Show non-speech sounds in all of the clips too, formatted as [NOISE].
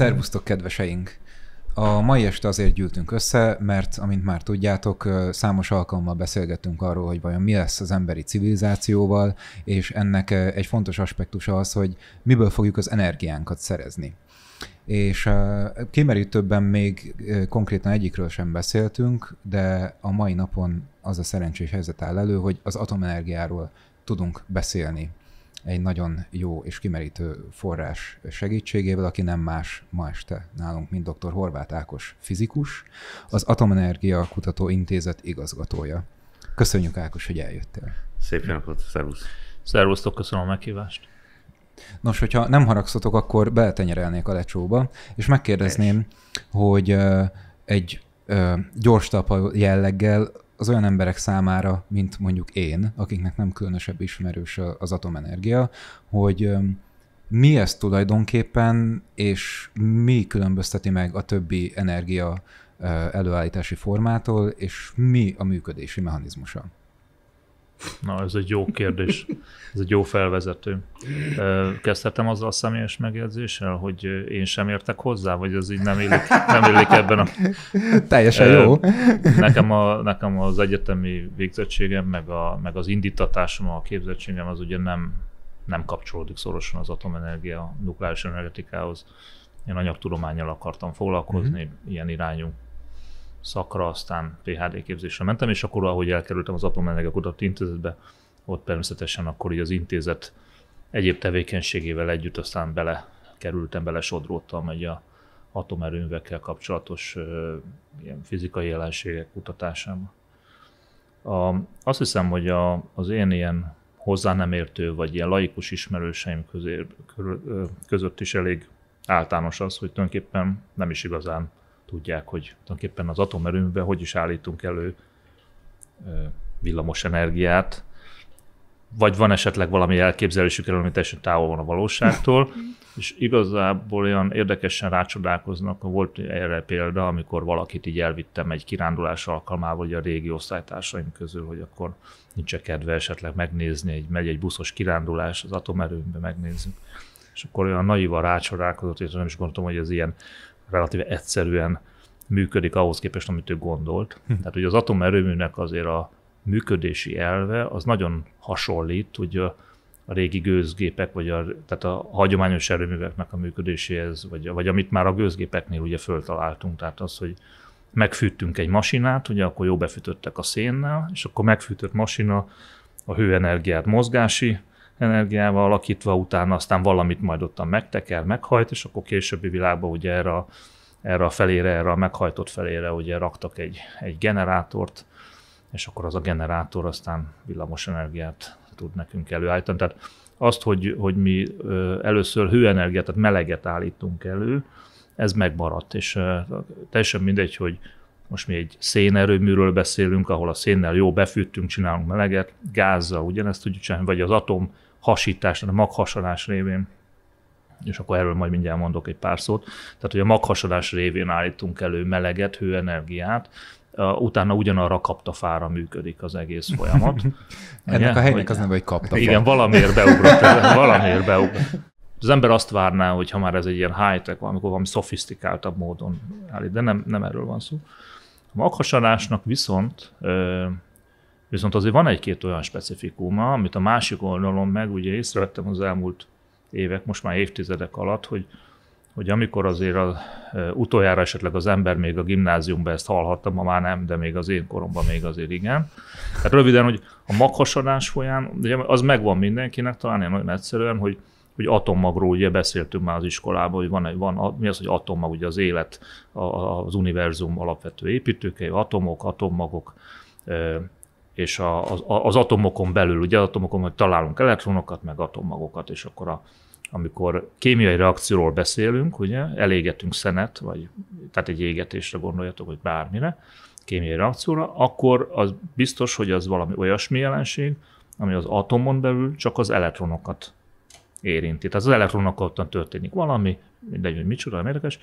Szervusztok, kedveseink! A mai este azért gyűltünk össze, mert, amint már tudjátok, számos alkalommal beszélgettünk arról, hogy vajon mi lesz az emberi civilizációval, és ennek egy fontos aspektusa az, hogy miből fogjuk az energiánkat szerezni. És kimerítőbben még konkrétan egyikről sem beszéltünk, de a mai napon az a szerencsés helyzet áll elő, hogy az atomenergiáról tudunk beszélni egy nagyon jó és kimerítő forrás segítségével, aki nem más ma este nálunk, mint dr. Horváth Ákos fizikus, az Atomenergia Kutató Intézet igazgatója. Köszönjük Ákos, hogy eljöttél. Szép napot, szervusz. Szervusztok, köszönöm a meghívást. Nos, hogyha nem haragszotok, akkor beletenyerelnék a lecsóba, és megkérdezném, és. hogy egy gyors talpa jelleggel az olyan emberek számára, mint mondjuk én, akiknek nem különösebb ismerős az atomenergia, hogy mi ez tulajdonképpen, és mi különbözteti meg a többi energia előállítási formától, és mi a működési mechanizmusa? Na, ez egy jó kérdés. Ez egy jó felvezető. Kezdhetem azzal a személyes megjegyzéssel, hogy én sem értek hozzá, vagy az így nem illik, nem illik ebben a... Teljesen jó. Nekem, a, nekem az egyetemi végzettségem, meg, a, meg az indítatásom, a képzettségem az ugye nem, nem kapcsolódik szorosan az atomenergia, nukleáris energetikához. Én anyagtudományjal akartam foglalkozni, mm-hmm. ilyen irányú szakra, aztán PHD képzésre mentem, és akkor, ahogy elkerültem az Atomenergia Kutató Intézetbe, ott természetesen akkor így az intézet egyéb tevékenységével együtt aztán bele kerültem, bele sodródtam egy a atomerőművekkel kapcsolatos ilyen fizikai jelenségek kutatásába. A, azt hiszem, hogy a, az én ilyen hozzá nem értő, vagy ilyen laikus ismerőseim közé, között is elég általános az, hogy tulajdonképpen nem is igazán tudják, hogy tulajdonképpen az atomerőműben hogy is állítunk elő villamos energiát, vagy van esetleg valami elképzelésük erről, ami teljesen távol van a valóságtól, [LAUGHS] és igazából olyan érdekesen rácsodálkoznak, volt erre példa, amikor valakit így elvittem egy kirándulás alkalmával, vagy a régi osztálytársaim közül, hogy akkor nincs kedve esetleg megnézni, egy, megy egy buszos kirándulás, az atomerőmbe megnézzük. És akkor olyan naivan rácsodálkozott, és nem is gondoltam, hogy az ilyen relatíve egyszerűen működik ahhoz képest, amit ő gondolt. Hm. Tehát ugye az atomerőműnek azért a működési elve az nagyon hasonlít, hogy a régi gőzgépek, vagy a, tehát a hagyományos erőműveknek a működéséhez, vagy, vagy amit már a gőzgépeknél ugye föltaláltunk, tehát az, hogy megfűttünk egy masinát, ugye akkor jó befűtöttek a szénnel, és akkor megfűtött masina a hőenergiát mozgási energiával alakítva, utána aztán valamit majd ottan megteker, meghajt, és akkor későbbi világban ugye erre a, erre a felére, erre a meghajtott felére ugye raktak egy, egy generátort, és akkor az a generátor aztán villamos energiát tud nekünk előállítani. Tehát azt, hogy, hogy mi először hőenergiát, tehát meleget állítunk elő, ez megmaradt, és teljesen mindegy, hogy most mi egy szénerőműről beszélünk, ahol a szénnel jó befűtünk, csinálunk meleget, gázzal ugyanezt tudjuk csinálni, vagy az atom hasítás, tehát a maghasalás révén, és akkor erről majd mindjárt mondok egy pár szót, tehát hogy a maghasalás révén állítunk elő meleget, hőenergiát, utána ugyanarra kapta fára működik az egész folyamat. [LAUGHS] Ennek a helynek hogy, az nem, hogy kapta. Igen, valamiért beugrott, valamiért beugrott. Az ember azt várná, hogy ha már ez egy ilyen high-tech, amikor valami szofisztikáltabb módon állít, de nem, nem erről van szó. A maghasalásnak viszont Viszont azért van egy-két olyan specifikuma, amit a másik oldalon meg ugye észrevettem az elmúlt évek, most már évtizedek alatt, hogy, hogy amikor azért az, utoljára esetleg az ember még a gimnáziumban ezt hallhatta, ma már nem, de még az én koromban még azért igen. Tehát röviden, hogy a maghasadás folyán, ugye az megvan mindenkinek, talán én nagyon egyszerűen, hogy hogy atommagról ugye beszéltünk már az iskolában, hogy van, van mi az, hogy atommag, ugye az élet, az univerzum alapvető építőkei, atomok, atommagok, és a, az, az atomokon belül, ugye atomokon hogy találunk elektronokat, meg atommagokat, és akkor a, amikor kémiai reakcióról beszélünk, ugye, elégetünk szenet, vagy tehát egy égetésre gondoljatok, hogy bármire, kémiai reakcióra, akkor az biztos, hogy az valami olyasmi jelenség, ami az atomon belül csak az elektronokat érinti. Tehát az elektronokkal történik valami, mindegy, hogy micsoda, érdekes,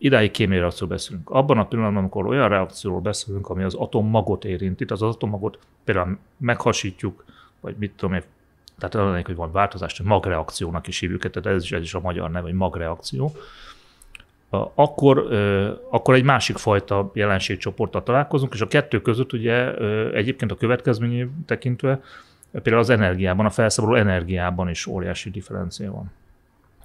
Idáig kémiai reakcióról beszélünk. Abban a pillanatban, amikor olyan reakcióról beszélünk, ami az atommagot érinti, az atommagot például meghasítjuk, vagy mit tudom én, tehát ellenük, hogy van változás, hogy magreakciónak is hívjuk, tehát ez is, ez is a magyar neve, hogy magreakció, akkor, akkor egy másik fajta jelenségcsoporttal találkozunk, és a kettő között ugye egyébként a következményé tekintve például az energiában, a felszabaduló energiában is óriási differencia van.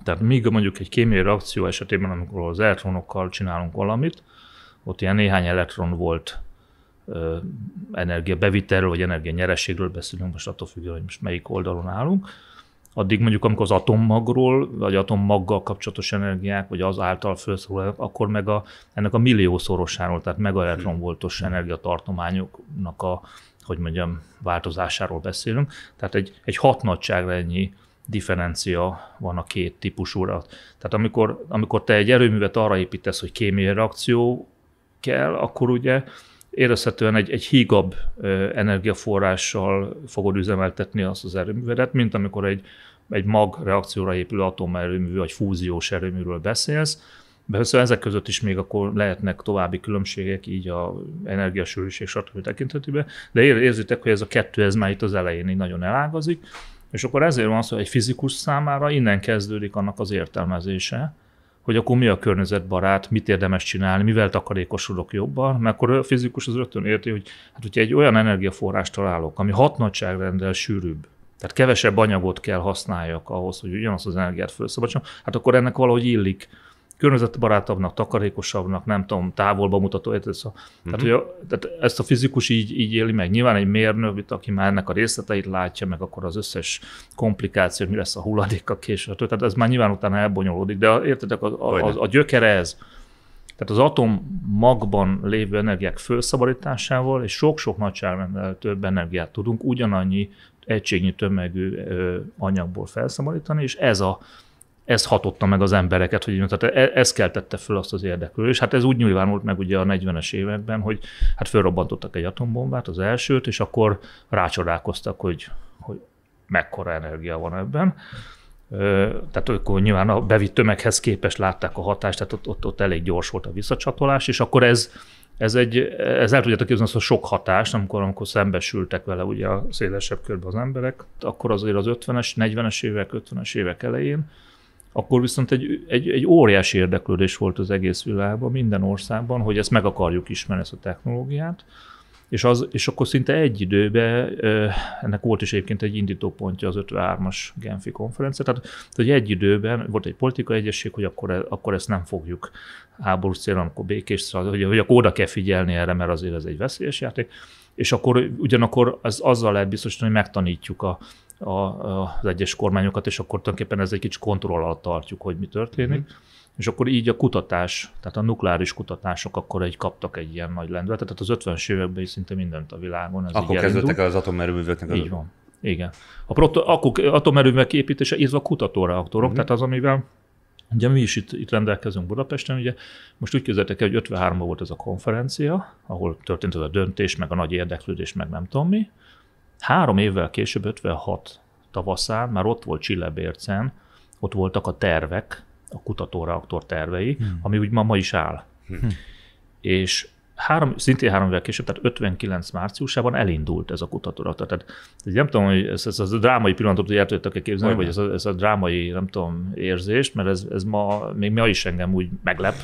Tehát míg mondjuk egy kémiai reakció esetében, amikor az elektronokkal csinálunk valamit, ott ilyen néhány elektron volt ö, energia bevitelről, vagy energia nyerességről beszélünk, most attól függően, hogy most melyik oldalon állunk, addig mondjuk, amikor az atommagról, vagy atommaggal kapcsolatos energiák, vagy az által felszólal, akkor meg a, ennek a milliószorosáról, tehát voltos energiatartományoknak a, hogy mondjam, változásáról beszélünk. Tehát egy, egy hat ennyi differencia van a két típusúra. Tehát amikor, amikor te egy erőművet arra építesz, hogy kémiai reakció kell, akkor ugye érezhetően egy, egy hígabb energiaforrással fogod üzemeltetni azt az erőművedet, mint amikor egy, egy mag reakcióra épülő atomerőmű vagy fúziós erőműről beszélsz. Persze ezek között is még akkor lehetnek további különbségek, így a energiasűrűség stb. tekintetében, de érzitek, hogy ez a kettő, ez már itt az elején így nagyon elágazik, és akkor ezért van az, hogy egy fizikus számára innen kezdődik annak az értelmezése, hogy akkor mi a környezetbarát, mit érdemes csinálni, mivel takarékosulok jobban, mert akkor a fizikus az rögtön érti, hogy hát hogyha egy olyan energiaforrást találok, ami hat nagyságrendel sűrűbb, tehát kevesebb anyagot kell használjak ahhoz, hogy ugyanazt az energiát felszabadítsam, hát akkor ennek valahogy illik környezetbarátabbnak, takarékosabbnak, nem tudom, távolba mutató, ez szóval, a, tehát, uh-huh. hogy a, tehát ezt a fizikus így, így éli meg. Nyilván egy mérnök, aki már ennek a részleteit látja, meg akkor az összes komplikáció, mi lesz a hulladéka később, tehát ez már nyilván utána elbonyolódik, de értedek, a, a, a, a gyökere ez. Tehát az atom magban lévő energiák felszabadításával és sok-sok nagyságrendel több energiát tudunk ugyanannyi egységnyi tömegű anyagból felszabadítani, és ez a ez hatotta meg az embereket, hogy tehát e, ez keltette föl azt az érdeklődést. Hát ez úgy nyilvánult meg ugye a 40-es években, hogy hát fölrobbantottak egy atombombát, az elsőt, és akkor rácsodálkoztak, hogy, hogy mekkora energia van ebben. Tehát akkor nyilván a bevitt tömeghez képest látták a hatást, tehát ott, ott, ott elég gyors volt a visszacsatolás, és akkor ez, ez, egy, ez el tudjátok képzelni azt a sok hatást, amikor, amikor szembesültek vele ugye a szélesebb körben az emberek, akkor azért az 50-es, 40-es évek, 50-es évek elején akkor viszont egy, egy, egy óriási érdeklődés volt az egész világban, minden országban, hogy ezt meg akarjuk ismerni, ezt a technológiát. És, az, és akkor szinte egy időben, ennek volt is egyébként egy indítópontja az 53-as Genfi konferencia, tehát hogy egy időben volt egy politikai egyesség, hogy akkor, akkor ezt nem fogjuk háborús célra, amikor békés, hogy, hogy akkor oda kell figyelni erre, mert azért ez egy veszélyes játék és akkor ugyanakkor az, azzal lehet biztosítani, hogy megtanítjuk a, a, a, az egyes kormányokat, és akkor tulajdonképpen ez egy kicsit kontroll alatt tartjuk, hogy mi történik. Mm. És akkor így a kutatás, tehát a nukleáris kutatások akkor egy kaptak egy ilyen nagy lendületet, tehát az 50-es években is szinte mindent a világon. Ez akkor kezdődtek el az atomerőműveknek az... Így van. Igen. A proto- akkor atomerőművek építése, ez a kutatóreaktorok, mm. tehát az, amivel Ugye mi is itt, itt rendelkezünk Budapesten, ugye most úgy képzeltek el, hogy 53-ban volt ez a konferencia, ahol történt ez a döntés, meg a nagy érdeklődés, meg nem tudom mi, Három évvel később, 56 tavaszán, már ott volt Csillebércen, ott voltak a tervek, a kutatóreaktor tervei, hmm. ami úgy ma, ma is áll. Hmm. hmm. És három, szintén három évvel később, tehát 59 márciusában elindult ez a kutatóreaktor. Tehát nem tudom, hogy ez, ez, ez a drámai pillanatot, hogy el tudjátok-e képzelni, Olyan. vagy ez a, ez a drámai, nem tudom, érzést, mert ez, ez ma, még ma is engem úgy meglep,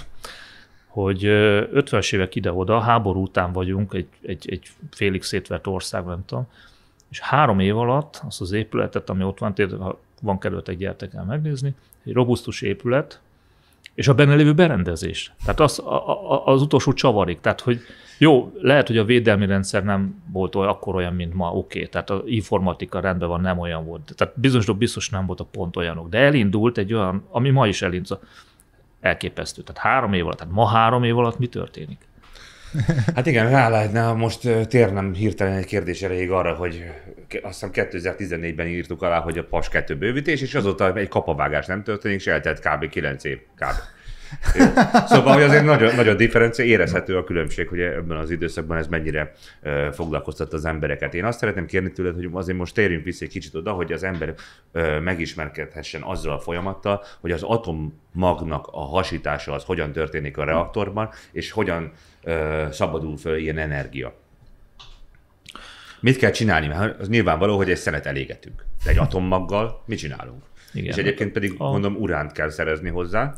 hogy 50-es évek ide-oda, háború után vagyunk, egy, egy, egy félig szétvert ország, nem tudom, és három év alatt azt az épületet, ami ott van, tényleg, ha van kedvetek, gyertek el megnézni, egy robusztus épület, és a benne lévő berendezés. Tehát az, a, a, az utolsó csavarik. Tehát, hogy jó, lehet, hogy a védelmi rendszer nem volt olyan, akkor olyan, mint ma, oké. Okay. Tehát az informatika rendben van, nem olyan volt. Tehát bizonyos biztos nem volt a pont olyanok. De elindult egy olyan, ami ma is elindult. Elképesztő. Tehát három év alatt, tehát ma három év alatt mi történik? Hát igen, rá lehetne most térnem hirtelen egy kérdés erejéig arra, hogy azt hiszem 2014-ben írtuk alá, hogy a PAS 2 bővítés, és azóta egy kapavágás nem történik, és eltelt kb. 9 év. Kb. Jó. Szóval, hogy azért nagyon, nagyon differencia, érezhető a különbség, hogy ebben az időszakban ez mennyire uh, foglalkoztat az embereket. Én azt szeretném kérni tőled, hogy azért most térjünk vissza egy kicsit oda, hogy az ember uh, megismerkedhessen azzal a folyamattal, hogy az atommagnak a hasítása az hogyan történik a reaktorban, és hogyan szabadul föl ilyen energia. Mit kell csinálni? Mert az nyilvánvaló, hogy egy szenet elégetünk. De egy [LAUGHS] atommaggal mit csinálunk? Igen. És egyébként pedig, a... mondom, uránt kell szerezni hozzá.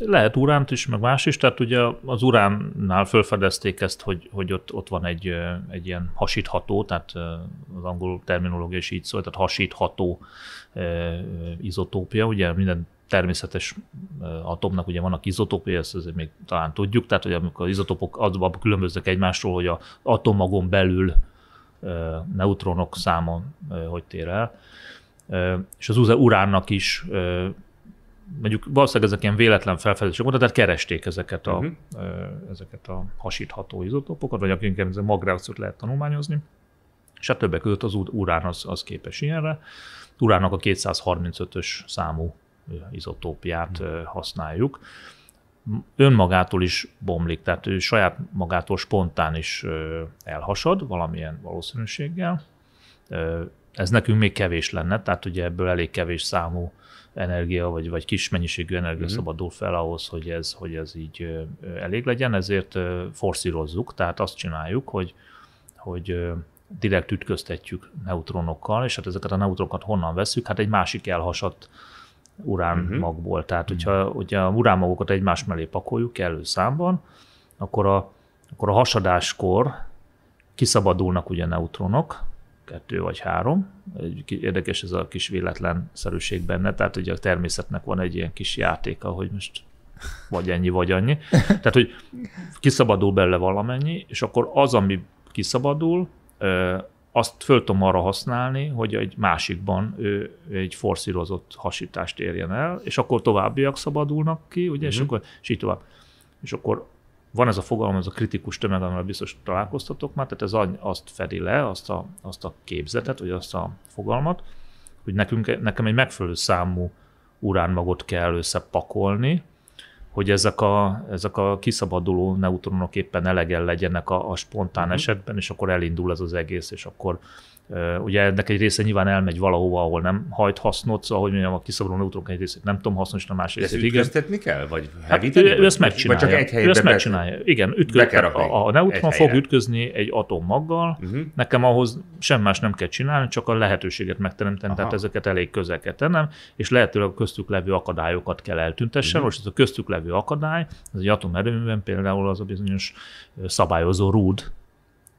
Lehet uránt is, meg más is, tehát ugye az uránnál felfedezték ezt, hogy, hogy ott, ott van egy, egy ilyen hasítható, tehát az angol terminológia is így szól, tehát hasítható izotópia, ugye minden természetes atomnak ugye vannak izotópia, ezt azért még talán tudjuk, tehát hogy amikor az izotopok azban különböznek egymásról, hogy az atomagon belül neutronok száma hogy tér el. És az e uránnak is mondjuk valószínűleg ezek ilyen véletlen felfedezések voltak, tehát keresték ezeket a, uh-huh. ezeket a hasítható izotópokat, vagy akik a magreakciót lehet tanulmányozni, és hát többek között az urán az, az képes ilyenre. Uránnak a 235-ös számú izotópját használjuk. Önmagától is bomlik, tehát ő saját magától spontán is elhasad valamilyen valószínűséggel. Ez nekünk még kevés lenne, tehát ugye ebből elég kevés számú energia, vagy, vagy kis mennyiségű energia uh szabadul fel ahhoz, hogy ez, hogy ez így elég legyen, ezért forszírozzuk, tehát azt csináljuk, hogy, hogy direkt ütköztetjük neutronokkal, és hát ezeket a neutronokat honnan veszük? Hát egy másik elhasadt uránmagból. Mhm. Uh-huh. Tehát, mhm. hogyha, hogyha uránmagokat egymás mellé pakoljuk elő számban, akkor a, akkor a hasadáskor kiszabadulnak ugye neutronok, kettő vagy három. Érdekes ez a kis véletlenszerűség benne, tehát ugye a természetnek van egy ilyen kis játéka, hogy most vagy ennyi, vagy annyi. Tehát, hogy kiszabadul belőle valamennyi, és akkor az, ami kiszabadul, azt föl tudom arra használni, hogy egy másikban ő egy forszírozott hasítást érjen el, és akkor továbbiak szabadulnak ki, ugye, uh-huh. és mhm. akkor és így tovább. És akkor van ez a fogalom, ez a kritikus tömeg, amivel biztos találkoztatok már, tehát ez azt fedi le, azt a, azt a képzetet, vagy azt a fogalmat, hogy nekünk, nekem egy megfelelő számú uránmagot kell összepakolni, hogy ezek a, ezek a kiszabaduló neutronok éppen elegen legyenek a, a spontán mm. esetben, és akkor elindul ez az egész, és akkor Ugye ennek egy része nyilván elmegy valahova, ahol nem hajt hasznot, szóval, hogy mondjam, a kiszabaduló neutronok egy részét nem tudom hasznosítani, a másik részét igen. Ezt kell? Vagy hevíteni? Hát, ő, ő, ezt megcsinálja. Vagy csak egy helyben ezt megcsinálja. Be... Igen, ütköz, a, a neutron fog ütközni egy atommaggal, uh-huh. Mhm. nekem ahhoz sem más nem kell csinálni, csak a lehetőséget megteremteni, Aha. tehát ezeket elég közel kell tennem, és lehetőleg a köztük levő akadályokat kell eltüntessem. Mhm. Uh-huh. Most ez a köztük levő akadály, ez egy atomerőműben például az a bizonyos szabályozó rúd,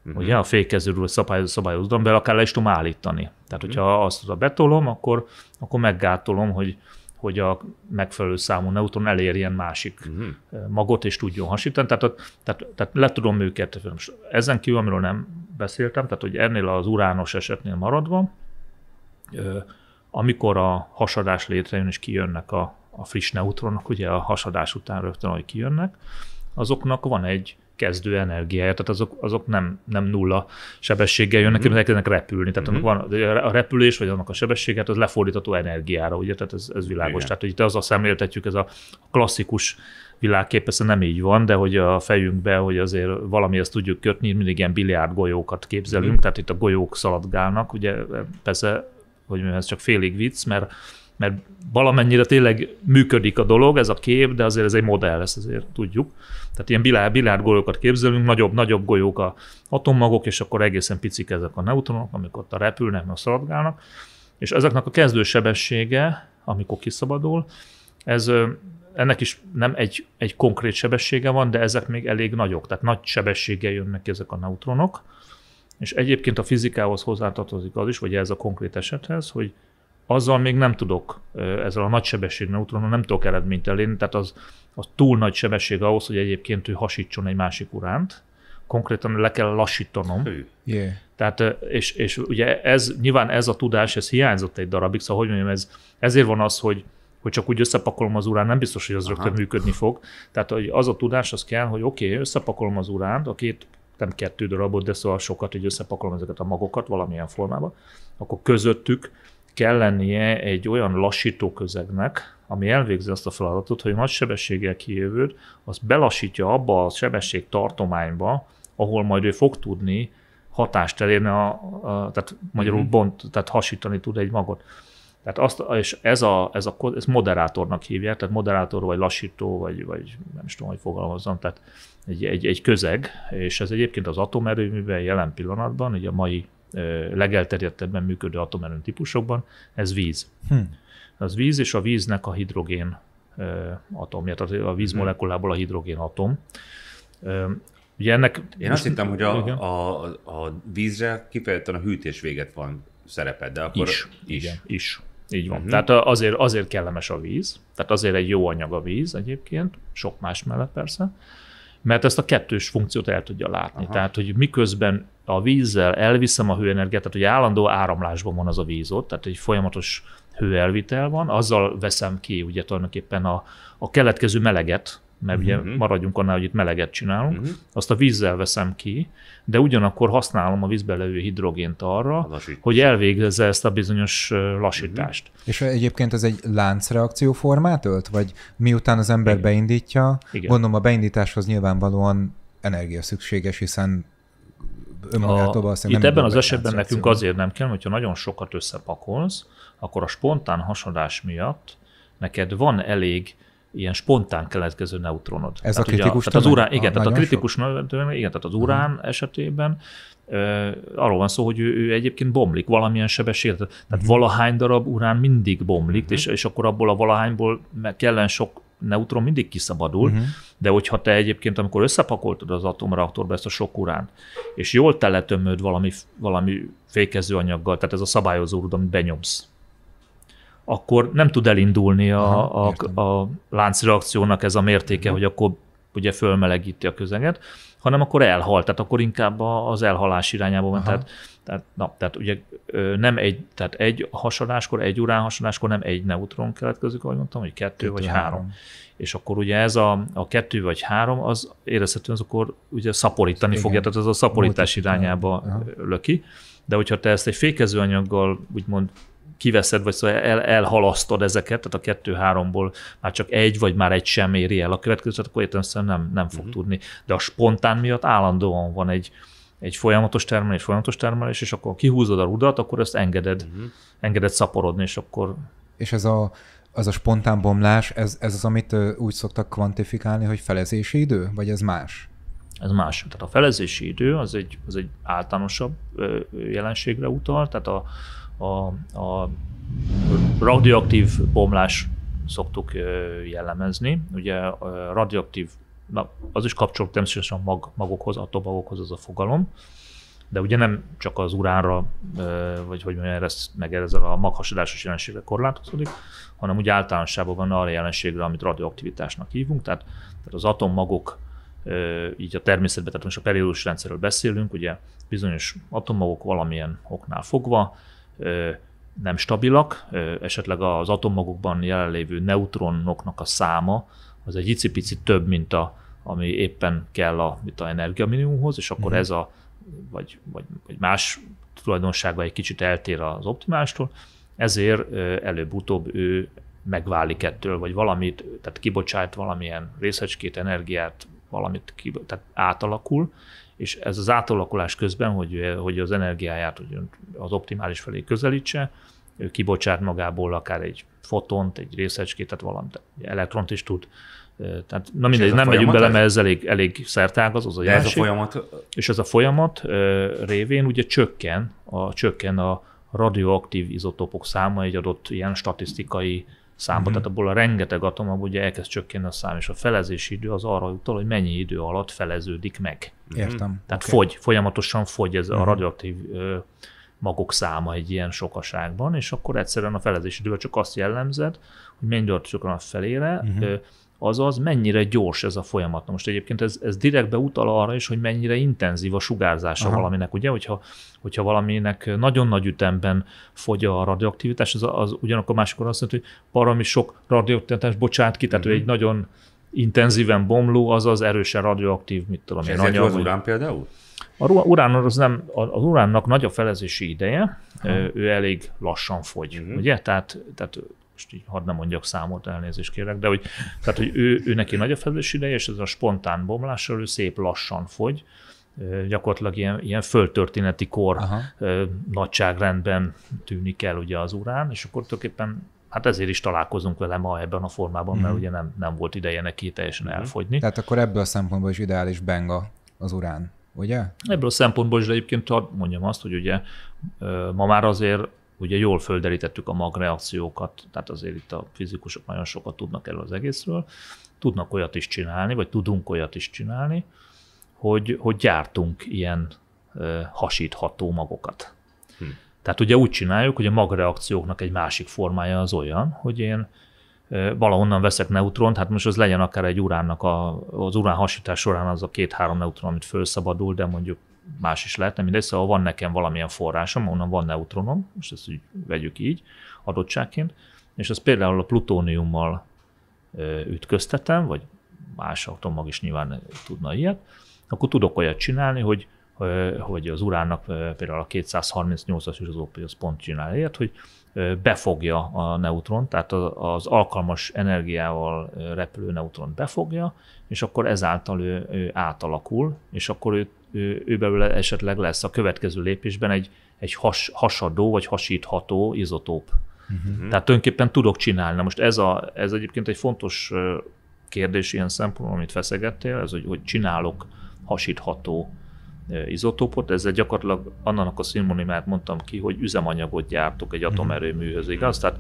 Uh-huh. Ugye a fékezőről szabályozó szabályozó be, akár le is tudom állítani. Tehát, hogyha mhm. azt a betolom, akkor, akkor meggátolom, hogy, hogy a megfelelő számú neutron elérjen másik uh-huh. magot, és tudjon hasítani. Tehát, tehát, tehát le tudom őket, most ezen kívül, amiről nem beszéltem, tehát hogy ennél az urános esetnél maradva, amikor a hasadás létrejön és kijönnek a, a friss neutronok, ugye a hasadás után rögtön, hogy kijönnek, azoknak van egy kezdő energiája, tehát azok, azok nem, nem nulla sebességgel jönnek, mm elkezdenek repülni. Tehát mm-hmm. van a repülés, vagy annak a sebességet, hát az lefordítható energiára, ugye, tehát ez, ez világos. Igen. Tehát, hogy itt az azt szemléltetjük, ez a klasszikus világkép, persze nem így van, de hogy a fejünkbe, hogy azért valami ezt tudjuk kötni, mindig ilyen biliárd golyókat képzelünk, mm. tehát itt a golyók szaladgálnak, ugye persze, hogy ez csak félig vicc, mert mert valamennyire tényleg működik a dolog, ez a kép, de azért ez egy modell, ezt azért tudjuk. Tehát ilyen bilárd, bilárd golyókat képzelünk, nagyobb, nagyobb golyók a atommagok, és akkor egészen picik ezek a neutronok, amik ott a repülnek, a szaladgálnak, és ezeknek a kezdősebessége, amikor kiszabadul, ez ennek is nem egy, egy konkrét sebessége van, de ezek még elég nagyok, tehát nagy sebességgel jönnek ezek a neutronok, és egyébként a fizikához hozzátartozik az is, vagy ez a konkrét esethez, hogy azzal még nem tudok, ezzel a nagysebességű neutronnal nem tudok eredményt elérni, tehát az, az túl nagy sebesség ahhoz, hogy egyébként ő hasítson egy másik uránt, konkrétan le kell lassítanom. Yeah. Tehát, és, és ugye ez, nyilván ez a tudás, ez hiányzott egy darabig, szóval hogy mondjam, ez, ezért van az, hogy, hogy csak úgy összepakolom az urán, nem biztos, hogy az Aha. rögtön működni fog. Tehát hogy az a tudás az kell, hogy oké, okay, összepakolom az uránt, a két, nem kettő darabot, de szóval sokat, hogy összepakolom ezeket a magokat valamilyen formában, akkor közöttük kell lennie egy olyan lassító közegnek, ami elvégzi azt a feladatot, hogy nagy sebességgel kijövőd, az belassítja abba a sebesség tartományba, ahol majd ő fog tudni hatást elérni, a, a, tehát magyarul mm-hmm. bont, tehát hasítani tud egy magot. Tehát azt, és ez a, ez a ez moderátornak hívják, tehát moderátor vagy lassító, vagy, vagy nem is tudom, hogy fogalmazzam, tehát egy, egy, egy közeg, és ez egyébként az atomerőműben jelen pillanatban, ugye a mai legelterjedtebben működő atomerőm típusokban, ez víz. Hm. Az víz és a víznek a hidrogén atomja, tehát a víz mhm. molekulából a hidrogén atom. Ugye ennek... Én azt hittem, hogy a, a, a vízre kifejezetten a hűtés véget van szereped, de akkor... Is, is. Igen, is. Így van. Uh-huh. Tehát azért, azért kellemes a víz, tehát azért egy jó anyag a víz egyébként, sok más mellett persze, mert ezt a kettős funkciót el tudja látni. Aha. Tehát, hogy miközben a vízzel elviszem a hőenergiát, tehát hogy állandó áramlásban van az a víz ott, tehát egy folyamatos hőelvitel van, azzal veszem ki ugye tulajdonképpen a, a keletkező meleget, mert uh-huh. ugye mhm. maradjunk annál, hogy itt meleget csinálunk, uh-huh. azt a vízzel veszem ki, de ugyanakkor használom a vízbe levő hidrogént arra, Lassítás. hogy elvégezze ezt a bizonyos lassítást. Uh-huh. És egyébként ez egy láncreakció formát ölt, vagy miután az ember Igen. beindítja, Igen. gondolom a beindításhoz nyilvánvalóan energia szükséges, hiszen önmagától valószínűleg Itt nem ebben az esetben nekünk azért nem kell, hogyha nagyon sokat összepakolsz, akkor a spontán hasadás miatt neked van elég ilyen spontán keletkező neutronod. Ez tehát a kritikus ugye, tehát az urán, Igen, a, tehát a kritikus tömeg, igen, tehát az mhm. urán uh-huh. esetében e, arról van szó, hogy ő, ő egyébként bomlik valamilyen sebességet. Tehát uh-huh. valahány darab urán mindig bomlik, uh-huh. és, és akkor abból a valahányból meg kellene sok neutron mindig kiszabadul, uh-huh. de hogyha te egyébként, amikor összepakoltad az atomreaktorba ezt a sok urán, és jól teletömöd valami, valami fékező anyaggal, tehát ez a szabályozó rud, amit benyomsz, akkor nem tud elindulni a, Aha, a, a láncreakciónak ez a mértéke, uh-huh. hogy akkor ugye fölmelegíti a közeget, hanem akkor elhal, tehát akkor inkább az elhalás irányába ment. Tehát tehát, na, tehát ugye nem egy, tehát egy hasonláskor, egy urán hasonláskor nem egy neutron keletkezik, ahogy mondtam, hogy kettő, kettő vagy három. három. És akkor ugye ez a, a kettő vagy három, az érezhetően az akkor ugye szaporítani Igen. fogja, tehát az a szaporítás Múlt, irányába Aha. löki. De hogyha te ezt egy fékezőanyaggal úgymond kiveszed, vagy szóval el, elhalasztod ezeket, tehát a kettő-háromból már csak egy, vagy már egy sem éri el a következőt, akkor értelemszerűen nem, nem fog uh tudni. De a spontán miatt állandóan van egy, egy folyamatos termelés, folyamatos termelés, és akkor kihúzod a rudat, akkor ezt engeded, uh-huh. engeded szaporodni, és akkor... És ez a, az a spontán bomlás, ez, ez az, amit úgy szoktak kvantifikálni, hogy felezési idő, vagy ez más? Ez más. Tehát a felezési idő az egy, az egy általánosabb jelenségre utal, tehát a, a, a radioaktív bomlás szoktuk jellemezni. Ugye a radioaktív na, az is kapcsolódik természetesen mag, magokhoz, a tobagokhoz az a fogalom, de ugye nem csak az uránra, vagy hogy mondjam, ez meg ezzel a maghasadásos jelenségre korlátozódik, hanem úgy általánosságban van arra jelenségre, amit radioaktivitásnak hívunk, tehát, tehát az atommagok így a természetben, tehát most a periódus rendszerről beszélünk, ugye bizonyos atommagok valamilyen oknál fogva nem stabilak, esetleg az atommagokban jelenlévő neutronoknak a száma az egy icipici több, mint a ami éppen kell a, mit a energiaminimumhoz, és akkor uh-huh. ez a, vagy, vagy, vagy más tulajdonsága egy kicsit eltér az optimástól, ezért előbb-utóbb ő megválik ettől, vagy valamit, tehát kibocsát valamilyen részecskét, energiát, valamit kib- tehát átalakul, és ez az átalakulás közben, hogy, hogy az energiáját hogy az optimális felé közelítse, ő kibocsát magából akár egy fotont, egy részecskét, tehát valamit, elektront is tud tehát, na mindegy, nem megyünk bele, mert ez elég, elég szertágaz, az a jelenség. Ez a folyamat... És ez a folyamat révén ugye csökken a, csökken a radioaktív izotópok száma egy adott ilyen statisztikai számba, mm-hmm. tehát abból a rengeteg atom, ugye elkezd csökkenni a szám, és a felezési idő az arra utal, hogy mennyi idő alatt feleződik meg. Mhm. Értem. Tehát okay. fogy, folyamatosan fogy ez mm-hmm. a mhm. radioaktív ö, magok száma egy ilyen sokaságban, és akkor egyszerűen a felezési idővel csak azt jellemzed, hogy mennyi idő alatt csökken a felére, mm-hmm. ö, azaz mennyire gyors ez a folyamat. most egyébként ez, ez direktbe utal arra is, hogy mennyire intenzív a sugárzása Aha. valaminek, ugye, hogyha, hogyha valaminek nagyon nagy ütemben fogy a radioaktivitás, az, az ugyanakkor máskor azt jelenti, hogy parami sok radioaktivitás bocsát ki, tehát uh-huh. egy nagyon intenzíven bomló, azaz erősen radioaktív, mit tudom én. Ezért az urán például? A urán az nem, az uránnak nagy a felezési ideje, ha. ő elég lassan fogy, uh-huh. ugye? Tehát, tehát most így hadd nem mondjak számot, elnézést kérek, de hogy, tehát, hogy ő, ő neki nagy a felelős ideje, és ez a spontán bomlással ő szép lassan fogy, gyakorlatilag ilyen, ilyen földtörténeti kor Aha. nagyságrendben tűnik el ugye az urán, és akkor tulajdonképpen hát ezért is találkozunk vele ma ebben a formában, mert mm. ugye nem, nem volt ideje neki teljesen mm. elfogyni. Tehát akkor ebből a szempontból is ideális benga az urán, ugye? Ebből a szempontból is, de egyébként mondjam azt, hogy ugye ma már azért ugye jól földerítettük a magreakciókat, tehát azért itt a fizikusok nagyon sokat tudnak erről az egészről, tudnak olyat is csinálni, vagy tudunk olyat is csinálni, hogy, hogy gyártunk ilyen hasítható magokat. Hm. Tehát ugye úgy csináljuk, hogy a magreakcióknak egy másik formája az olyan, hogy én valahonnan veszek neutront, hát most az legyen akár egy uránnak, a, az urán hasítás során az a két-három neutron, amit felszabadul, de mondjuk más is lehetne, mindegy, szóval van nekem valamilyen forrásom, onnan van neutronom, most ezt úgy vegyük így, adottságként, és az például a plutóniummal ütköztetem, vagy más atommag is nyilván tudna ilyet, akkor tudok olyat csinálni, hogy hogy az uránnak például a 238-as és az pont csinál ilyet, hogy befogja a neutron, tehát az alkalmas energiával repülő neutron befogja, és akkor ezáltal ő, ő átalakul, és akkor ő ő, ő belőle esetleg lesz a következő lépésben egy, egy has, hasadó vagy hasítható izotóp. Uh-huh. Tehát tulajdonképpen tudok csinálni. Na most ez, a, ez egyébként egy fontos kérdés ilyen szempontból, amit feszegettél, ez, hogy, hogy csinálok hasítható izotópot, ezzel gyakorlatilag annak a szinonimát mondtam ki, hogy üzemanyagot gyártok egy mhm. atomerőműhöz, igaz? Tehát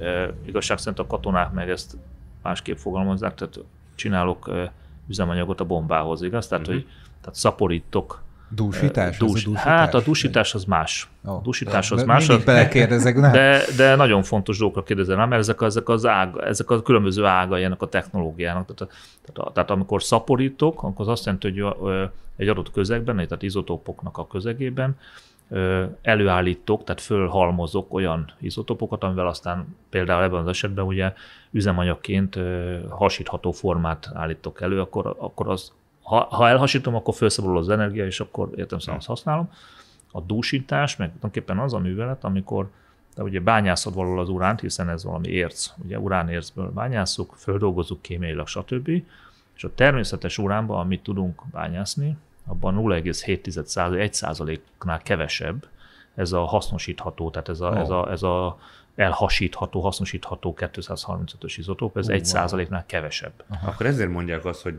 e, igazság szerint a katonák meg ezt másképp fogalmazzák, tehát csinálok üzemanyagot a bombához, igaz? Tehát, uh-huh. hogy tehát szaporítok. Dúsítás? Dús, a dúsítás? Hát a dúsítás az más. Oh, a dúsítás az más. Mindig belekérdezek, nem? De, de nagyon fontos dolgokra kérdezem, rá, mert ezek, ezek, az ág, ezek a különböző ágai ennek a technológiának. Tehát, tehát, tehát amikor szaporítok, akkor az azt jelenti, hogy egy adott közegben, tehát izotópoknak a közegében, előállítok, tehát fölhalmozok olyan izotopokat, amivel aztán például ebben az esetben ugye üzemanyagként hasítható formát állítok elő, akkor, akkor az ha, ha elhasítom, akkor felszabadul az energia, és akkor értem szóval azt használom. A dúsítás, meg tulajdonképpen az a művelet, amikor te ugye bányászod valahol az uránt, hiszen ez valami érc, ugye uránércből bányászuk, földolgozzuk kémiailag, stb. És a természetes uránban, amit tudunk bányászni, abban 0,7 1%-nál kevesebb ez a hasznosítható, tehát ez a, oh. ez a, ez a elhasítható, hasznosítható 235-ös izotóp, ez uh, 1%-nál kevesebb. Aha. Akkor ezért mondják azt, hogy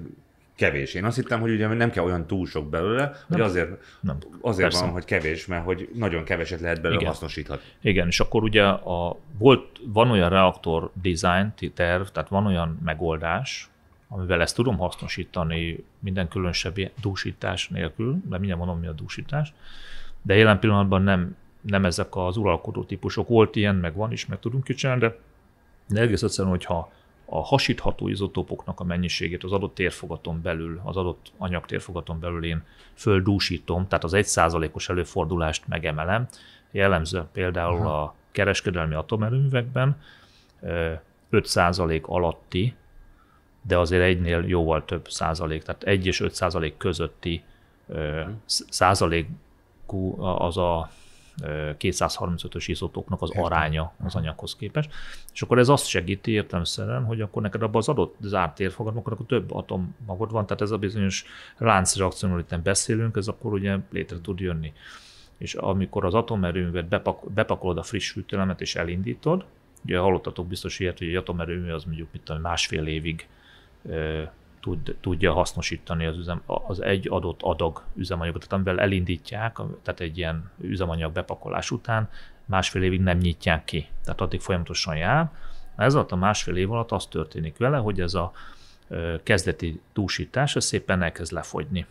kevés. Én azt hittem, hogy ugye nem kell olyan túl sok belőle, nem. hogy azért, nem. azért van, hogy kevés, mert hogy nagyon keveset lehet belőle Igen. hasznosíthat. Igen, és akkor ugye a, volt, van olyan reaktor design terv, tehát van olyan megoldás, amivel ezt tudom hasznosítani minden különösebb dúsítás nélkül, mert mindjárt mondom, mi a dúsítás, de jelen pillanatban nem, nem ezek az uralkodó típusok. Volt ilyen, meg van is, meg tudunk kicsinálni, de, de egész egyszerűen, hogyha a hasítható izotópoknak a mennyiségét az adott térfogaton belül, az adott anyag térfogaton belül én földúsítom, tehát az egy os előfordulást megemelem. Jellemző például Aha. a kereskedelmi atomerőművekben 5% alatti, de azért egynél jóval több százalék, tehát 1 és 5 százalék közötti százalékú az a 235-ös izotóknak az aránya az anyaghoz képest. És akkor ez azt segíti értelemszerűen, hogy akkor neked abban az adott zárt térfogalmakon akkor több atom magad van, tehát ez a bizonyos láncreakció, amiről beszélünk, ez akkor ugye létre tud jönni. És amikor az atomerőművet bepak- bepakolod a friss hűtelemet és elindítod, ugye hallottatok biztos ilyet, hogy egy atomerőmű az mondjuk mit tudom, másfél évig tud, tudja hasznosítani az, üzem, az egy adott adag üzemanyagot. Tehát amivel elindítják, tehát egy ilyen üzemanyag bepakolás után másfél évig nem nyitják ki. Tehát addig folyamatosan jár. Ez alatt a másfél év alatt az történik vele, hogy ez a kezdeti dúsítás az szépen elkezd lefogyni.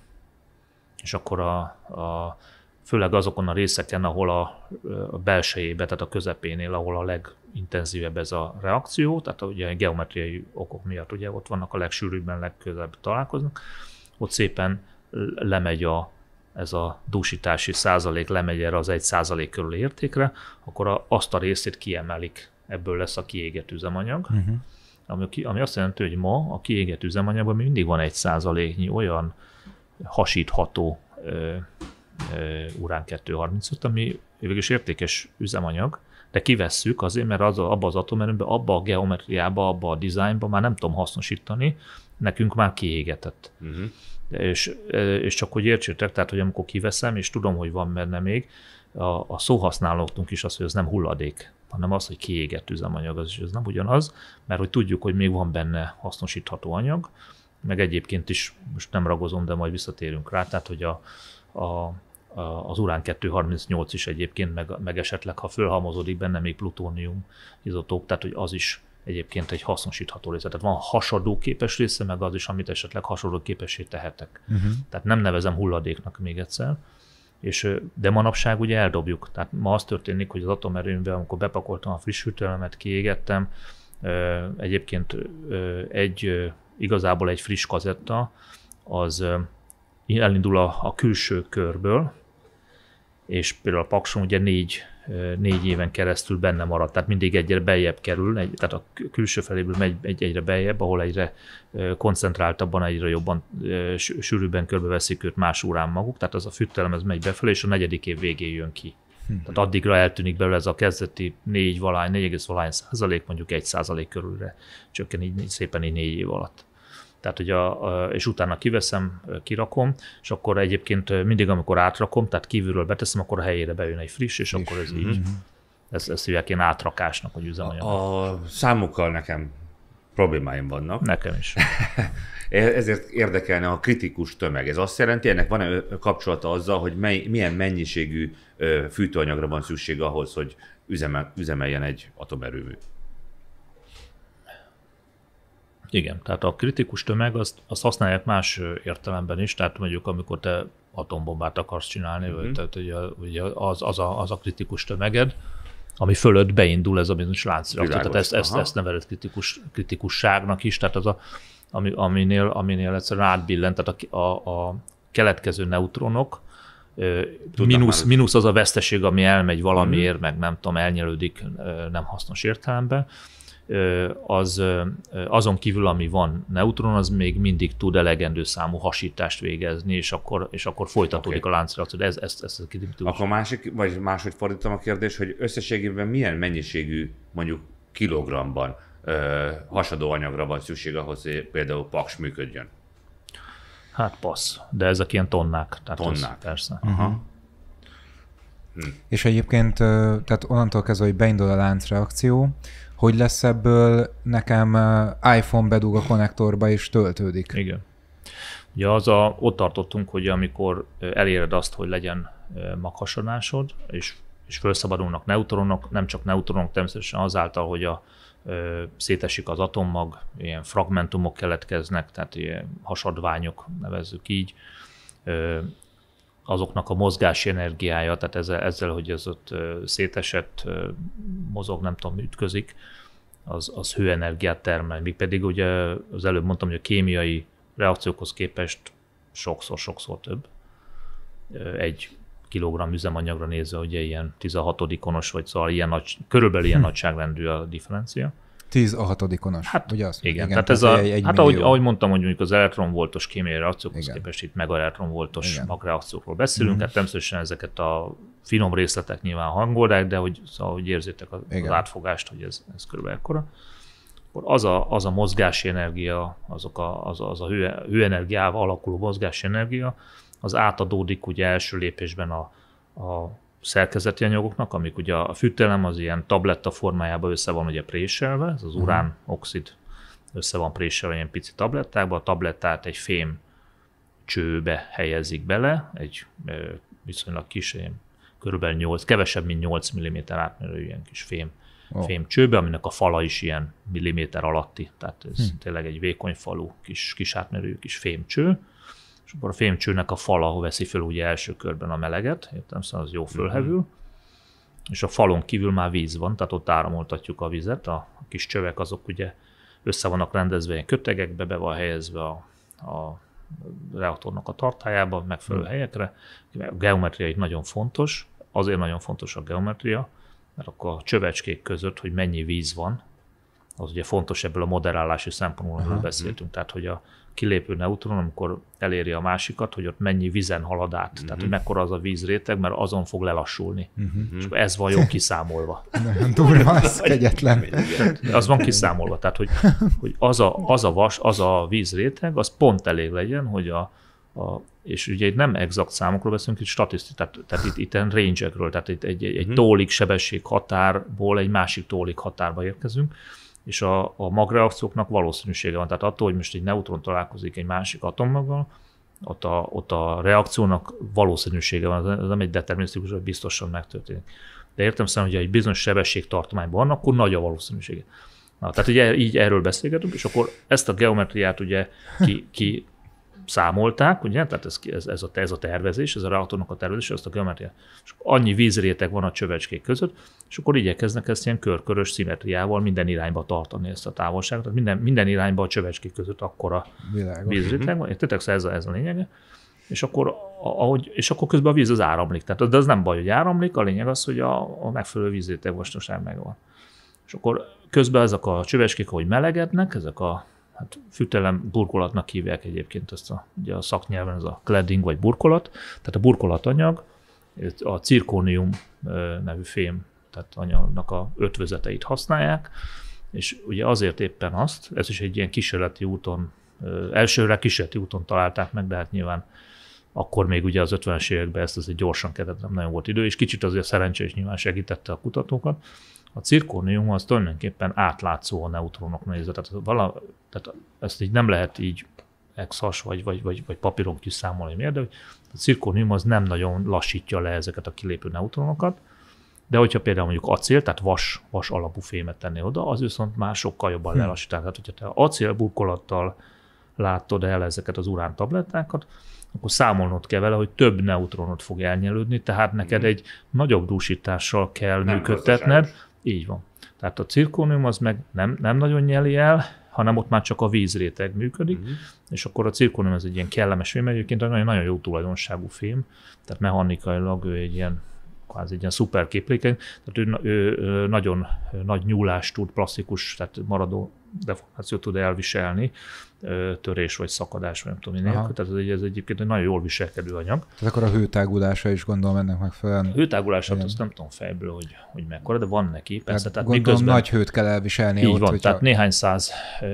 És akkor a, a főleg azokon a részeken, ahol a, a belsejébe, tehát a közepénél, ahol a leg, intenzívebb ez a reakció, tehát ugye geometriai okok miatt ugye ott vannak a legsűrűbben, legközelebb találkoznak, ott szépen lemegy a, ez a dúsítási százalék, lemegy erre az egy százalék körül értékre, akkor a, azt a részét kiemelik, ebből lesz a kiégett üzemanyag, uh-huh. ami, ami azt jelenti, hogy ma a kiégett üzemanyagban mindig van egy százaléknyi olyan hasítható ö, ö, urán 235, ami végül is értékes üzemanyag, de kivesszük azért, mert az, abba az atomerőmbe, abba a geometriába, abba a dizájnba már nem tudom hasznosítani, nekünk már kiégetett. Uh-huh. És, és csak hogy értsétek, tehát hogy amikor kiveszem, és tudom, hogy van benne még, a, a szóhasználóknunk is az, hogy ez nem hulladék, hanem az, hogy kiégett üzemanyag, az is ez nem ugyanaz, mert hogy tudjuk, hogy még van benne hasznosítható anyag, meg egyébként is, most nem ragozom, de majd visszatérünk rá, tehát hogy a, a az urán-238 is egyébként, meg, meg esetleg, ha fölhalmozódik benne még plutónium izotóp, tehát hogy az is egyébként egy hasznosítható része. Tehát van hasadó képes része, meg az is, amit esetleg hasonló képessé tehetek. Uh-huh. Tehát nem nevezem hulladéknak még egyszer. És, de manapság ugye eldobjuk. Tehát ma az történik, hogy az atomerőmben, amikor bepakoltam a friss hűtőelemet, kiégettem, egyébként egy, igazából egy friss kazetta, az elindul a, a külső körből, és például a Pakson ugye négy, négy éven keresztül benne maradt, tehát mindig egyre beljebb kerül, egy, tehát a külső feléből megy egy, egyre beljebb, ahol egyre koncentráltabban, egyre jobban sűrűbben körbeveszik őt más órán maguk, tehát az a füttelem ez megy befelé, és a negyedik év végén jön ki. Hmm. Tehát addigra eltűnik belőle ez a kezdeti 4 valány, 4, valány százalék, mondjuk 1 százalék körülre csökken így szépen így 4 év alatt tehát hogy a, és utána kiveszem, kirakom, és akkor egyébként mindig, amikor átrakom, tehát kívülről beteszem, akkor a helyére bejön egy friss, és akkor ez így. Ezt, mhm. ezt hívják én átrakásnak, hogy üzemanyag. A, a nekem problémáim vannak. Nekem is. [LAUGHS] E, ezért érdekelne a kritikus tömeg. Ez azt jelenti, ennek van-e kapcsolata azzal, hogy mely, milyen mennyiségű fűtőanyagra van szükség ahhoz, hogy üzemel, üzemeljen egy atomerőmű? Igen, tehát a kritikus tömeg azt, azt használják más értelemben is, tehát mondjuk amikor te atombombát akarsz csinálni, uh-huh. tehát ugye, ugye az, az, a, az a kritikus tömeged, ami fölött beindul ez a bizonyos láncreakció. Tehát ezt, ezt, ezt neveled kritikus, kritikusságnak is, tehát az a, ami, aminél, aminél egyszerűen átbillent, tehát a, a, a keletkező neutronok, mínusz, mínusz az a veszteség, ami elmegy valamiért, uh-huh. meg nem tudom, elnyelődik nem hasznos értelemben, az azon kívül, ami van neutron, az még mindig tud elegendő számú hasítást végezni, és akkor, és akkor folytatódik okay. a láncreakció. Ez, ez, ez, ez Akkor másik, vagy máshogy fordítom a kérdés, hogy összességében milyen mennyiségű, mondjuk kilogramban ö, hasadó anyagra van szükség ahhoz, hogy például paks működjön? Hát passz, de ezek ilyen tonnák. Tehát tonnák. persze. uh-huh. Hm. És egyébként, tehát onnantól kezdve, hogy beindul a láncreakció, hogy lesz ebből nekem eh, iPhone bedug a konnektorba és töltődik. Igen. Ugye az a, ott tartottunk, hogy amikor eh, eléred azt, hogy legyen eh, maghasonásod, és, és felszabadulnak neutronok, nem csak neutronok, természetesen azáltal, hogy a, ö, szétesik az atommag, ilyen fragmentumok keletkeznek, tehát ilyen hasadványok nevezzük így, ö, azoknak a mozgási energiája, tehát ezzel, ezzel hogy ez ott szétesett, mozog, nem tudom, ütközik, az, az hőenergiát termel. Míg pedig ugye az előbb mondtam, hogy a kémiai reakciókhoz képest sokszor-sokszor több. Egy kilogramm üzemanyagra nézve, ugye ilyen 16 onos vagy szóval ilyen nagy, körülbelül ilyen hm. nagyságrendű a differencia. 10 a hatodikonos. Hát, ugye az? Igen, igen tehát ez a, egy, egy hát ahogy, ahogy, mondtam, hogy mondjuk az elektronvoltos kémiai reakciókhoz igen. képest itt meg elektronvoltos magreakciókról beszélünk, hát természetesen ezeket a finom részletek nyilván hangolják, de hogy, szóval, hogy érzétek az, igen. az átfogást, hogy ez, ez körülbelül ekkora akkor az a, az a mozgási energia, azok a, az, az a hő, hőenergiával alakuló mozgási energia, az átadódik ugye első lépésben a, a szerkezeti anyagoknak, amik ugye a fűtelem az ilyen tabletta formájában össze van ugye préselve, ez az mhm. urán-oxid össze van préselve ilyen pici tablettákba, a tablettát egy fém csőbe helyezik bele, egy viszonylag kis, ilyen, körülbelül 8, kevesebb, mint 8 mm átmérő ilyen kis fém, oh. fém csőbe, aminek a fala is ilyen milliméter alatti, tehát ez hmm. tényleg egy vékony falú, kis, kis átmérő kis fémcső, és akkor a fémcsőnek a fala veszi föl ugye első körben a meleget, értem szóval az jó mhm. fölhevül, mm-hmm. és a falon kívül már víz van, tehát ott áramoltatjuk a vizet, a, kis csövek azok ugye össze vannak rendezve ilyen kötegekbe, be van helyezve a, a reaktornak a tartájába, megfelelő mm. helyekre. A geometria itt nagyon fontos, azért nagyon fontos a geometria, mert akkor a csövecskék között, hogy mennyi víz van, az ugye fontos ebből a moderálási szempontból, amiről beszéltünk, mhm. tehát hogy a, kilépő neutron, amikor eléri a másikat, hogy ott mennyi vizen halad át, uh-huh. tehát hogy mhm. mekkora az a vízréteg, mert azon fog lelassulni. Uh-huh. És ez van kiszámolva. Nagyon durva, az kegyetlen. Az van kiszámolva, tehát hogy, hogy az, a, az a vas, az a vízréteg, az pont elég legyen, hogy a, a és ugye itt nem exakt számokról beszélünk, itt statisztikát, tehát, tehát itt, itt range-ekről, tehát itt egy, egy, egy uh-huh. Mhm. tólik sebesség határból egy másik tólik határba érkezünk, és a, a magreakcióknak valószínűsége van. Tehát attól, hogy most egy neutron találkozik egy másik atommaggal, ott a, ott a reakciónak valószínűsége van, ez nem egy determinisztikus, hogy biztosan megtörténik. De értem szerint, hogy egy bizonyos sebességtartományban van, akkor nagy a valószínűsége. Na, tehát ugye így erről beszélgetünk, és akkor ezt a geometriát ugye ki, ki számolták, ugye, tehát ez, ez, ez, a, ez a tervezés, ez a reaktornak a tervezés, azt a geometriát. És annyi vízrétek van a csövecskék között, és akkor igyekeznek ezt ilyen körkörös szimmetriával minden irányba tartani ezt a távolságot, tehát minden, minden irányba a csövecskék között akkora Világos. vízrétek mhm. van, Értetek, szóval ez a, ez a lényege. És akkor, ahogy, és akkor közben a víz az áramlik. Tehát, de az nem baj, hogy áramlik, a lényeg az, hogy a, a megfelelő vízréteg vastagság megvan. És akkor közben ezek a csövecskék, ahogy melegednek, ezek a hát fűtelem burkolatnak hívják egyébként ezt a, ugye a szaknyelven, ez a cladding vagy burkolat, tehát a burkolatanyag, a cirkónium nevű fém, tehát anyagnak a ötvözeteit használják, és ugye azért éppen azt, ez is egy ilyen kísérleti úton, elsőre kísérleti úton találták meg, de hát nyilván akkor még ugye az 50-es években ezt azért gyorsan kellett, nem nagyon volt idő, és kicsit azért szerencsés nyilván segítette a kutatókat, a cirkónium az tulajdonképpen átlátszó a neutronok nézve, tehát, vala, tehát ezt így nem lehet így exas vagy, vagy, vagy, vagy papíron kiszámolni, miért, de a cirkónium az nem nagyon lassítja le ezeket a kilépő neutronokat, de hogyha például mondjuk acél, tehát vas, vas alapú fémet tenné oda, az viszont már sokkal jobban hmm. lelassítják. Tehát, hogyha te acélburkolattal látod el ezeket az urán tablettákat, akkor számolnod kell vele, hogy több neutronot fog elnyelődni, tehát neked hm. egy nagyobb dúsítással kell nem működtetned, gazdaságos. Így van. Tehát a cirkónium az meg nem, nem nagyon nyeli el, hanem ott már csak a vízréteg működik, mm-hmm. és akkor a cirkónium az egy ilyen kellemes film, egyébként egy nagyon, nagyon jó tulajdonságú film, tehát mechanikailag ő egy ilyen kvázi egy ilyen szuper képlékeny, tehát ő, ő, ő nagyon nagy nyúlást tud, plastikus, tehát maradó deformációt tud elviselni, törés vagy szakadás, vagy nem tudom én nélkül. Tehát ez, egy, ez egyébként egy nagyon jól viselkedő anyag. Tehát akkor a hőtágulása is gondolom ennek megfelelően. Hőtágulása, hát azt nem tudom fejből, hogy, hogy mekkora, de van neki. Hát persze, tehát, tehát miközben, nagy hőt kell elviselni. Így ott, van, tehát a... néhány száz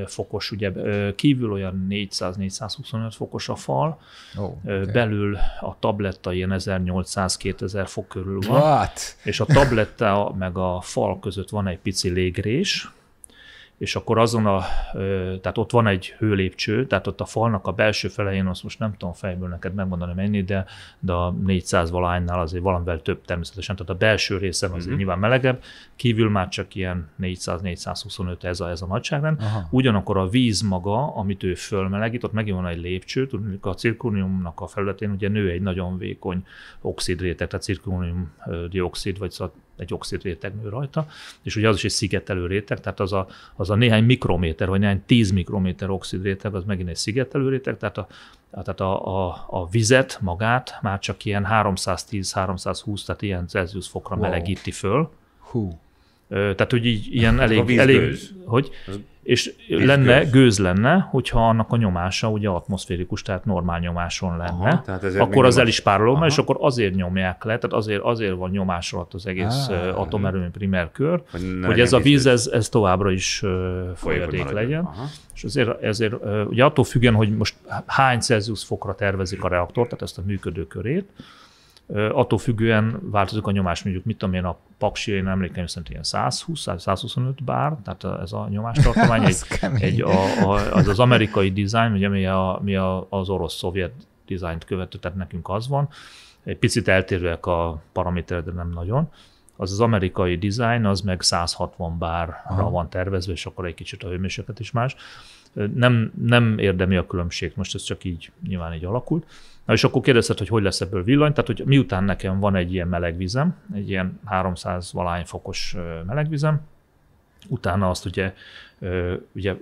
fokos, ugye kívül olyan 400-425 fokos a fal, oh, okay. belül a tabletta ilyen 1800-2000 fok körül van. What? És a tabletta meg a fal között van egy pici légrés, és akkor azon a, tehát ott van egy hőlépcső, tehát ott a falnak a belső felején, azt most nem tudom fejből neked megmondani mennyi, de, de a 400 valahánynál azért valamivel több természetesen, tehát a belső részen azért uh-huh. Mhm. nyilván melegebb, kívül már csak ilyen 400-425 ez a, ez a nagyságrend. Aha. Ugyanakkor a víz maga, amit ő fölmelegít, ott megint van egy lépcső, tudjuk a cirkóniumnak a felületén ugye nő egy nagyon vékony oxidréteg, tehát cirkónium vagy szóval egy oxid réteg nő rajta, és ugye az is egy szigetelő réteg, tehát az a, az a néhány mikrométer, vagy néhány tíz mikrométer oxid réteg, az megint egy szigetelő réteg, tehát a, tehát a, a, a vizet magát már csak ilyen 310-320, tehát ilyen Celsius fokra wow. melegíti föl. Hú. Tehát, hogy így ilyen elég... A elég hogy? És Mit lenne, gőz? gőz lenne, hogyha annak a nyomása ugye atmoszférikus, tehát normál nyomáson lenne, Aha, tehát akkor az el is párolom, és akkor azért nyomják le, tehát azért, azért van nyomás alatt az egész ah, atomerőmű primer kör, hogy, hogy ez a víz, ez, ez továbbra is folyadék legyen. Aha. És azért, ezért ugye attól függően, hogy most hány Celsius fokra tervezik a reaktort, tehát ezt a működő körét attól függően változik a nyomás, mondjuk mit tudom én, a paksi, én emlékeim szerint ilyen 120-125 bár, tehát ez a tartomány, [LAUGHS] egy, egy a, a, az, az amerikai design, ugye mi, a, mi a, az orosz-szovjet dizájnt követő, tehát nekünk az van. Egy picit eltérőek a paraméterek, de nem nagyon. Az az amerikai design, az meg 160 bárra Aha. van tervezve, és akkor egy kicsit a hőmérséklet is más. Nem, nem érdemi a különbség, most ez csak így nyilván így alakult. Na és akkor kérdezted, hogy hogy lesz ebből villany, tehát hogy miután nekem van egy ilyen melegvizem, egy ilyen 300 valány fokos melegvizem, utána azt ugye, ugye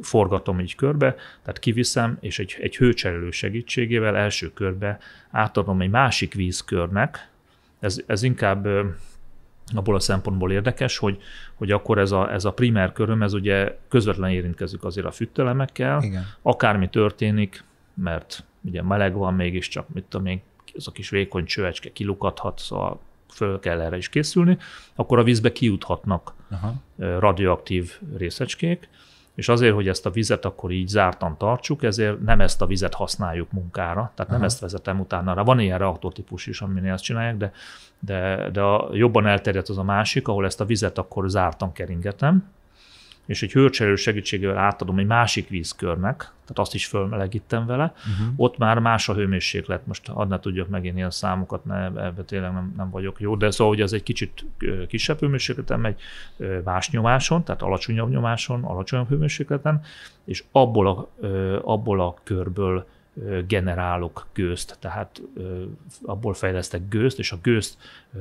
forgatom így körbe, tehát kiviszem, és egy, egy hőcserélő segítségével első körbe átadom egy másik vízkörnek, ez, ez inkább abból a szempontból érdekes, hogy, hogy akkor ez a, ez a primer köröm, ez ugye közvetlen érintkezik azért a füttelemekkel, Igen. akármi történik, mert ugye meleg van mégiscsak, mit tudom én, ez a kis vékony csövecske kilukadhat, szóval föl kell erre is készülni, akkor a vízbe kijuthatnak Aha. radioaktív részecskék, és azért, hogy ezt a vizet akkor így zártan tartsuk, ezért nem ezt a vizet használjuk munkára, tehát nem Aha. ezt vezetem utána rá. Van ilyen reaktortípus is, aminél ezt csinálják, de, de, de a, jobban elterjedt az a másik, ahol ezt a vizet akkor zártan keringetem, és egy hőrcserő segítségével átadom egy másik vízkörnek, tehát azt is fölmelegítem vele, uh-huh. ott már más a hőmérséklet, most adná tudjak én ilyen számokat, ne, ebbe tényleg nem, nem vagyok jó, de szóval hogy az egy kicsit kisebb hőmérsékleten megy más nyomáson, tehát alacsonyabb nyomáson, alacsonyabb hőmérsékleten, és abból a, abból a körből generálok gőzt, tehát abból fejlesztek gőzt, és a gőzt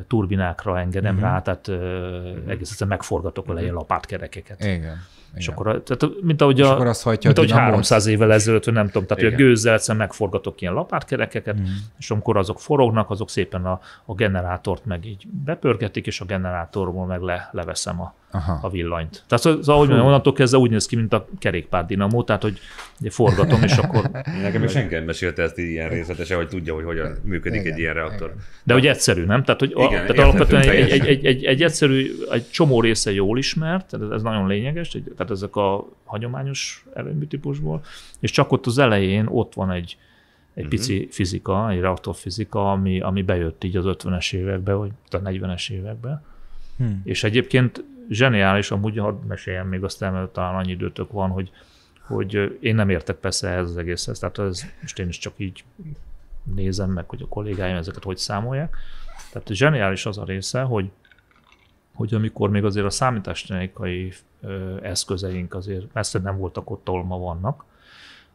turbinákra engedem uh-huh. rá, tehát uh-huh. egész egyszerűen megforgatok vele mhm. ilyen lapátkerekeket. Igen. És akkor, tehát, mint ahogy, a, akkor azt hajtja mint ahogy 300 évvel ezelőtt, nem tudom, tehát a gőzzel egyszerűen megforgatok ilyen lapátkerekeket, mm. és amikor azok forognak, azok szépen a, a generátort meg így bepörgetik, és a generátorból meg le, leveszem a, Aha. a villanyt. Tehát az, szóval, szóval, az hogy mondjam, onnantól kezdve úgy néz ki, mint a kerékpár dinamó, tehát hogy forgatom, és akkor... [LAUGHS] Nekem még senki nem mesélte ezt ilyen részletesen, hogy tudja, hogy hogyan működik igen, egy ilyen reaktor. Igen. De hogy egyszerű, nem? Tehát, hogy igen, a, tehát alapvetően egy, egy, egy, egy, egy, egyszerű, egy csomó része jól ismert, ez, ez nagyon lényeges, tehát ezek a hagyományos erőmű típusból, és csak ott az elején ott van egy, egy uh-huh. pici fizika, egy reaktorfizika, ami, ami bejött így az 50-es évekbe, vagy a 40-es évekbe. Hmm. És egyébként zseniális, amúgy hadd meséljem még aztán, mert talán annyi időtök van, hogy, hogy én nem értek persze ehhez az egészhez, tehát ez most én is csak így nézem meg, hogy a kollégáim ezeket hogy számolják. Tehát zseniális az a része, hogy, hogy amikor még azért a számítástechnikai eszközeink azért messze nem voltak ott, ahol ma vannak,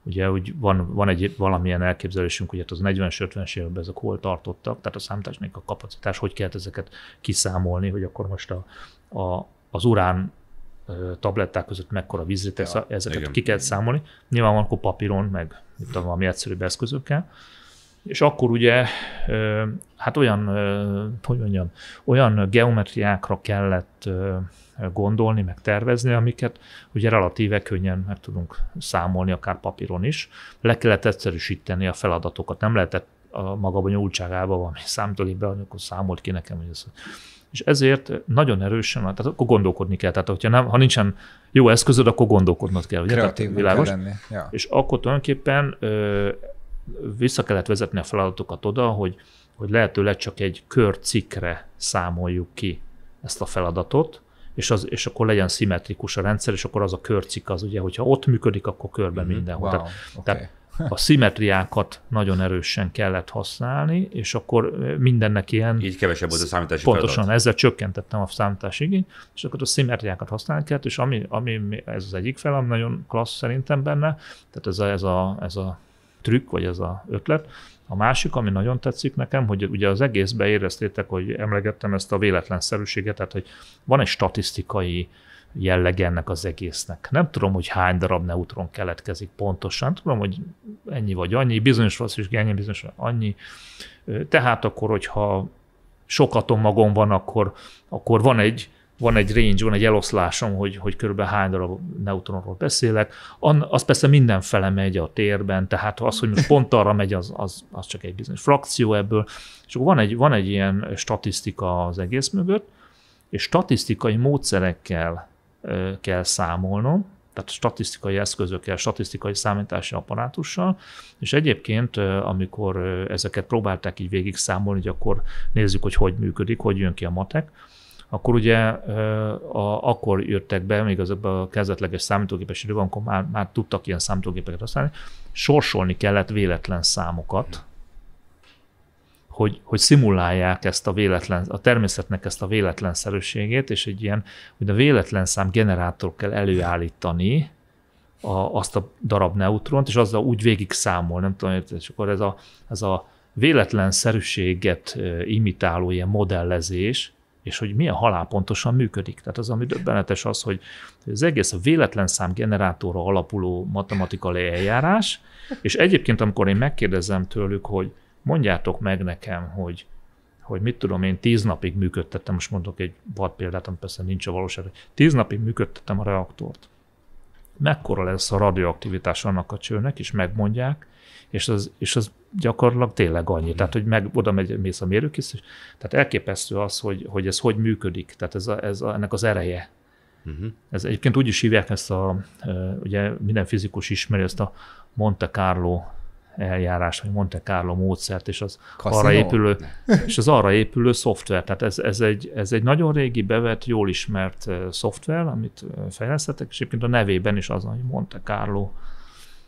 ugye úgy van, van egy valamilyen elképzelésünk, hogy hát az 40-es, 50-es években ezek hol tartottak, tehát a a kapacitás, hogy kellett ezeket kiszámolni, hogy akkor most a, a, az urán tabletták között mekkora vízréteg, ja, ezeket igen. ki kell számolni. Nyilván van akkor papíron, meg itt tudom, valami egyszerűbb eszközökkel. És akkor ugye, hát olyan, hogy mondjam, olyan geometriákra kellett gondolni, meg tervezni, amiket ugye relatíve könnyen meg tudunk számolni, akár papíron is. Le kellett egyszerűsíteni a feladatokat, nem lehetett a maga bonyolultságában valami [LAUGHS] számtól akkor számolt ki nekem, hogy ez és ezért nagyon erősen, tehát akkor gondolkodni kell. Tehát hogyha nem, ha nincsen jó eszközöd, akkor gondolkodnod kell. Ugye? Kreatív tehát, világos. Kell lenni. Ja. És akkor tulajdonképpen ö, vissza kellett vezetni a feladatokat oda, hogy, hogy lehetőleg csak egy körcikre számoljuk ki ezt a feladatot, és, az, és akkor legyen szimmetrikus a rendszer, és akkor az a körcik az ugye, hogyha ott működik, akkor körben mm-hmm. mindenhol. Wow, tehát, okay. tehát a szimmetriákat nagyon erősen kellett használni, és akkor mindennek ilyen... Így kevesebb volt a számítási Pontosan, feladat. ezzel csökkentettem a számítási igényt, és akkor a szimmetriákat használni kellett, és ami, ami ez az egyik fel, ami nagyon klassz szerintem benne, tehát ez a, ez a, ez a trükk, vagy ez a ötlet. A másik, ami nagyon tetszik nekem, hogy ugye az egészbe éreztétek, hogy emlegettem ezt a véletlenszerűséget, tehát hogy van egy statisztikai jelleg ennek az egésznek. Nem tudom, hogy hány darab neutron keletkezik pontosan, tudom, hogy ennyi vagy annyi, bizonyos is ennyi, bizonyos annyi. Tehát akkor, hogyha sok atommagon van, akkor, akkor van egy van egy range, van egy eloszlásom, hogy, hogy körülbelül hány darab neutronról beszélek. An, az persze mindenfele megy a térben, tehát az, hogy most pont arra megy, az, az, az csak egy bizonyos frakció ebből. És akkor van egy, van egy ilyen statisztika az egész mögött, és statisztikai módszerekkel kell számolnom, tehát statisztikai eszközökkel, statisztikai számítási apparátussal, és egyébként, amikor ezeket próbálták így végig számolni, hogy akkor nézzük, hogy hogy működik, hogy jön ki a matek, akkor ugye a, akkor jöttek be, még azokban a kezdetleges számítógépes időben, amikor már, már tudtak ilyen számítógépeket használni, sorsolni kellett véletlen számokat, hogy, hogy szimulálják ezt a véletlen, a természetnek ezt a véletlenszerűségét, és egy ilyen, hogy a véletlenszám generátor kell előállítani a, azt a darab neutront, és azzal úgy végig számol, nem tudom, és akkor ez a, ez a véletlenszerűséget imitáló ilyen modellezés, és hogy milyen halál pontosan működik. Tehát az, ami döbbenetes az, hogy az egész a véletlen szám generátorra alapuló matematikai eljárás, és egyébként, amikor én megkérdezem tőlük, hogy mondjátok meg nekem, hogy, hogy mit tudom én, tíz napig működtettem, most mondok egy vad példát, ami persze nincs a valóság, tíz napig működtettem a reaktort. Mekkora lesz a radioaktivitás annak a csőnek, és megmondják, és az, és az gyakorlatilag tényleg annyi. Tehát, hogy meg oda megy, mész a mérőkész, tehát elképesztő az, hogy, hogy ez hogy működik, tehát ez, a, ez a, ennek az ereje. Uh-huh. Ez egyébként úgy is hívják ezt a, ugye minden fizikus ismeri ezt a Monte Carlo eljárás, vagy Monte Carlo módszert, és az, arra épülő, [LAUGHS] és az arra épülő szoftver. Tehát ez, ez, egy, ez egy nagyon régi, bevett, jól ismert szoftver, amit fejlesztettek, és egyébként a nevében is az, hogy Monte Carlo.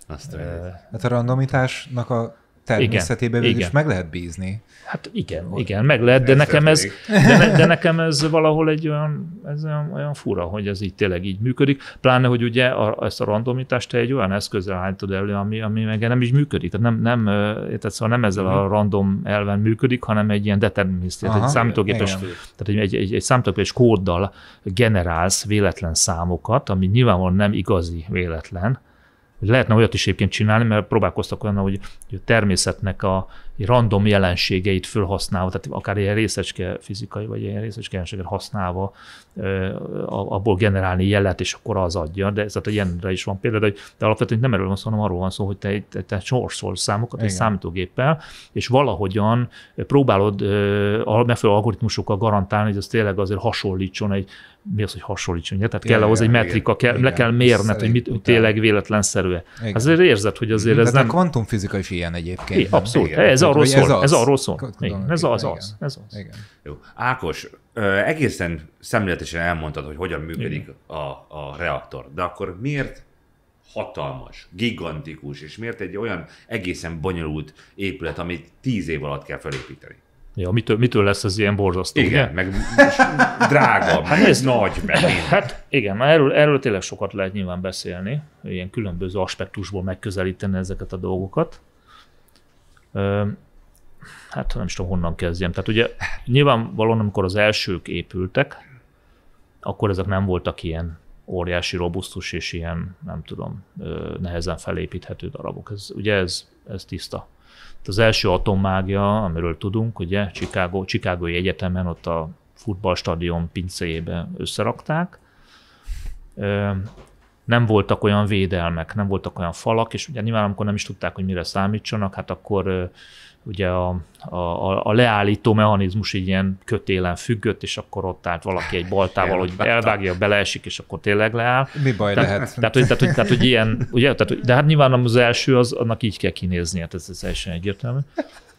Azt e, hát a randomitásnak a természetében igen, is meg lehet bízni. Hát igen, hogy igen, meg lehet, de nekem, ez, de, ne, de nekem ez valahol egy olyan, ez olyan, olyan fura, hogy ez így tényleg így működik, pláne, hogy ugye a, ezt a randomitást te egy olyan eszközzel állítod elő, ami, ami meg nem is működik, tehát nem, nem, tehát szóval nem ezzel a mhm. random elven működik, hanem egy ilyen determinisztiát, egy számítógépes, igen. tehát egy, egy, egy számítógépes kóddal generálsz véletlen számokat, ami nyilvánvalóan nem igazi véletlen, Lehetne olyat is egyébként csinálni, mert próbálkoztak olyan, hogy a természetnek a random jelenségeit fölhasználva, tehát akár ilyen részecske fizikai, vagy ilyen részecske jelenséget használva, abból generálni jelet, és akkor az adja. De ez tehát ilyenre is van példa, de, de alapvetően nem erről van szó, hanem arról van szó, hogy te, te, te sorszol számokat Igen. egy számítógéppel, és valahogyan próbálod megfelelő algoritmusokkal garantálni, hogy az tényleg azért hasonlítson egy mi az, hogy hasonlítson, tehát kell ahhoz egy metrika, kell, igen, le kell mérned, hogy mit után. tényleg véletlenszerű. Hát igen. Azért érzed, hogy azért ez hát nem... A kvantumfizika is ilyen egyébként. Igen, abszolút, igen. ez arról szól, ez arról szól. Ez az, az, ez az. Jó. Ákos, egészen szemléletesen elmondtad, hogy hogyan működik a, a reaktor, de akkor miért hatalmas, gigantikus, és miért egy olyan egészen bonyolult épület, amit tíz év alatt kell felépíteni? Ja, mitől, mitől lesz ez ilyen borzasztó? Igen, ugye? meg drága, hát meg ez nagy. Meg. Hát igen, már erről, erről tényleg sokat lehet nyilván beszélni, ilyen különböző aspektusból megközelíteni ezeket a dolgokat. Hát nem is tudom, honnan kezdjem. Tehát ugye nyilvánvalóan, amikor az elsők épültek, akkor ezek nem voltak ilyen óriási, robusztus és ilyen, nem tudom, nehezen felépíthető darabok. Ez, ugye ez, ez tiszta az első atommágia, amiről tudunk, ugye Chicago, Chicagói Egyetemen ott a futballstadion pincéjébe összerakták. Nem voltak olyan védelmek, nem voltak olyan falak, és ugye nyilván amikor nem is tudták, hogy mire számítsanak, hát akkor ugye a, a, a leállító mechanizmus így ilyen kötélen függött, és akkor ott állt valaki egy baltával, hogy elvágja, beleesik, és akkor tényleg leáll. Mi baj tehát, lehet? Tehát, hogy, tehát, hogy, tehát, hogy ilyen, ugye, tehát, de hát nyilván az első, az, annak így kell kinézni, hát ez, ez teljesen egyértelmű.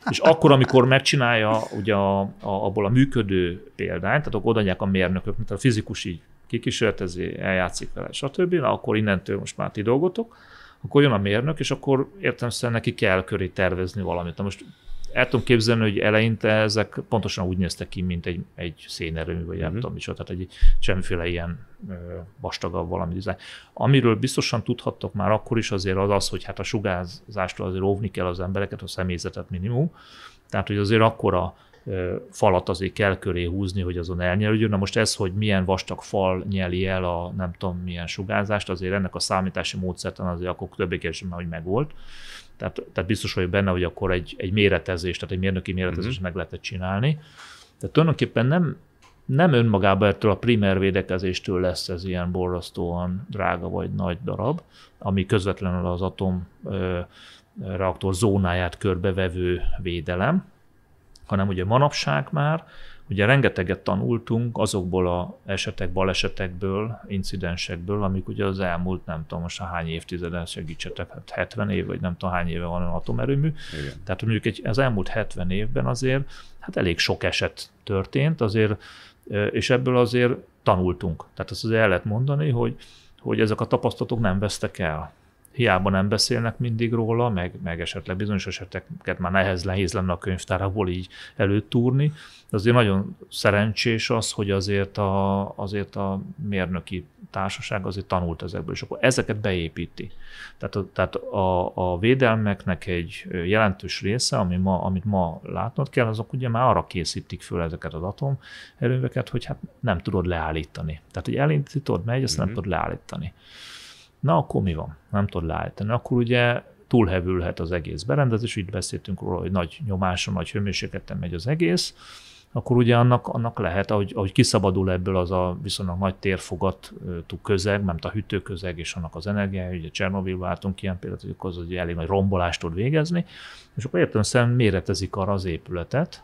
És akkor, amikor megcsinálja ugye a, a, abból a működő példányt, tehát akkor odaadják a mérnökök, mint a fizikus így kikísértezi, eljátszik vele, stb. Na, akkor innentől most már ti dolgotok akkor jön a mérnök, és akkor értem neki kell köré tervezni valamit. Na most el tudom képzelni, hogy eleinte ezek pontosan úgy néztek ki, mint egy, egy szénerőmű, vagy nem mm. tudom micsoda, tehát egy semmiféle ilyen vastagabb valami dizájn. Amiről biztosan tudhattok már akkor is azért az az, hogy hát a sugárzástól azért óvni kell az embereket, a személyzetet minimum, tehát hogy azért akkora falat azért kell köré húzni, hogy azon elnyelődjön. Na most ez, hogy milyen vastag fal nyeli el a nem tudom milyen sugárzást, azért ennek a számítási módszertan azért akkor többé már hogy megvolt. Tehát, tehát biztos vagyok benne, hogy akkor egy, egy méretezés, tehát egy mérnöki méretezés uh-huh. Mhm. meg lehetett csinálni. Tehát tulajdonképpen nem, nem önmagában ettől a primer védekezéstől lesz ez ilyen borrasztóan drága vagy nagy darab, ami közvetlenül az atom ö, reaktor zónáját körbevevő védelem, hanem ugye manapság már Ugye rengeteget tanultunk azokból a esetek, balesetekből, incidensekből, amik ugye az elmúlt, nem tudom most a hány évtizeden, segítsetek, hát 70 év, vagy nem tudom hány éve van atomerőmű. Igen. Tehát mondjuk egy, az elmúlt 70 évben azért hát elég sok eset történt, azért, és ebből azért tanultunk. Tehát azt azért el lehet mondani, hogy, hogy ezek a tapasztalatok nem vesztek el hiába nem beszélnek mindig róla, meg, meg esetleg bizonyos eseteket már nehez, nehéz lenne a könyvtárából így előtúrni. De azért nagyon szerencsés az, hogy azért a, azért a mérnöki társaság azért tanult ezekből, és akkor ezeket beépíti. Tehát a, tehát a, a védelmeknek egy jelentős része, ami ma, amit ma látnod kell, azok ugye már arra készítik föl ezeket az erőveket, hogy hát nem tudod leállítani. Tehát, hogy elindítod, megy, ezt mm-hmm. nem mhm. tudod leállítani na akkor mi van? Nem tud leállítani. Akkor ugye túlhevülhet az egész berendezés, itt beszéltünk róla, hogy nagy nyomáson, nagy hőmérsékleten megy az egész, akkor ugye annak, annak lehet, ahogy, ahogy kiszabadul ebből az a viszonylag nagy térfogatú közeg, mert a hűtőközeg és annak az energiája, ugye Csernobyl váltunk ilyen példát, hogy az hogy elég nagy rombolást tud végezni, és akkor értem szerint méretezik arra az épületet,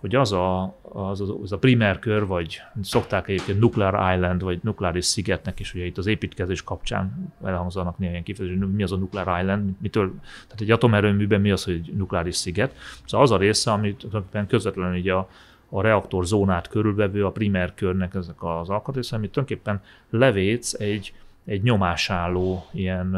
hogy az a, az, az a primer kör, vagy szokták egyébként Nuclear Island, vagy nukleáris szigetnek is, ugye itt az építkezés kapcsán elhangzanak néha ilyen kifejezés, hogy mi az a Nuclear Island, mitől, tehát egy atomerőműben mi az, hogy nukleáris sziget. Szóval az a része, amit közvetlenül így a, a reaktor zónát körülvevő, a primer körnek ezek az alkatrészek, amit tulajdonképpen levétsz egy, egy nyomásálló ilyen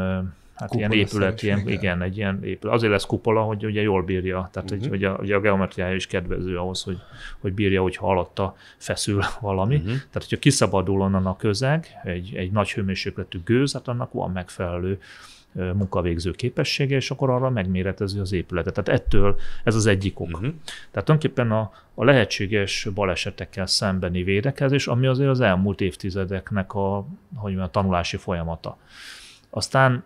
Hát Kupola ilyen épület, ilyen, igen, egy ilyen épület. Azért lesz kupola, hogy ugye jól bírja, tehát uh-huh. hogy, hogy, mhm. a, a geometriája is kedvező ahhoz, hogy, hogy bírja, hogyha alatta feszül [LAUGHS] valami. Uh-huh. Tehát, hogyha kiszabadul onnan a közeg, egy, egy nagy hőmérsékletű gőz, hát annak van megfelelő munkavégző képessége, és akkor arra megméretezi az épületet. Tehát ettől ez az egyik ok. Uh-huh. Tehát tulajdonképpen a, a lehetséges balesetekkel szembeni védekezés, ami azért az elmúlt évtizedeknek a, hogy mondjam, a tanulási folyamata. Aztán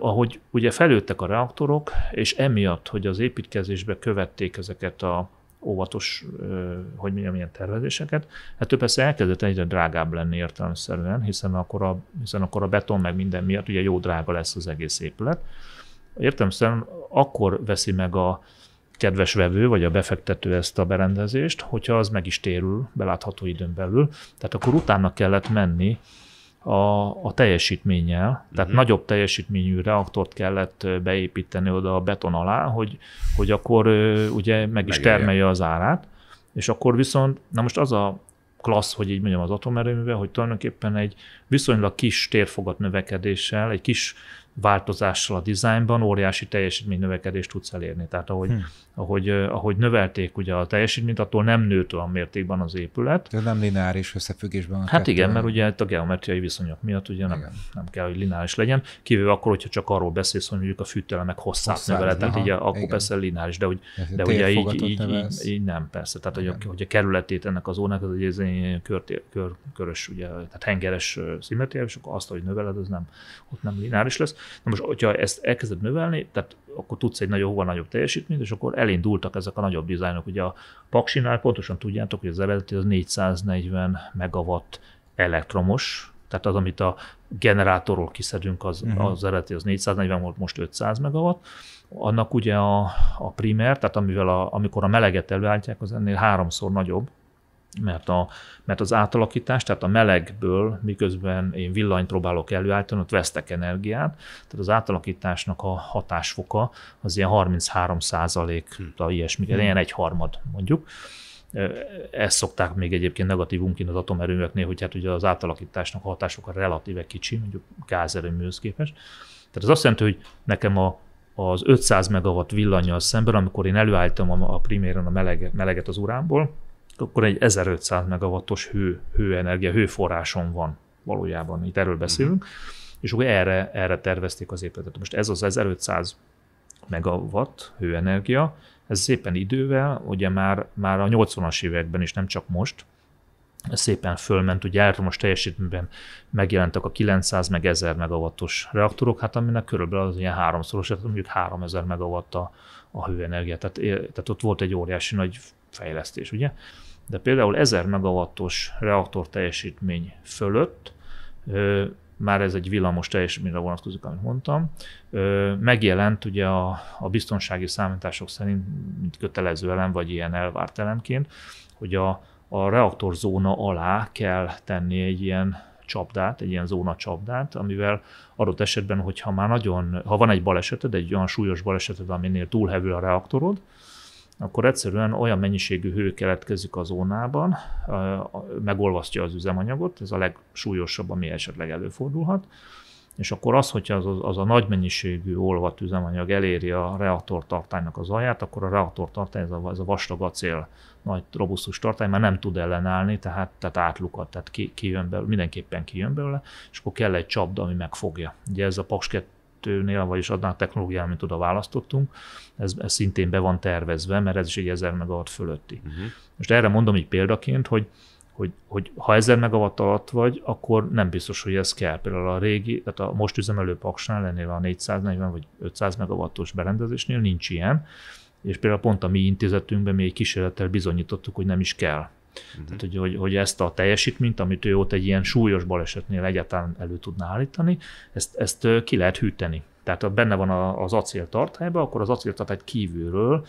ahogy ugye felőttek a reaktorok, és emiatt, hogy az építkezésbe követték ezeket a óvatos, hogy mondjam, ilyen tervezéseket, hát ő persze elkezdett egyre drágább lenni értelemszerűen, hiszen akkor, a, hiszen akkor a beton meg minden miatt ugye jó drága lesz az egész épület. Értelemszerűen akkor veszi meg a kedves vevő vagy a befektető ezt a berendezést, hogyha az meg is térül belátható időn belül, tehát akkor utána kellett menni a, a teljesítménnyel, tehát uh-huh. nagyobb teljesítményű reaktort kellett beépíteni oda a beton alá, hogy, hogy akkor ugye meg is Megérje. termelje az árát, és akkor viszont, na most az a klassz, hogy így mondjam az atomerőművel, hogy tulajdonképpen egy viszonylag kis térfogat növekedéssel, egy kis változással a dizájnban óriási teljesítménynövekedést tudsz elérni. Tehát ahogy, hmm. ahogy, ahogy növelték ugye a teljesítményt, attól nem nőtt olyan mértékben az épület. de nem lineáris összefüggésben van. Hát kettően. igen, mert ugye a geometriai viszonyok miatt ugye nem, nem kell, hogy lineáris legyen, kivéve akkor, hogyha csak arról beszélsz, hogy mondjuk a fűtelemek hosszát, növeled, tehát ugye akkor igen. persze lineáris, de, hogy, de ugye így, így, így, így, nem persze, tehát hogy a, hogy a kerületét ennek az zónak, az egy kör, kör, körös, ugye, tehát hengeres szimetriás, és akkor azt, hogy növeled, az nem, ott nem lineáris lesz. Na most, hogyha ezt elkezded növelni, tehát akkor tudsz egy nagyon nagyobb teljesítményt, és akkor elindultak ezek a nagyobb dizájnok. Ugye a Paksinál pontosan tudjátok, hogy az eredeti az 440 megawatt elektromos, tehát az, amit a generátorról kiszedünk, az, uh-huh. az eredeti az 440 volt, most 500 megawatt. Annak ugye a, a primer, tehát amivel a, amikor a meleget előállítják, az ennél háromszor nagyobb, mert, a, mert az átalakítás, tehát a melegből, miközben én villanyt próbálok előállítani, ott vesztek energiát, tehát az átalakításnak a hatásfoka az ilyen 33 százalék, hmm. ilyesmi, hmm. ilyen egyharmad mondjuk. Ezt szokták még egyébként negatívunként az atomerőmeknél, hogy hát ugye az átalakításnak a hatásfoka relatíve kicsi, mondjuk gázerőműhöz képest. Tehát az azt jelenti, hogy nekem a az 500 megawatt villanyjal szemben, amikor én előálltam a, a priméren a melege, meleget az uránból, akkor egy 1500 megawattos hő, hőenergia, hőforráson van valójában, itt erről beszélünk, uh-huh. és akkor erre, erre tervezték az épületet. Most ez az 1500 megawatt hőenergia, ez szépen idővel, ugye már, már a 80-as években is, nem csak most, szépen fölment, ugye átlagos teljesítményben megjelentek a 900 meg 1000 megawattos reaktorok, hát aminek körülbelül az ilyen háromszoros, tehát mondjuk 3000 megawatt a, a hőenergia, tehát, tehát ott volt egy óriási nagy fejlesztés, ugye? de például 1000 megawattos reaktor teljesítmény fölött már ez egy villamos teljesítményre vonatkozik, amit mondtam, megjelent ugye a, a biztonsági számítások szerint, mint kötelező elem, vagy ilyen elvárt elemként, hogy a, a zóna alá kell tenni egy ilyen csapdát, egy ilyen zóna csapdát, amivel adott esetben, hogyha már nagyon, ha van egy baleseted, egy olyan súlyos baleseted, aminél túlhevül a reaktorod, akkor egyszerűen olyan mennyiségű hő keletkezik a zónában, megolvasztja az üzemanyagot, ez a legsúlyosabb, ami esetleg előfordulhat, és akkor az, hogyha az, az a nagy mennyiségű olvat üzemanyag eléri a reaktortartálynak az alját, akkor a reaktortartály, ez a, ez a vastag acél nagy robusztus tartály már nem tud ellenállni, tehát, tehát átlukat, tehát ki, ki belőle, mindenképpen kijön belőle, és akkor kell egy csapda, ami megfogja. Ugye ez a Paks 2-nél, vagyis annál technológiát, mint oda választottunk, ez, ez szintén be van tervezve, mert ez is egy 1000 megawatt fölötti. Uh-huh. Most erre mondom így példaként, hogy hogy, hogy ha 1000 megawatt alatt vagy, akkor nem biztos, hogy ez kell. Például a régi, tehát a most üzemelő paksnál, ennél a 440 vagy 500 megawattos berendezésnél nincs ilyen, és például pont a mi intézetünkben mi egy kísérlettel bizonyítottuk, hogy nem is kell. Uh-huh. Tehát, hogy, hogy, hogy ezt a teljesítményt, amit ő ott egy ilyen súlyos balesetnél egyáltalán elő tudná állítani, ezt, ezt ki lehet hűteni. Tehát ha benne van az acéltartályban, akkor az acéltartályt tartályt kívülről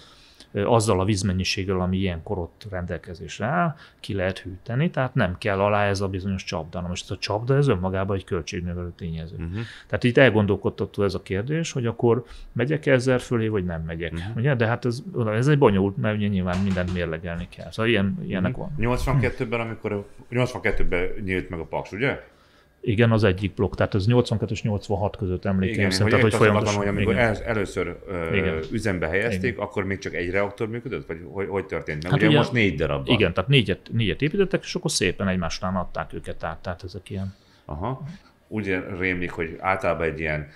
azzal a vízmennyiséggel, ami ilyen korott rendelkezésre áll, ki lehet hűteni, tehát nem kell alá ez a bizonyos csapda. Na most a csapda ez önmagában egy költségnövelő tényező. Uh-huh. Tehát itt elgondolkodtató ez a kérdés, hogy akkor megyek ezer fölé, vagy nem megyek. Uh-huh. Ugye? De hát ez, ez egy bonyolult, mert ugye nyilván mindent mérlegelni kell. Szóval ilyen, ilyenek uh-huh. van. 82-ben, amikor 82-ben nyílt meg a Paks, ugye? Igen, az egyik blokk, tehát ez 82 és 86 között emlékeim szerint. Tehát, hogy folyamatosan. Akarom, hogy amikor igen. először ö, igen. üzembe helyezték, igen. akkor még csak egy reaktor működött? Vagy hogy, hogy történt? Mert hát ugye, ugye most négy darab van. Igen, tehát négyet, négyet építettek, és akkor szépen egymás után adták őket át, tehát ezek ilyen. Aha. Úgy rémlik, hogy általában egy ilyen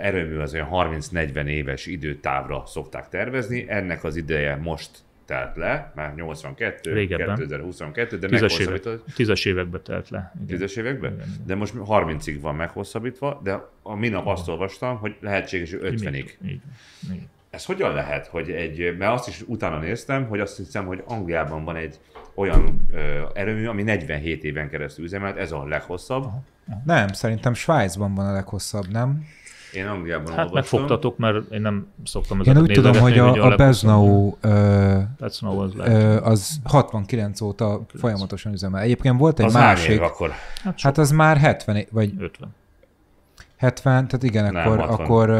erőmű az olyan 30-40 éves időtávra szokták tervezni, ennek az ideje most telt le, már 82, Régebben. 2022, de tízes meghosszabbított. Évek, tízes években telt le. Igen. Tízes években? Igen, De most 30-ig van meghosszabbítva, de a minap azt olvastam, hogy lehetséges, hogy 50-ig. Igen. Igen. Ez hogyan lehet, hogy egy, mert azt is utána néztem, hogy azt hiszem, hogy Angliában van egy olyan ö, erőmű, ami 47 éven keresztül üzemelt, ez a leghosszabb. Aha. Nem, szerintem Svájcban van a leghosszabb, nem? Én Angliában hát olvastam. megfogtatok, mert én nem szoktam ezeket Én úgy tudom, hogy a, a Beznau az, 69 óta folyamatosan üzemel. Egyébként volt egy az másik. akkor. Hát, hát az már 70, vagy 50. 70, tehát igen, nem, akkor, akkor,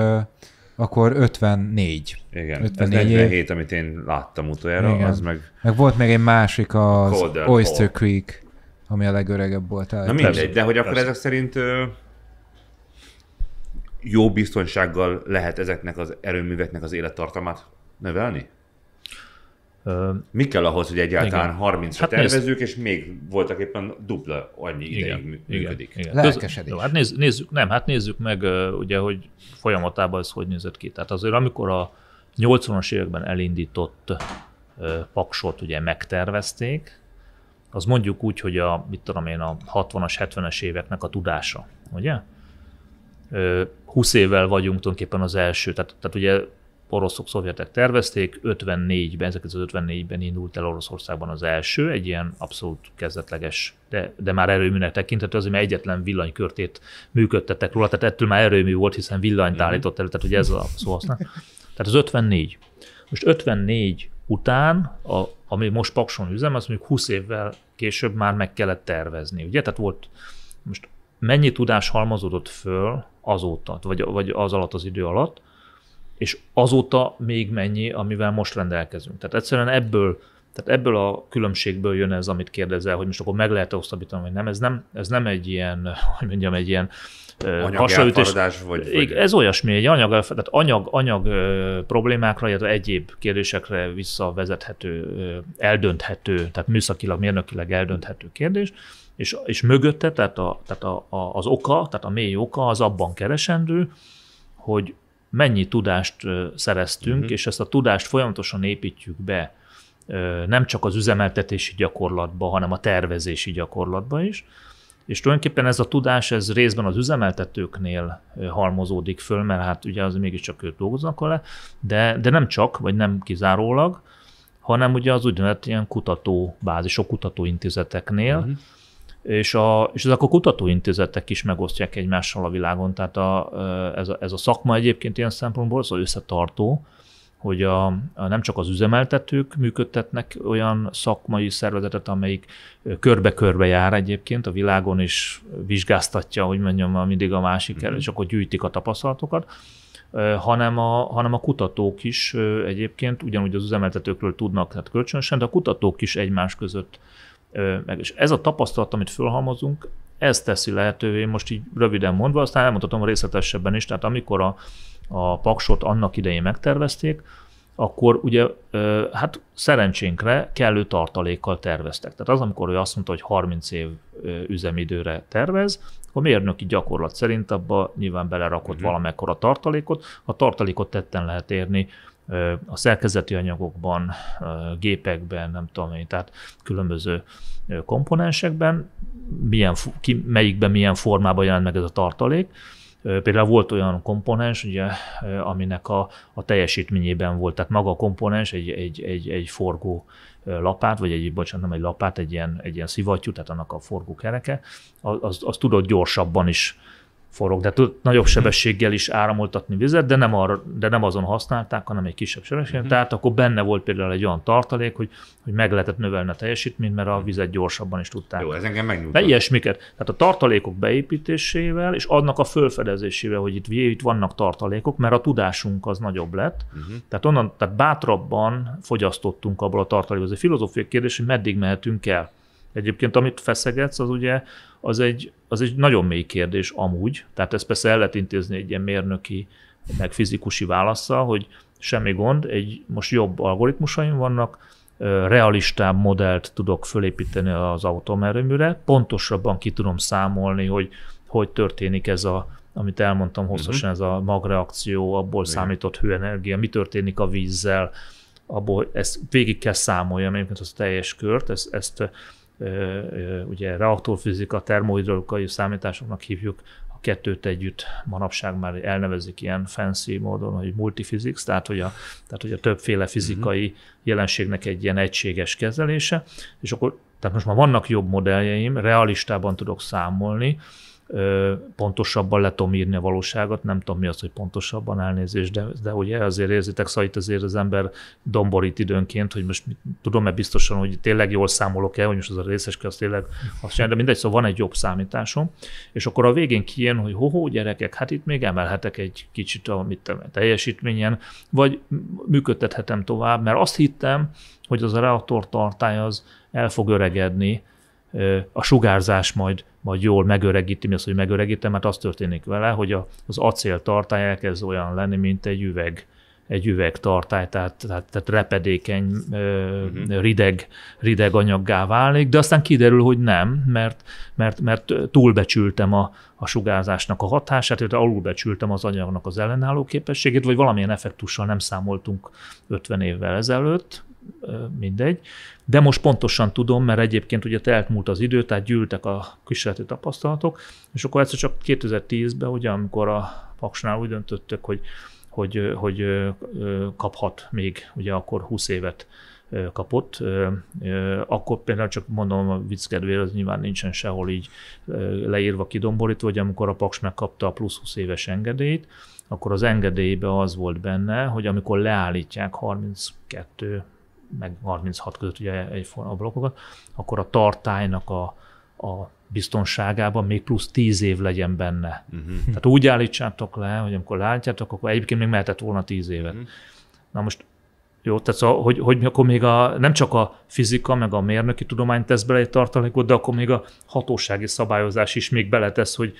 akkor 54. Igen, 54 ez 47, év. amit én láttam utoljára, igen. az meg... Meg volt még egy másik, az Colder Oyster Hall. Creek, ami a legöregebb volt. Na mindegy, de hogy akkor persze. ezek szerint jó biztonsággal lehet ezeknek az erőműveknek az élettartamát növelni? Mi kell ahhoz, hogy egyáltalán 30 hát tervezők, nézz... és még voltak éppen dupla annyi ideig igen, működik? Igen, igen. Lelkesedés. Hát nézz, nézzük, nem, hát nézzük meg, ugye, hogy folyamatában ez hogy nézett ki. Tehát azért, amikor a 80-as években elindított paksot ugye megtervezték, az mondjuk úgy, hogy a, mit tudom én, a 60-as, 70-es éveknek a tudása, ugye? 20 évvel vagyunk tulajdonképpen az első, tehát, tehát ugye oroszok, szovjetek tervezték, 54-ben, 54 ben indult el Oroszországban az első, egy ilyen abszolút kezdetleges, de, de már erőműnek tekintető, azért mert egyetlen villanykörtét működtettek róla, tehát ettől már erőmű volt, hiszen villanyt mhm. állított elő, tehát ugye ez a szó használ. Tehát az 54. Most 54 után, a, ami most Pakson üzem, az mondjuk 20 évvel később már meg kellett tervezni, ugye? Tehát volt most mennyi tudás halmazódott föl azóta, vagy, vagy az alatt az idő alatt, és azóta még mennyi, amivel most rendelkezünk. Tehát egyszerűen ebből, tehát ebből a különbségből jön ez, amit kérdezel, hogy most akkor meg lehet-e osztabítani, vagy nem. Ez nem, ez nem egy ilyen, [LAUGHS] hogy mondjam, egy ilyen hasraütés. Vagy, vagy... Ez olyasmi, egy anyag, tehát anyag, anyag problémákra, illetve egyéb kérdésekre visszavezethető, eldönthető, tehát műszakilag, mérnökileg eldönthető kérdés, és, és mögötte, tehát, a, tehát a, a, az oka, tehát a mély oka az abban keresendő, hogy mennyi tudást szereztünk, uh-huh. és ezt a tudást folyamatosan építjük be nem csak az üzemeltetési gyakorlatba, hanem a tervezési gyakorlatba is. És tulajdonképpen ez a tudás, ez részben az üzemeltetőknél halmozódik föl, mert hát ugye az mégiscsak ők dolgoznak le, de, de nem csak, vagy nem kizárólag, hanem ugye az úgynevezett ilyen kutatóbázisok, kutatóintézeteknél, uh-huh és, a, és ezek a kutatóintézetek is megosztják egymással a világon, tehát a, ez, a, ez a szakma egyébként ilyen szempontból az összetartó, hogy a, a nem csak az üzemeltetők működtetnek olyan szakmai szervezetet, amelyik körbe-körbe jár egyébként a világon, és vizsgáztatja, hogy mondjam, mindig a másik el, mhm. és akkor gyűjtik a tapasztalatokat, hanem a, hanem a kutatók is egyébként ugyanúgy az üzemeltetőkről tudnak, tehát kölcsönösen, de a kutatók is egymás között meg. És ez a tapasztalat, amit fölhalmozunk, ez teszi lehetővé, most így röviden mondva, aztán elmondhatom részletesebben is, tehát amikor a, a paksot annak idején megtervezték, akkor ugye, hát szerencsénkre kellő tartalékkal terveztek. Tehát az, amikor ő azt mondta, hogy 30 év üzemidőre tervez, a mérnöki gyakorlat szerint abba nyilván belerakott uh-huh. valamekkora tartalékot, a tartalékot tetten lehet érni a szerkezeti anyagokban, gépekben, nem tudom én, tehát különböző komponensekben, milyen, ki, melyikben milyen formában jelent meg ez a tartalék. Például volt olyan komponens, ugye, aminek a, a teljesítményében volt, tehát maga a komponens egy, egy, egy, egy forgó lapát, vagy egy, bocsánat, nem egy lapát, egy ilyen, egy ilyen szivattyú, tehát annak a forgó kereke, az, az, az tudott gyorsabban is forog. de tud nagyobb sebességgel is áramoltatni vizet, de nem, arra, de nem azon használták, hanem egy kisebb sebességen. Mm-hmm. Tehát akkor benne volt például egy olyan tartalék, hogy, hogy meg lehetett növelni a teljesítményt, mert a mhm. vizet gyorsabban is tudták. Jó, ez engem megnyugtat. De ilyesmiket. Tehát a tartalékok beépítésével és annak a fölfedezésével, hogy itt, itt vannak tartalékok, mert a tudásunk az nagyobb lett. Mm-hmm. Tehát onnan, tehát bátrabban fogyasztottunk abból a tartalékból. Ez egy filozófiai kérdés, hogy meddig mehetünk el. Egyébként amit feszegetsz, az ugye az egy, az egy nagyon mély kérdés amúgy, tehát ezt persze el lehet intézni egy ilyen mérnöki, meg fizikusi válaszsal, hogy semmi gond, egy most jobb algoritmusaim vannak, realistább modellt tudok fölépíteni az autómerőműre, pontosabban ki tudom számolni, hogy hogy történik ez a, amit elmondtam hosszasan, uh-huh. ez a magreakció, abból Igen. számított hőenergia, mi történik a vízzel, abból ezt végig kell számoljam, egyébként az a teljes kört, ezt, ezt ugye reaktorfizika, termohidraulikai számításoknak hívjuk, a kettőt együtt manapság már elnevezik ilyen fancy módon, hogy multiphysics, tehát hogy a, tehát, hogy a többféle mhm. fizikai uh-huh. jelenségnek egy ilyen egységes kezelése, és akkor, tehát most már vannak jobb modelljeim, realistában tudok számolni, pontosabban le tudom írni a valóságot, nem tudom mi az, hogy pontosabban elnézés, de, de ugye azért érzitek, szóval itt azért az ember domborít időnként, hogy most tudom-e biztosan, hogy tényleg jól számolok-e, hogy most az a részeske, az tényleg azt jelenti, de mindegy, szóval van egy jobb számításom, és akkor a végén kijön, hogy hoho, gyerekek, hát itt még emelhetek egy kicsit a mit te, teljesítményen, vagy működtethetem tovább, mert azt hittem, hogy az a reaktor tartály az el fog öregedni, a sugárzás majd vagy jól megöregíti, mi az, hogy megöregítem, mert hát az történik vele, hogy a, az acél tartály elkezd olyan lenni, mint egy üveg egy tartály, tehát, tehát, tehát repedékeny, uh-huh. rideg, rideg anyaggá válik, de aztán kiderül, hogy nem, mert, mert, mert túlbecsültem a, a sugárzásnak a hatását, illetve alulbecsültem az anyagnak az ellenálló képességét, vagy valamilyen effektussal nem számoltunk 50 évvel ezelőtt, mindegy. De most pontosan tudom, mert egyébként ugye telt múlt az idő, tehát gyűltek a kísérleti tapasztalatok, és akkor egyszer csak 2010-ben, ugye amikor a Paksnál úgy döntöttek, hogy, hogy, hogy kaphat még, ugye akkor 20 évet kapott, akkor például csak mondom a vicc kedvére, az nyilván nincsen sehol így leírva, kidomborítva, hogy amikor a Paks megkapta a plusz 20 éves engedélyt, akkor az engedélybe az volt benne, hogy amikor leállítják 32 meg 36 között ugye egyforma a blokkokat, akkor a tartálynak a, a biztonságában még plusz 10 év legyen benne. Uh-huh. Tehát úgy állítsátok le, hogy amikor látjátok, akkor egyébként még mehetett volna 10 évet. Uh-huh. Na most jó, tehát szóval, hogy, hogy akkor még a, nem csak a fizika, meg a mérnöki tudomány tesz bele egy tartalékot, de akkor még a hatósági szabályozás is még beletesz, hogy,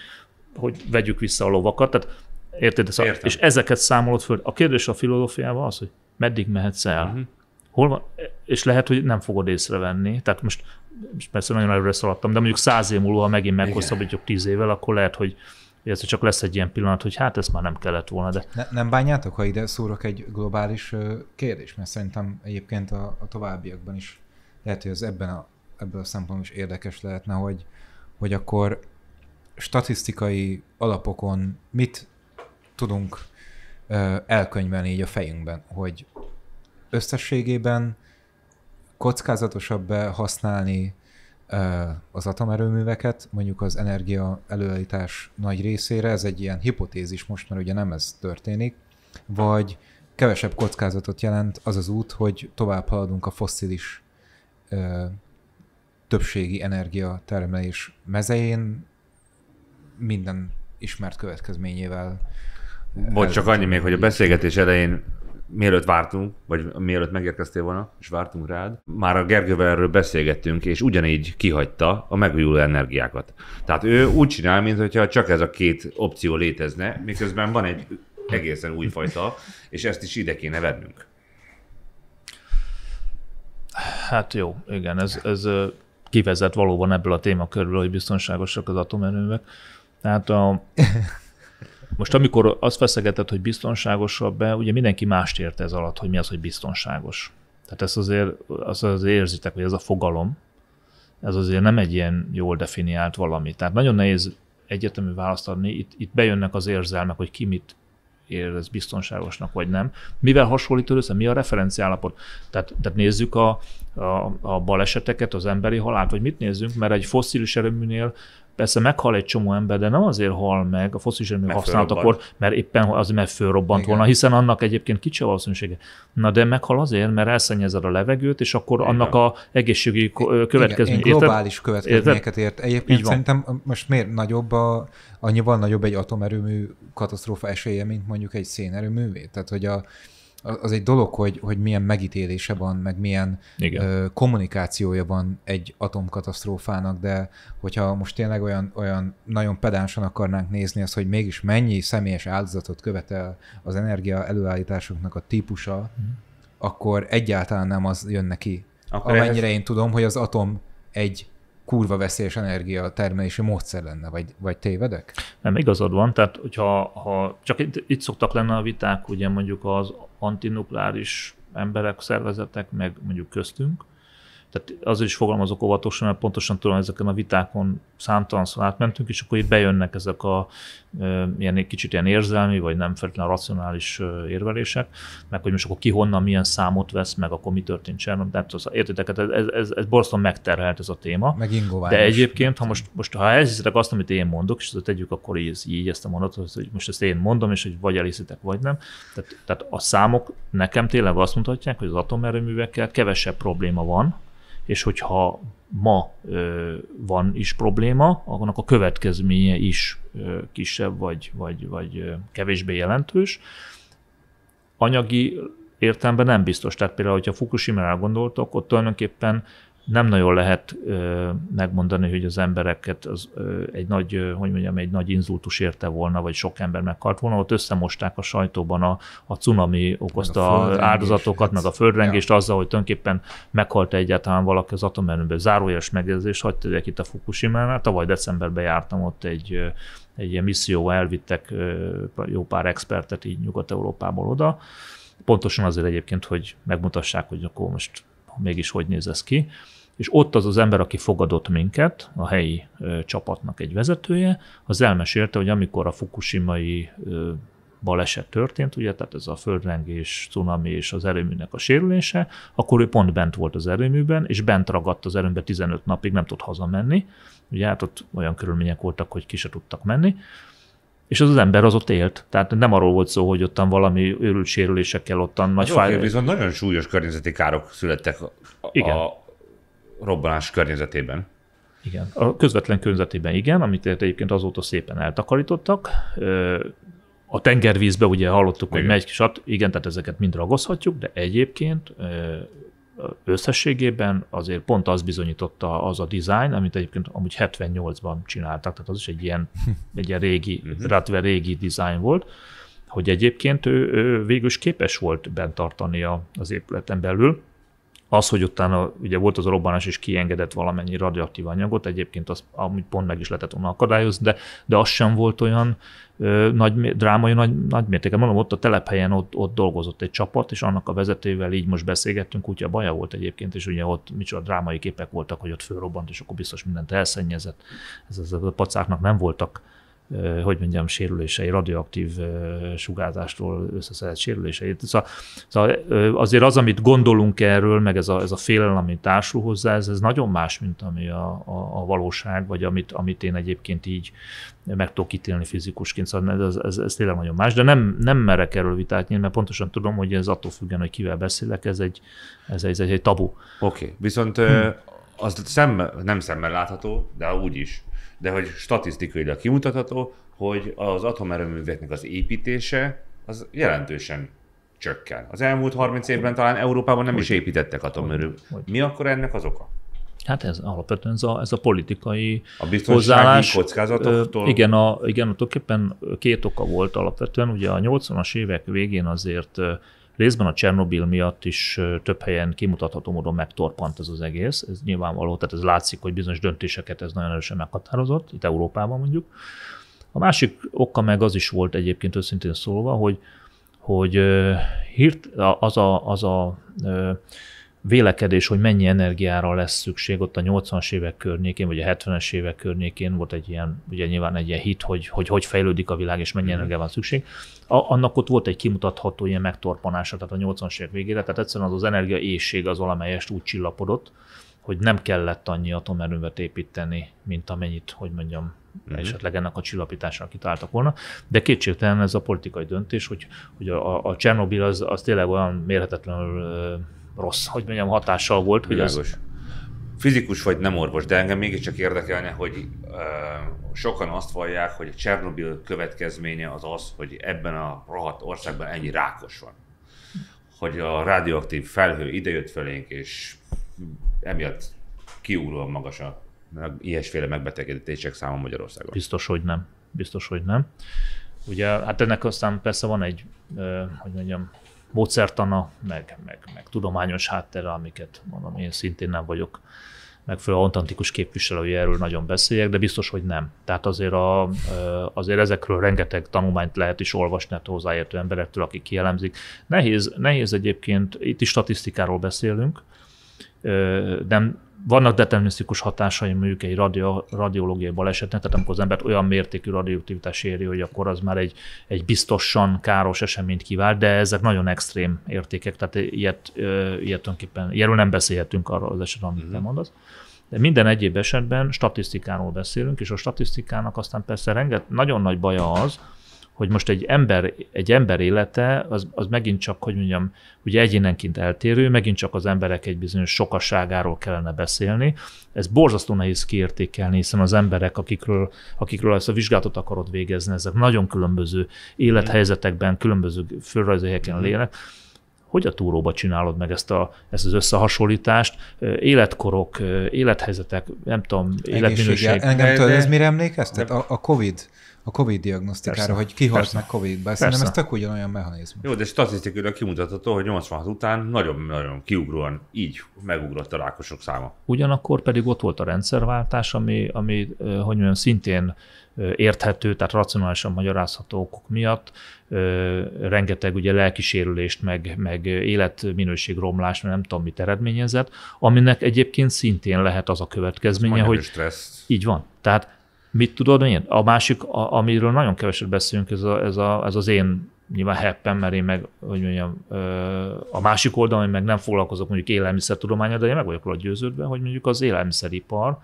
hogy vegyük vissza a lovakat. Tehát érted? Szóval, és ezeket számolod föl. A kérdés a filozófiában az, hogy meddig mehetsz el. Uh-huh hol van, és lehet, hogy nem fogod észrevenni. Tehát most, most persze nagyon előre szaladtam, de mondjuk száz év múlva, ha megint meghosszabbítjuk tíz évvel, akkor lehet, hogy ez csak lesz egy ilyen pillanat, hogy hát ezt már nem kellett volna. De... Ne, nem bánjátok, ha ide szúrok egy globális kérdés, mert szerintem egyébként a, a továbbiakban is lehet, hogy ez ebben a, ebből a szempontból is érdekes lehetne, hogy, hogy akkor statisztikai alapokon mit tudunk elkönyvelni így a fejünkben, hogy összességében kockázatosabb használni az atomerőműveket, mondjuk az energia előállítás nagy részére, ez egy ilyen hipotézis most, mert ugye nem ez történik, vagy kevesebb kockázatot jelent az az út, hogy tovább haladunk a fosszilis ö, többségi energia termelés mezején minden ismert következményével. Bocs, csak annyi még, hogy a beszélgetés elején mielőtt vártunk, vagy mielőtt megérkeztél volna, és vártunk rád, már a Gergővel erről beszélgettünk, és ugyanígy kihagyta a megújuló energiákat. Tehát ő úgy csinál, mintha csak ez a két opció létezne, miközben van egy egészen újfajta, és ezt is ide kéne vennünk. Hát jó, igen, ez, ez kivezett valóban ebből a témakörből, hogy biztonságosak az atomerőművek. Tehát a, [LAUGHS] Most amikor azt feszegeted, hogy biztonságosabb -e, ugye mindenki mást érte ez alatt, hogy mi az, hogy biztonságos. Tehát ezt azért, azt azért érzitek, hogy ez a fogalom, ez azért nem egy ilyen jól definiált valami. Tehát nagyon nehéz egyetemű választ adni, itt, itt bejönnek az érzelmek, hogy ki mit érez biztonságosnak, vagy nem. Mivel hasonlít össze, mi a referenciállapot? Tehát, tehát nézzük a, a, a baleseteket, az emberi halált, vagy mit nézzünk, mert egy fosszilis erőműnél Persze meghal egy csomó ember, de nem azért hal meg a foszilis erőmű használatakor, mert éppen azért mert fölrobbant Igen. volna, hiszen annak egyébként kicsi a valószínűsége. Na de meghal azért, mert elszennyezed a levegőt, és akkor Igen. annak a egészségügyi következmény. Igen, globális következményeket ért. Egyébként szerintem most miért nagyobb a, annyival nagyobb egy atomerőmű katasztrófa esélye, mint mondjuk egy szénerőművé. Tehát, hogy a, az egy dolog, hogy, hogy milyen megítélése van, meg milyen ö, kommunikációja van egy atomkatasztrófának, de hogyha most tényleg olyan, olyan nagyon pedánsan akarnánk nézni azt, hogy mégis mennyi személyes áldozatot követel az energia előállításoknak a típusa, mm. Uh-huh. akkor egyáltalán nem az jön neki. Akkor Amennyire ez... én tudom, hogy az atom egy kurva veszélyes energia termelési módszer lenne, vagy, vagy tévedek? Nem, igazad van, tehát hogyha ha, csak itt, itt szoktak lenni a viták, ugye mondjuk az antinukleáris emberek, szervezetek, meg mondjuk köztünk, tehát azért is fogalmazok óvatosan, mert pontosan tudom, ezeken a vitákon számtalanszor átmentünk, és akkor itt bejönnek ezek a e, ilyen, kicsit ilyen érzelmi, vagy nem feltétlenül racionális érvelések, meg hogy most akkor ki honnan milyen számot vesz, meg akkor mi történt sem, de az, értitek, ez, hát ez, ez, ez borzasztóan megterhelt ez a téma. Meg De egyébként, ha most, most ha elhiszitek azt, amit én mondok, és ezt tegyük, akkor így, így ezt a mondatot, hogy most ezt én mondom, és hogy vagy elhiszitek, vagy nem. Tehát, tehát a számok nekem tényleg azt mutatják, hogy az atomerőművekkel kevesebb probléma van, és hogyha ma ö, van is probléma, annak a következménye is ö, kisebb vagy, vagy, vagy ö, kevésbé jelentős. Anyagi értelemben nem biztos. Tehát például, hogyha Fukushima-ra gondoltok, ott tulajdonképpen nem nagyon lehet ö, megmondani, hogy az embereket az, ö, egy nagy, ö, hogy mondjam, egy nagy inzultus érte volna, vagy sok ember meghalt volna, ott összemosták a sajtóban a, a cunami okozta a áldozatokat, meg a földrengést ja. azzal, hogy tulajdonképpen meghalt egyáltalán valaki az atomerőmben. Zárójeles megjegyzés, hagyd tegyek itt a fukushima mert hát tavaly decemberben jártam ott egy egy ilyen misszióval elvittek jó pár expertet így Nyugat-Európából oda, pontosan azért egyébként, hogy megmutassák, hogy akkor most mégis hogy néz ez ki és ott az az ember, aki fogadott minket, a helyi ö, csapatnak egy vezetője, az elmesélte, hogy amikor a fukushimai ö, baleset történt, ugye, tehát ez a földrengés, cunami és az erőműnek a sérülése, akkor ő pont bent volt az erőműben, és bent ragadt az erőműben 15 napig, nem tudott hazamenni, ugye hát ott olyan körülmények voltak, hogy ki se tudtak menni, és az az ember az ott élt. Tehát nem arról volt szó, hogy ottan valami őrült sérülésekkel ottan nagy fáj... Viszont nagyon súlyos környezeti károk születtek a, Igen. a robbanás környezetében. Igen, a közvetlen környezetében igen, amit egyébként azóta szépen eltakarítottak. A tengervízbe ugye hallottuk, igen. hogy megy kis igen, tehát ezeket mind ragozhatjuk, de egyébként összességében azért pont az bizonyította az a design, amit egyébként amúgy 78-ban csináltak, tehát az is egy ilyen, [LAUGHS] egy ilyen régi, mhm. rátve régi design volt, hogy egyébként ő, ő végül is képes volt bent tartani az épületen belül, az, hogy utána ugye volt az a robbanás, és kiengedett valamennyi radioaktív anyagot, egyébként az amit pont meg is lehetett volna akadályozni, de, de az sem volt olyan ö, nagy, drámai nagy, nagy mértékben. Mondom, ott a telephelyen ott, ott dolgozott egy csapat, és annak a vezetővel így most beszélgettünk, úgyhogy a baja volt egyébként, és ugye ott micsoda drámai képek voltak, hogy ott fölrobbant, és akkor biztos mindent elszennyezett. Ez, ez a pacáknak nem voltak hogy mondjam, sérülései, radioaktív sugárzástól összeszedett sérülései. Szóval, szóval azért az, amit gondolunk erről, meg ez a, ez a félelem, ami társul hozzá, ez, ez nagyon más, mint ami a, a, a valóság, vagy amit, amit én egyébként így meg tudok ítélni fizikusként, szóval ez, ez, ez tényleg nagyon más, de nem, nem merek erről vitát nyílni, mert pontosan tudom, hogy ez attól függően, hogy kivel beszélek, ez egy, ez egy, ez egy tabu. Oké, okay. viszont hm. az szem, nem szemmel látható, de úgy is, de hogy statisztikailag kimutatható, hogy az atomerőműveknek az építése az jelentősen csökken. Az elmúlt 30 évben talán Európában nem hogy? is építettek atomerőt. Mi akkor ennek az oka? Hát ez alapvetően ez a, ez a politikai A biztonsági hozzáállás, kockázatoktól? Igen, a, igen, tulajdonképpen két oka volt alapvetően. Ugye a 80-as évek végén azért Részben a Csernobil miatt is több helyen kimutatható módon megtorpant ez az egész, ez nyilvánvaló, tehát ez látszik, hogy bizonyos döntéseket ez nagyon erősen meghatározott, itt Európában mondjuk. A másik oka meg az is volt egyébként őszintén szólva, hogy, hogy hirt, az a, az a, az a vélekedés, hogy mennyi energiára lesz szükség ott a 80-as évek környékén, vagy a 70-es évek környékén volt egy ilyen, ugye nyilván egy ilyen hit, hogy hogy, hogy fejlődik a világ, és mennyi mhm. energiára van szükség. A, annak ott volt egy kimutatható ilyen megtorpanása, tehát a 80-as évek végére, tehát egyszerűen az az energia éjség az valamelyest úgy csillapodott, hogy nem kellett annyi atomerővet építeni, mint amennyit, hogy mondjam, uh-huh. esetleg ennek a csillapításra kitaláltak volna. De kétségtelen ez a politikai döntés, hogy, hogy a, a Csernobil az, az tényleg olyan mérhetetlenül rossz, hogy mondjam, hatással volt. Világos. Hogy az... Fizikus vagy nem orvos, de engem mégiscsak érdekelne, hogy ö, sokan azt vallják, hogy a Csernobil következménye az az, hogy ebben a rohadt országban ennyi rákos van. Hogy a radioaktív felhő idejött felénk, és emiatt kiugróan magas a ilyesféle megbetegedések száma Magyarországon. Biztos, hogy nem. Biztos, hogy nem. Ugye, hát ennek aztán persze van egy, hogy mondjam, módszertana, meg, meg, meg tudományos háttere, amiket mondom, én szintén nem vagyok megfelelő autentikus képviselői erről nagyon beszéljek, de biztos, hogy nem. Tehát azért, a, azért ezekről rengeteg tanulmányt lehet is olvasni a hozzáértő emberektől, akik kielemzik. Nehéz, nehéz egyébként, itt is statisztikáról beszélünk, nem vannak determinisztikus hatásai mondjuk egy radio, radiológiai balesetnek, tehát amikor az embert olyan mértékű radioaktivitás éri, hogy akkor az már egy, egy biztosan káros eseményt kivált, de ezek nagyon extrém értékek, tehát ilyet, ilyet tulajdonképpen, ilyenről nem beszélhetünk arra az esetben, amit nem mhm. mondasz. De minden egyéb esetben statisztikáról beszélünk, és a statisztikának aztán persze renget, nagyon nagy baja az, hogy most egy ember, egy ember élete, az, az megint csak, hogy mondjam, ugye egyénenként eltérő, megint csak az emberek egy bizonyos sokasságáról kellene beszélni. Ez borzasztó nehéz kiértékelni, hiszen az emberek, akikről, akikről ezt a vizsgálatot akarod végezni, ezek nagyon különböző élethelyzetekben, különböző földrajzi helyeken mhm. lélek hogy a túróba csinálod meg ezt, a, ezt az összehasonlítást, életkorok, élethelyzetek, nem tudom, életminőség. Engem tudod, ez mire emlékeztet? A, a Covid a COVID diagnosztikára, Persze. hogy kihalt meg COVID-be. Szerintem ez tök ugyanolyan mechanizmus. Jó, de statisztikailag kimutatható, hogy 86 után nagyon-nagyon kiugróan így megugrott a rákosok száma. Ugyanakkor pedig ott volt a rendszerváltás, ami, ami hogy mondjam, szintén érthető, tehát racionálisan magyarázható okok miatt rengeteg ugye lelkisérülést, meg, meg romlás, nem tudom mit eredményezett, aminek egyébként szintén lehet az a következménye, hogy... Stressz. Így van. Tehát Mit tudod, milyen? A másik, a, amiről nagyon keveset beszélünk, ez, a, ez, a, ez az én nyilván heppen, mert én meg, hogy mondjam, a másik oldalon, én meg nem foglalkozok mondjuk élelmiszertudományra, de én meg vagyok róla győződve, hogy mondjuk az élelmiszeripar,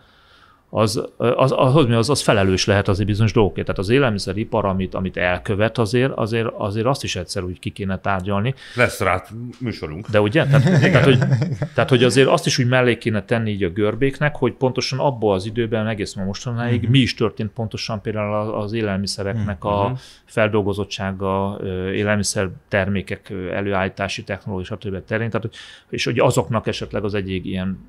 az, az, az, az, az felelős lehet azért bizonyos dolgokért. Tehát az élelmiszeripar, amit, amit elkövet, azért, azért, azért azt is egyszer úgy ki kéne tárgyalni. Lesz rá műsorunk. De ugye? Tehát, tehát, hogy, tehát, hogy azért azt is úgy mellé kéne tenni így a görbéknek, hogy pontosan abból az időben, egész mostanáig uh-huh. mi is történt pontosan például az élelmiszereknek uh-huh. a mhm. feldolgozottsága, élelmiszer termékek előállítási technológia, stb. terén. Tehát, és hogy azoknak esetleg az egyik ilyen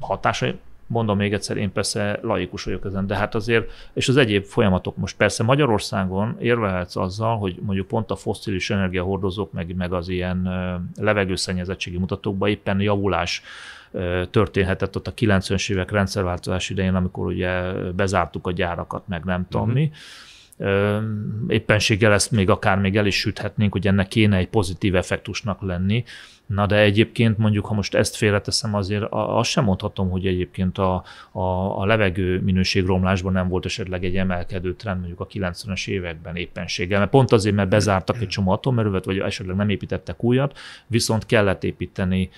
hatása, Mondom még egyszer, én persze laikus vagyok ezen, de hát azért, és az egyéb folyamatok most persze Magyarországon érvehetsz azzal, hogy mondjuk pont a fosszilis energiahordozók, meg, meg az ilyen levegőszennyezettségi mutatókban éppen javulás történhetett ott a 90-es évek rendszerváltozás idején, amikor ugye bezártuk a gyárakat, meg nem tudom uh-huh. mi. Éppenséggel ezt még akár még el is süthetnénk, hogy ennek kéne egy pozitív effektusnak lenni, Na de egyébként mondjuk, ha most ezt félreteszem, azért azt sem mondhatom, hogy egyébként a, a, a levegő romlásban nem volt esetleg egy emelkedő trend mondjuk a 90-es években éppenséggel, mert pont azért, mert bezártak egy csomó atomerővet, vagy esetleg nem építettek újat, viszont kellett építeni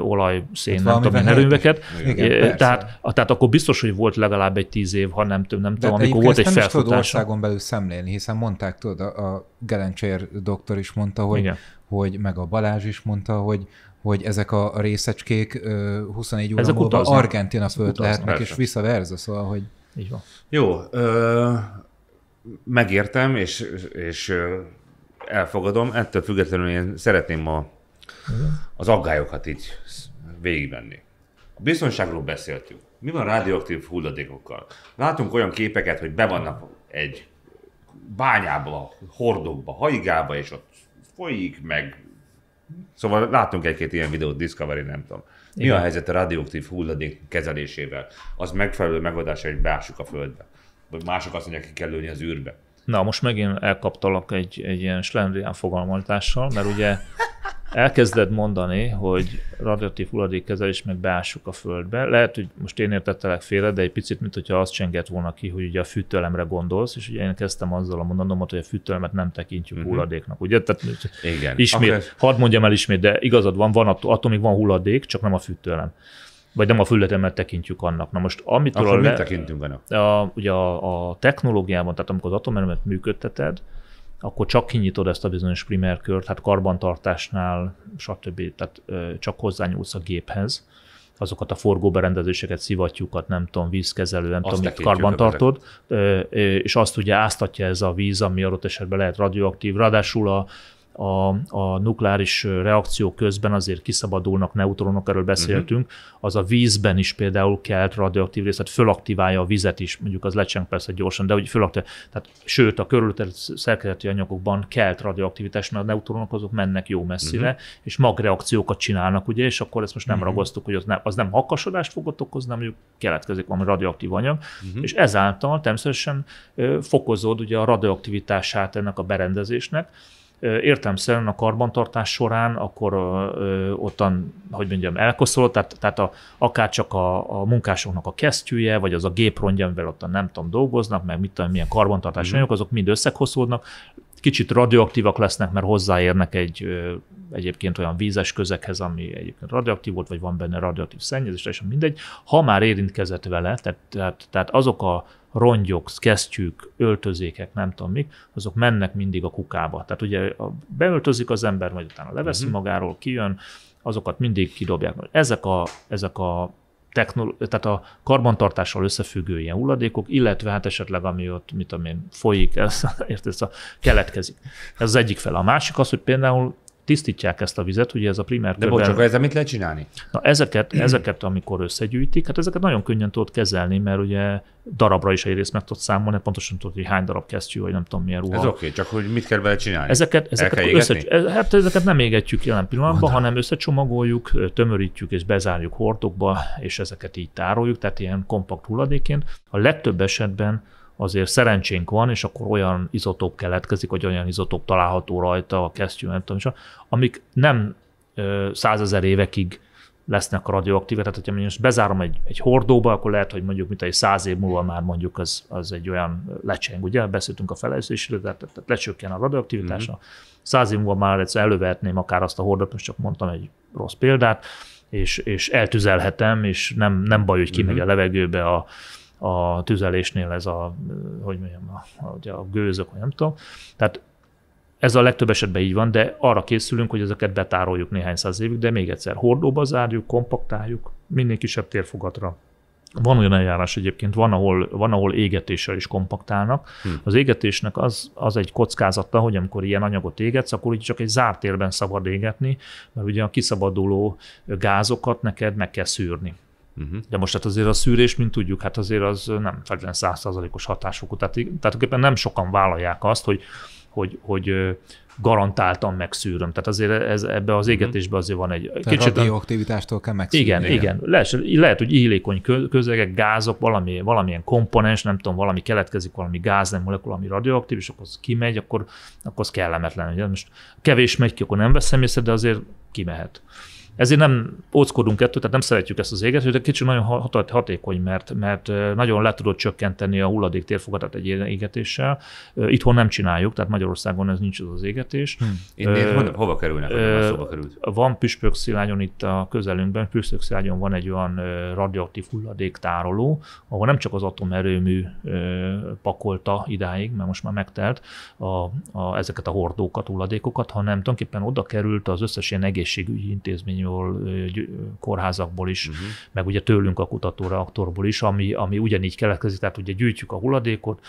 olaj, szén, hát nem tudom, erőműveket. Tehát, tehát akkor biztos, hogy volt legalább egy tíz év, ha nem több, nem tudom, amikor volt egy felfutás. országon belül szemlélni, hiszen mondták, tudod, a, a Gelencsér doktor is mondta, hogy, Igen hogy meg a Balázs is mondta, hogy, hogy ezek a részecskék 24 óra ezek múlva Argentina föld lehetnek, és visszaverze, szóval, hogy... Így van. Jó, ö, megértem, és, és elfogadom, ettől függetlenül én szeretném a, az aggályokat így végigvenni. A biztonságról beszéltünk. Mi van radioaktív hulladékokkal? Látunk olyan képeket, hogy be vannak egy bányába, hordokba, haigába, és ott folyik, meg Szóval látunk egy-két ilyen videót, Discovery, nem tudom. Mi a helyzet a radioaktív hulladék kezelésével? Az megfelelő megoldás, hogy beássuk a földbe. Vagy mások azt mondják, ki kell lőni az űrbe. Na, most megint elkaptalak egy, egy ilyen slendrián fogalmazással, mert ugye elkezded mondani, hogy radioaktív hulladékkezelés meg beássuk a földbe. Lehet, hogy most én értettelek félre, de egy picit, mint hogyha azt csengett volna ki, hogy ugye a fűtőelemre gondolsz, és ugye én kezdtem azzal a mondandomat, hogy a fűtőelemet nem tekintjük uh-huh. hulladéknak, ugye? Tehát Igen. Ismét, okay. hadd mondjam el ismét, de igazad van, van attól még van hulladék, csak nem a fűtőelem vagy nem a fületemet tekintjük annak. Na most, amitől Akkor a, le, tekintünk benne? A, ugye a, a technológiában, tehát amikor az atomerőmet működteted, akkor csak kinyitod ezt a bizonyos primer kört, hát karbantartásnál, stb. Tehát csak hozzányúlsz a géphez azokat a forgóberendezéseket, szivattyúkat, nem tudom, vízkezelő, nem azt tudom, mit karbantartod, és azt ugye áztatja ez a víz, ami adott esetben lehet radioaktív, ráadásul a, a, a nukleáris reakció közben azért kiszabadulnak neutronok, erről beszéltünk, uh-huh. az a vízben is például kelt radioaktív részlet, fölaktiválja a vizet is, mondjuk az lecseng persze gyorsan, de hogy fölaktiválja, tehát sőt a körülötte szerkezeti anyagokban kelt radioaktivitás, mert a neutronok azok mennek jó messzire, uh-huh. és magreakciókat csinálnak, ugye, és akkor ezt most nem uh-huh. ragasztuk, hogy az nem, az nem hakasodást fogott okozni, hanem mondjuk keletkezik valami radioaktív anyag, uh-huh. és ezáltal természetesen fokozód ugye a radioaktivitását ennek a berendezésnek, értelmszerűen a karbantartás során, akkor ottan, hogy mondjam, elkoszolott, tehát, tehát a, akár csak a, a munkásoknak a kesztyűje, vagy az a géprondja, amivel ottan nem tudom, dolgoznak, meg mit tudom, milyen karbantartási mm. anyagok, azok mind összekoszolódnak, kicsit radioaktívak lesznek, mert hozzáérnek egy egyébként olyan vízes közekhez, ami egyébként radioaktív volt, vagy van benne radioaktív szennyezés, és mindegy. Ha már érintkezett vele, tehát, tehát, tehát azok a rongyok, kesztyűk, öltözékek, nem tudom mik, azok mennek mindig a kukába. Tehát ugye beöltözik az ember, majd utána leveszi uh-huh. magáról, kijön, azokat mindig kidobják. Ezek a, ezek a tehát a karbantartással összefüggő ilyen hulladékok, illetve hát esetleg ami ott, mit tudom én, folyik, ez, [LAUGHS] ez a, keletkezik. Ez az egyik fel, A másik az, hogy például tisztítják ezt a vizet, ugye ez a primer De bocs, ezzel mit lehet csinálni? Na ezeket, ezeket, amikor összegyűjtik, hát ezeket nagyon könnyen tudod kezelni, mert ugye darabra is egyrészt meg tudod számolni, pontosan tudod, hogy hány darab kesztyű, vagy nem tudom milyen ruha. Ez oké, okay, csak hogy mit kell vele csinálni? Ezeket, ezeket, El össze, hát ezeket nem égetjük jelen pillanatban, Mondom. hanem összecsomagoljuk, tömörítjük és bezárjuk hordokba, és ezeket így tároljuk, tehát ilyen kompakt hulladéként. A legtöbb esetben azért szerencsénk van, és akkor olyan izotóp keletkezik, vagy olyan izotóp található rajta a kesztyű, nem tudom, amik nem százezer évekig lesznek a radioaktívek, tehát hogyha most bezárom egy, egy hordóba, akkor lehet, hogy mondjuk mint egy száz év múlva már mondjuk az, az egy olyan lecseng, ugye? Beszéltünk a felejtésről, tehát, tehát lecsökken a radioaktivitása. Mm-hmm. Száz év múlva már egyszer elővehetném akár azt a hordót, most csak mondtam egy rossz példát, és, és eltüzelhetem, és nem, nem baj, hogy kimegy mm-hmm. a levegőbe a, a tüzelésnél ez a, hogy mondjam, a, ugye a gőzök, vagy nem tudom. Tehát ez a legtöbb esetben így van, de arra készülünk, hogy ezeket betároljuk néhány száz évig, de még egyszer hordóba zárjuk, kompaktáljuk, minél kisebb térfogatra. Van olyan eljárás egyébként, van, ahol, van, ahol égetéssel is kompaktálnak. Hmm. Az égetésnek az, az egy kockázata, hogy amikor ilyen anyagot égetsz, akkor így csak egy zárt térben szabad égetni, mert ugye a kiszabaduló gázokat neked meg kell szűrni. Uh-huh. Mhm. De most hát azért a szűrés, mint tudjuk, hát azért az nem feltétlenül százszázalékos hatásokú. Tehát, tehát éppen nem sokan vállalják azt, hogy, hogy, hogy garantáltan megszűröm. Tehát azért ez, ebbe az mhm. égetésbe azért van egy Tehát kicsit... radioaktivitástól kell megszűrni. Igen, igen. igen. Lehet, lehet, hogy élékony közegek, gázok, valami, valamilyen komponens, nem tudom, valami keletkezik, valami gáz, nem molekula, ami radioaktív, és akkor az kimegy, akkor, akkor az kellemetlen. Ugye? Most kevés megy ki, akkor nem veszem észre, de azért kimehet. Ezért nem óckodunk ettől, tehát nem szeretjük ezt az hogy de kicsit nagyon hatékony, mert, mert nagyon le tudod csökkenteni a hulladék térfogatát egy ilyen égetéssel. Itthon nem csináljuk, tehát Magyarországon ez nincs az az égetés. Hmm. Én uh, hova, hova kerülnek? hova került? Van Püspök Szilányon itt a közelünkben, Püspök Szilányon van egy olyan radioaktív hulladék tároló, ahol nem csak az atomerőmű pakolta idáig, mert most már megtelt a, a, ezeket a hordókat, hulladékokat, hanem tulajdonképpen oda került az összes ilyen egészségügyi intézmény spanyol kórházakból is, uh-huh. meg ugye tőlünk a kutatóreaktorból is, ami, ami ugyanígy keletkezik, tehát ugye gyűjtjük a hulladékot,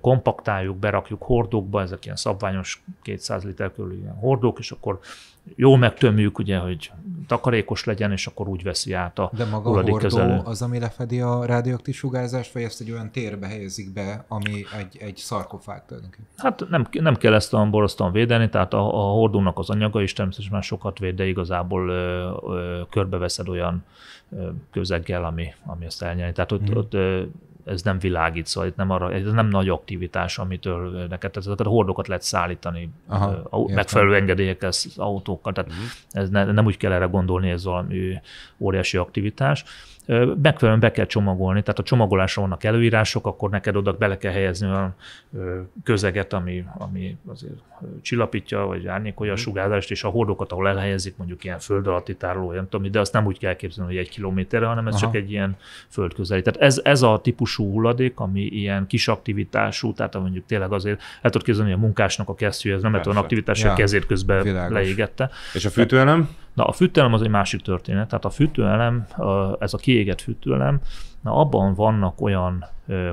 kompaktáljuk, berakjuk hordókba, ezek ilyen szabványos 200 liter körül ilyen hordók, és akkor jó megtömjük, ugye, hogy takarékos legyen, és akkor úgy veszi át a De maga hordó kezelő. az, ami lefedi a rádióaktív sugárzást, vagy ezt egy olyan térbe helyezik be, ami egy, egy szarkofág tulajdonképpen? Hát nem, nem kell ezt a borosztan védeni, tehát a, a hordónak az anyaga is természetesen már sokat véd, de igazából ö, ö, körbeveszed olyan ö, közeggel, ami, ami ezt elnyeli. Tehát ott, hmm. ott ö, ez nem világít, szóval itt nem arra, ez nem nagy aktivitás, amitől neked, ezeket a hordokat lehet szállítani Aha, uh, megfelelő engedélyekkel, autókkal, tehát uh-huh. ez ne, nem úgy kell erre gondolni, ez valami óriási aktivitás megfelelően be kell csomagolni, tehát a csomagolásra vannak előírások, akkor neked oda bele kell helyezni olyan közeget, ami, ami azért csillapítja, vagy árnyékolja a mhm. sugárzást, és a hordókat, ahol elhelyezik, mondjuk ilyen föld alatti tároló, nem tudom, de azt nem úgy kell képzelni, hogy egy kilométerre, hanem ez Aha. csak egy ilyen földközeli. Tehát ez, ez a típusú hulladék, ami ilyen kis aktivitású, tehát mondjuk tényleg azért el tudod képzelni, hogy a munkásnak a kesztyű, ez nem egy olyan aktivitás, ja. a kezét közben Világos. leégette. És a fűtőelem? Tehát, Na a fűtőelem az egy másik történet, tehát a fűtőelem, ez a kiégett fűtőelem, na abban vannak olyan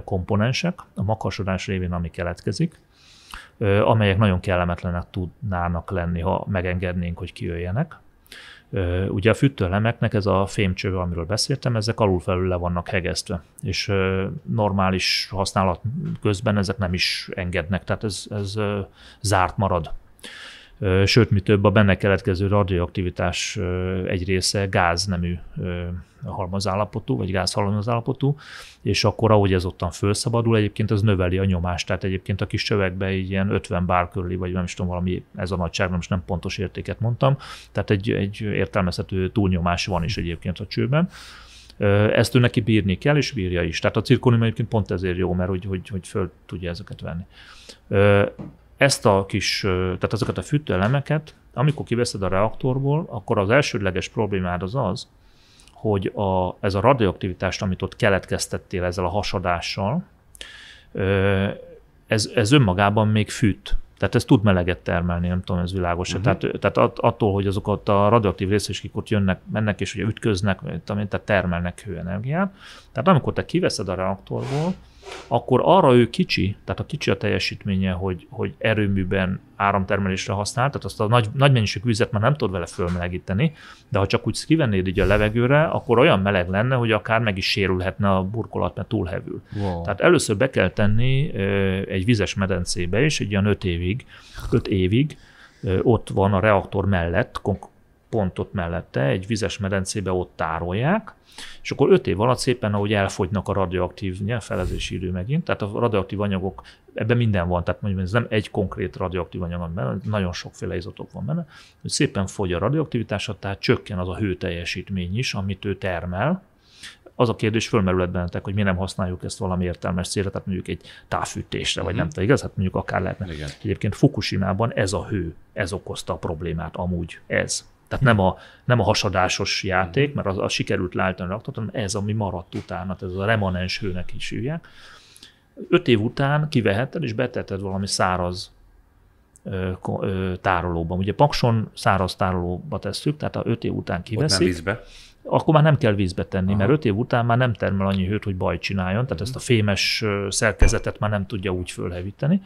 komponensek a makasodás révén, ami keletkezik, amelyek nagyon kellemetlenek tudnának lenni, ha megengednénk, hogy kijöjjenek. Ugye a fűtőelemeknek ez a fémcső, amiről beszéltem, ezek alulfelül le vannak hegesztve, és normális használat közben ezek nem is engednek, tehát ez, ez zárt marad. Sőt, mi több, a benne keletkező radioaktivitás egy része gáznemű halmazállapotú, vagy gázhalmazállapotú, és akkor ahogy ez ottan felszabadul, egyébként ez növeli a nyomást, tehát egyébként a kis csövekbe így ilyen 50 bár körüli, vagy nem is tudom, valami ez a nagyság, nem, most nem pontos értéket mondtam, tehát egy, egy értelmezhető túlnyomás van is egyébként a csőben. Ezt ő neki bírni kell, és bírja is. Tehát a cirkonium egyébként pont ezért jó, mert hogy, hogy, hogy föl tudja ezeket venni ezt a kis, tehát azokat a fűtőelemeket, amikor kiveszed a reaktorból, akkor az elsődleges problémád az az, hogy a, ez a radioaktivitást, amit ott keletkeztettél ezzel a hasadással, ez, ez önmagában még fűt. Tehát ez tud meleget termelni, nem tudom, ez világos. Uh-huh. Mhm. Tehát, tehát attól, hogy azokat a radioaktív részecskék ott jönnek, mennek és ugye ütköznek, tehát termelnek hőenergiát. Tehát amikor te kiveszed a reaktorból, akkor arra ő kicsi, tehát a kicsi a teljesítménye, hogy, hogy erőműben áramtermelésre használ, tehát azt a nagy, nagy mennyiségű vizet már nem tud vele fölmelegíteni, de ha csak úgy kivennéd így a levegőre, akkor olyan meleg lenne, hogy akár meg is sérülhetne a burkolat, mert túlhevül. Wow. Tehát először be kell tenni egy vizes medencébe is, egy ilyen 5 évig, 5 évig, ott van a reaktor mellett, pontot mellette, egy vizes medencébe ott tárolják, és akkor öt év alatt szépen, ahogy elfogynak a radioaktív, felezési idő megint, tehát a radioaktív anyagok, ebben minden van, tehát mondjuk ez nem egy konkrét radioaktív anyag van benne, nagyon sokféle izotop van benne, hogy szépen fogy a radioaktivitása, tehát csökken az a hőteljesítmény is, amit ő termel, az a kérdés fölmerülhet bennetek, hogy mi nem használjuk ezt valami értelmes célra, tehát mondjuk egy távfűtésre, uh-huh. vagy nem mhm. tudom, igaz? Hát mondjuk akár lehetne. Igen. Egyébként Fukushima-ban ez a hő, ez okozta a problémát amúgy, ez. Tehát nem a, nem a hasadásos játék, mert az, az sikerült leállítani a raktot, hanem ez, ami maradt utána, tehát ez a remanens hőnek is hívják. Öt év után kiveheted és betetted valami száraz tárolóban. Ugye Pakson száraz tárolóba tesszük, tehát a öt év után kiveszik. Ott nem vízbe? akkor már nem kell vízbe tenni, Aha. mert öt év után már nem termel annyi hőt, hogy baj csináljon, tehát mm. ezt a mhm. fémes szerkezetet már nem tudja úgy fölhevíteni.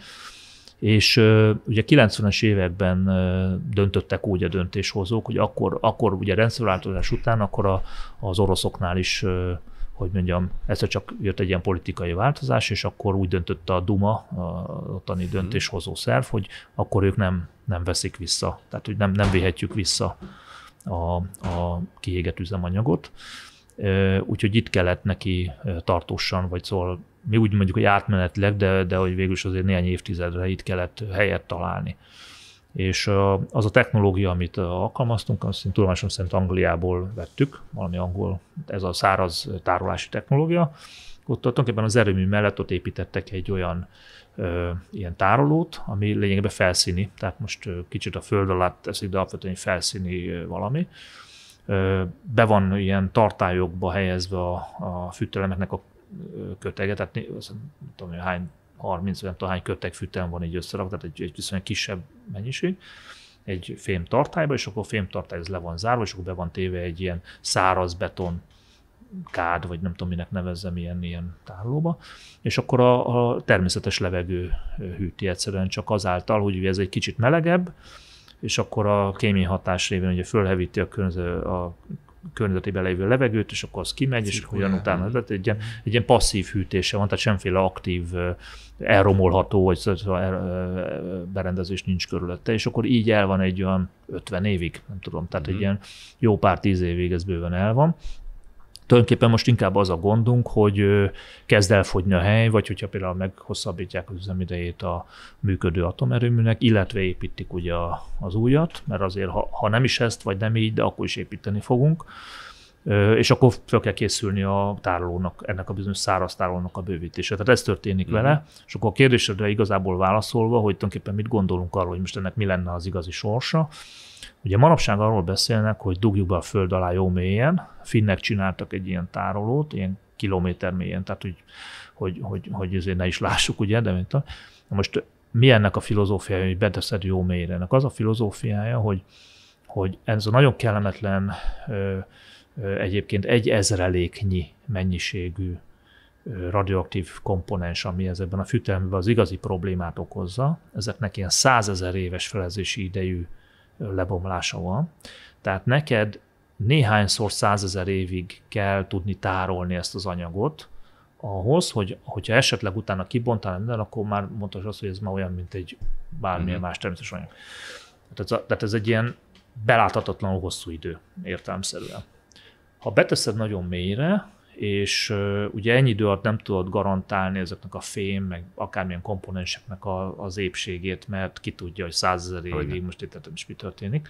És ugye 90-es években döntöttek úgy a döntéshozók, hogy akkor, akkor ugye rendszerváltozás után, akkor a, az oroszoknál is hogy mondjam, egyszer csak jött egy ilyen politikai változás, és akkor úgy döntött a Duma, a ottani mhm. döntéshozó szerv, hogy akkor ők nem, nem veszik vissza, tehát hogy nem, nem véhetjük vissza a, a kiégett üzemanyagot. Úgyhogy itt kellett neki tartósan, vagy szóval mi úgy mondjuk, hogy átmenetleg, de, de hogy végül is azért néhány évtizedre itt kellett helyet találni. És az a technológia, amit alkalmaztunk, azt én tudomásom szerint Angliából vettük, valami angol, ez a száraz tárolási technológia, ott tulajdonképpen az erőmű mellett ott építettek egy olyan ö, ilyen tárolót, ami lényegében felszíni, tehát most kicsit a föld alatt teszik, de alapvetően felszíni valami. Ö, be van ilyen tartályokba helyezve a, a fűtelemeknek a köteget, tehát nem tudom, hogy hány 30 vagy nem tudom, hány köteg füten van így összerakva, tehát egy, egy viszonylag kisebb mennyiség egy fém tartályba, és akkor a fém tartály ez le van zárva, és akkor be van téve egy ilyen száraz beton kád, vagy nem tudom minek nevezzem ilyen, ilyen tárolóba, és akkor a, a természetes levegő hűti egyszerűen csak azáltal, hogy ez egy kicsit melegebb, és akkor a kémiai hatás révén ugye fölhevíti a, a környezetében lévő levegőt, és akkor az kimegy, és akkor jön utána. Tehát egy ilyen, egy ilyen passzív hűtése van, tehát semmiféle aktív, elromolható, vagy szóval, szóval, berendezés nincs körülötte, és akkor így el van egy olyan 50 évig, nem tudom, tehát mm. egy mhm. ilyen jó pár tíz évig ez bőven el van, tulajdonképpen most inkább az a gondunk, hogy kezd elfogyni a hely, vagy hogyha például meghosszabbítják az üzemidejét a működő atomerőműnek, illetve építik ugye az újat, mert azért ha, ha nem is ezt, vagy nem így, de akkor is építeni fogunk és akkor fel kell készülni a tárolónak, ennek a bizonyos száraz tárolónak a bővítése. Tehát ez történik mm. vele, mhm. és akkor a kérdésedre igazából válaszolva, hogy tulajdonképpen mit gondolunk arról, hogy most ennek mi lenne az igazi sorsa. Ugye manapság arról beszélnek, hogy dugjuk be a föld alá jó mélyen, finnek csináltak egy ilyen tárolót, ilyen kilométer mélyen, tehát hogy, hogy, hogy, hogy azért ne is lássuk, ugye, de mint a, most mi ennek a filozófiája, hogy beteszed jó mélyre? Ennek az a filozófiája, hogy, hogy ez a nagyon kellemetlen ö, egyébként egy ezreléknyi mennyiségű radioaktív komponens, ami ez ebben a fűtelmben az igazi problémát okozza, ezeknek ilyen százezer éves felezési idejű lebomlása van. Tehát neked néhányszor százezer évig kell tudni tárolni ezt az anyagot, ahhoz, hogy hogyha esetleg utána kibontanál minden, akkor már mondhatod azt, hogy ez már olyan, mint egy bármilyen mm-hmm. más természetes anyag. Tehát ez, tehát ez egy ilyen beláthatatlanul hosszú idő értelmszerűen. Ha beteszed nagyon mélyre, és ugye ennyi idő alatt nem tudod garantálni ezeknek a fém, meg akármilyen komponenseknek a, az épségét, mert ki tudja, hogy százezer évig most itt is mi történik,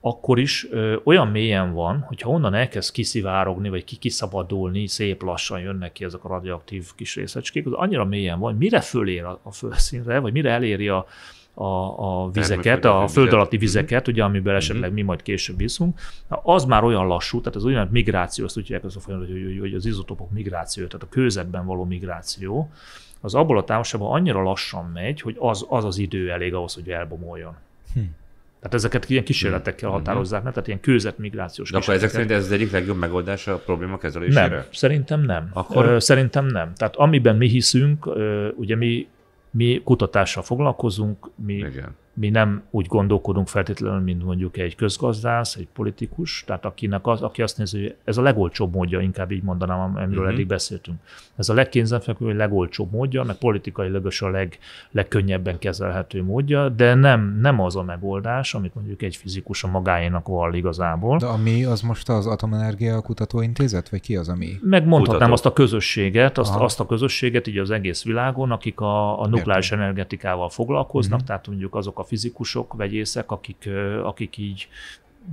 akkor is ö, olyan mélyen van, hogyha onnan elkezd kiszivárogni, vagy kiszabadulni, szép lassan jönnek ki ezek a radioaktív kis részecskék, az annyira mélyen van, hogy mire fölér a, a fölszínre, vagy mire eléri a, a, a vizeket, a föld alatti mhm. vizeket, ugye, amiben mhm. esetleg mi majd később viszunk, az már olyan lassú, tehát az olyan migráció, azt úgy az a folyamat, hogy, hogy, az izotopok migráció, tehát a kőzetben való migráció, az abból a távolságban annyira lassan megy, hogy az az, az idő elég ahhoz, hogy elbomoljon. Hm. Tehát ezeket ilyen kísérletekkel mhm. határozzák, nem? Tehát ilyen migrációs. De akkor ezek szerint ez az egyik legjobb megoldás a probléma kezelésére? Nem, szerintem nem. Akkor... Szerintem nem. Tehát amiben mi hiszünk, ugye mi mi kutatással foglalkozunk, mi Igen mi nem úgy gondolkodunk feltétlenül, mint mondjuk egy közgazdász, egy politikus, tehát akinek az, aki azt nézi, hogy ez a legolcsóbb módja, inkább így mondanám, amiről Mm-hmm. eddig beszéltünk. Ez a legkénzenfekvő, legolcsóbb módja, mert politikailag is a leg, legkönnyebben kezelhető módja, de nem, nem az a megoldás, amit mondjuk egy fizikus a magáénak vall igazából. De ami az most az Atomenergia Kutatóintézet, vagy ki az, ami? Megmondhatnám Kutató. azt a közösséget, azt, azt a közösséget így az egész világon, akik a, a nukleáris energetikával foglalkoznak, Mm-hmm. tehát mondjuk azok a fizikusok, vegyészek, akik, akik így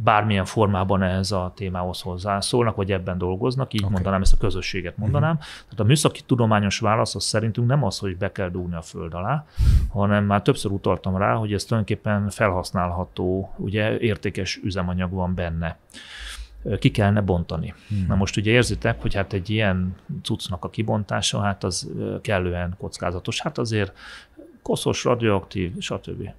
bármilyen formában ehhez a témához hozzászólnak, vagy ebben dolgoznak, így okay. mondanám, ezt a közösséget mhm. mondanám. Uh-huh. Tehát a műszaki tudományos válasz az szerintünk nem az, hogy be kell dugni a föld alá, hanem már többször utaltam rá, hogy ez tulajdonképpen felhasználható, ugye értékes üzemanyag van benne ki kellene bontani. Uh-huh. Na most ugye érzitek, hogy hát egy ilyen cuccnak a kibontása, hát az kellően kockázatos. Hát azért koszos, radioaktív, stb.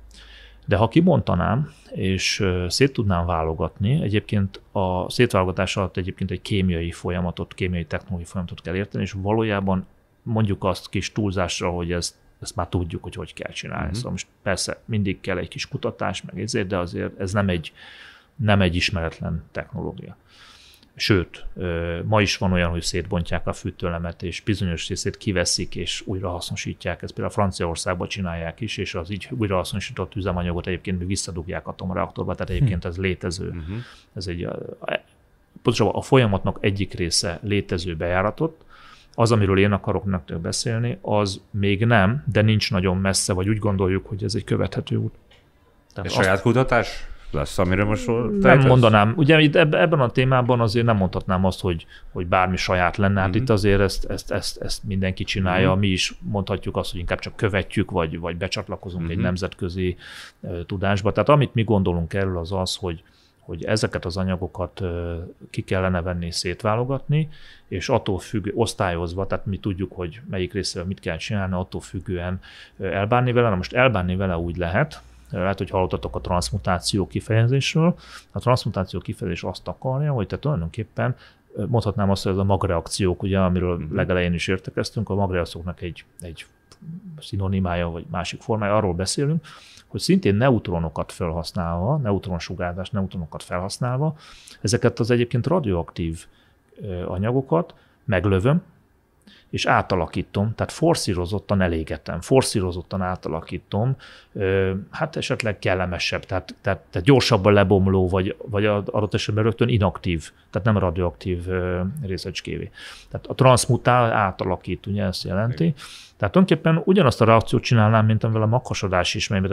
De ha kimondanám és szét tudnám válogatni, egyébként a szétválogatás alatt egyébként egy kémiai folyamatot, kémiai technológiai folyamatot kell érteni, és valójában mondjuk azt kis túlzásra, hogy ezt, ezt már tudjuk, hogy hogy kell csinálni. Mm-hmm. Szóval most persze mindig kell egy kis kutatás, meg ezért, de azért ez nem egy, nem egy ismeretlen technológia. Sőt, ma is van olyan, hogy szétbontják a fűtőlemet, és bizonyos részét kiveszik, és újrahasznosítják. Ezt például a Franciaországban csinálják is, és az így újrahasznosított üzemanyagot egyébként még visszadugják atomreaktorba, tehát egyébként ez létező. Hm. Mhm. Ez egy, e, pontosabban a folyamatnak egyik része létező bejáratot, az, amiről én akarok nektek beszélni, az még nem, de nincs nagyon messze, vagy úgy gondoljuk, hogy ez egy követhető út. Tehát azt... saját kutatás? lesz, amire most... Nem mondanám. Ugye itt ebben a témában azért nem mondhatnám azt, hogy, hogy bármi saját lenne. Hát mm-hmm. itt azért ezt, ezt, ezt, ezt mindenki csinálja. Mm-hmm. Mi is mondhatjuk azt, hogy inkább csak követjük, vagy, vagy becsatlakozunk mm-hmm. egy mhm. nemzetközi tudásba. Tehát amit mi gondolunk erről az az, hogy, hogy ezeket az anyagokat ki kellene venni, szétválogatni, és attól függ, osztályozva, tehát mi tudjuk, hogy melyik részével mit kell csinálni, attól függően elbánni vele. Na most elbánni vele úgy lehet, lehet, hogy hallottatok a transmutáció kifejezésről. A transmutáció kifejezés azt akarja, hogy te tulajdonképpen mondhatnám azt, hogy ez a magreakciók, ugye, amiről mhm. legelején is értekeztünk, a magreakcióknak egy, egy szinonimája vagy másik formája, arról beszélünk, hogy szintén neutronokat felhasználva, neutronsugárzás, neutronokat felhasználva, ezeket az egyébként radioaktív anyagokat meglövöm, és átalakítom, tehát forszírozottan elégetem, forszírozottan átalakítom, hát esetleg kellemesebb, tehát, tehát, tehát gyorsabban lebomló, vagy, vagy adott esetben rögtön inaktív, tehát nem radioaktív részecskévé. Tehát a transmutál átalakít, ugye ezt jelenti. Tehát tulajdonképpen ugyanazt a reakciót csinálnám, mint amivel a makasodás is mert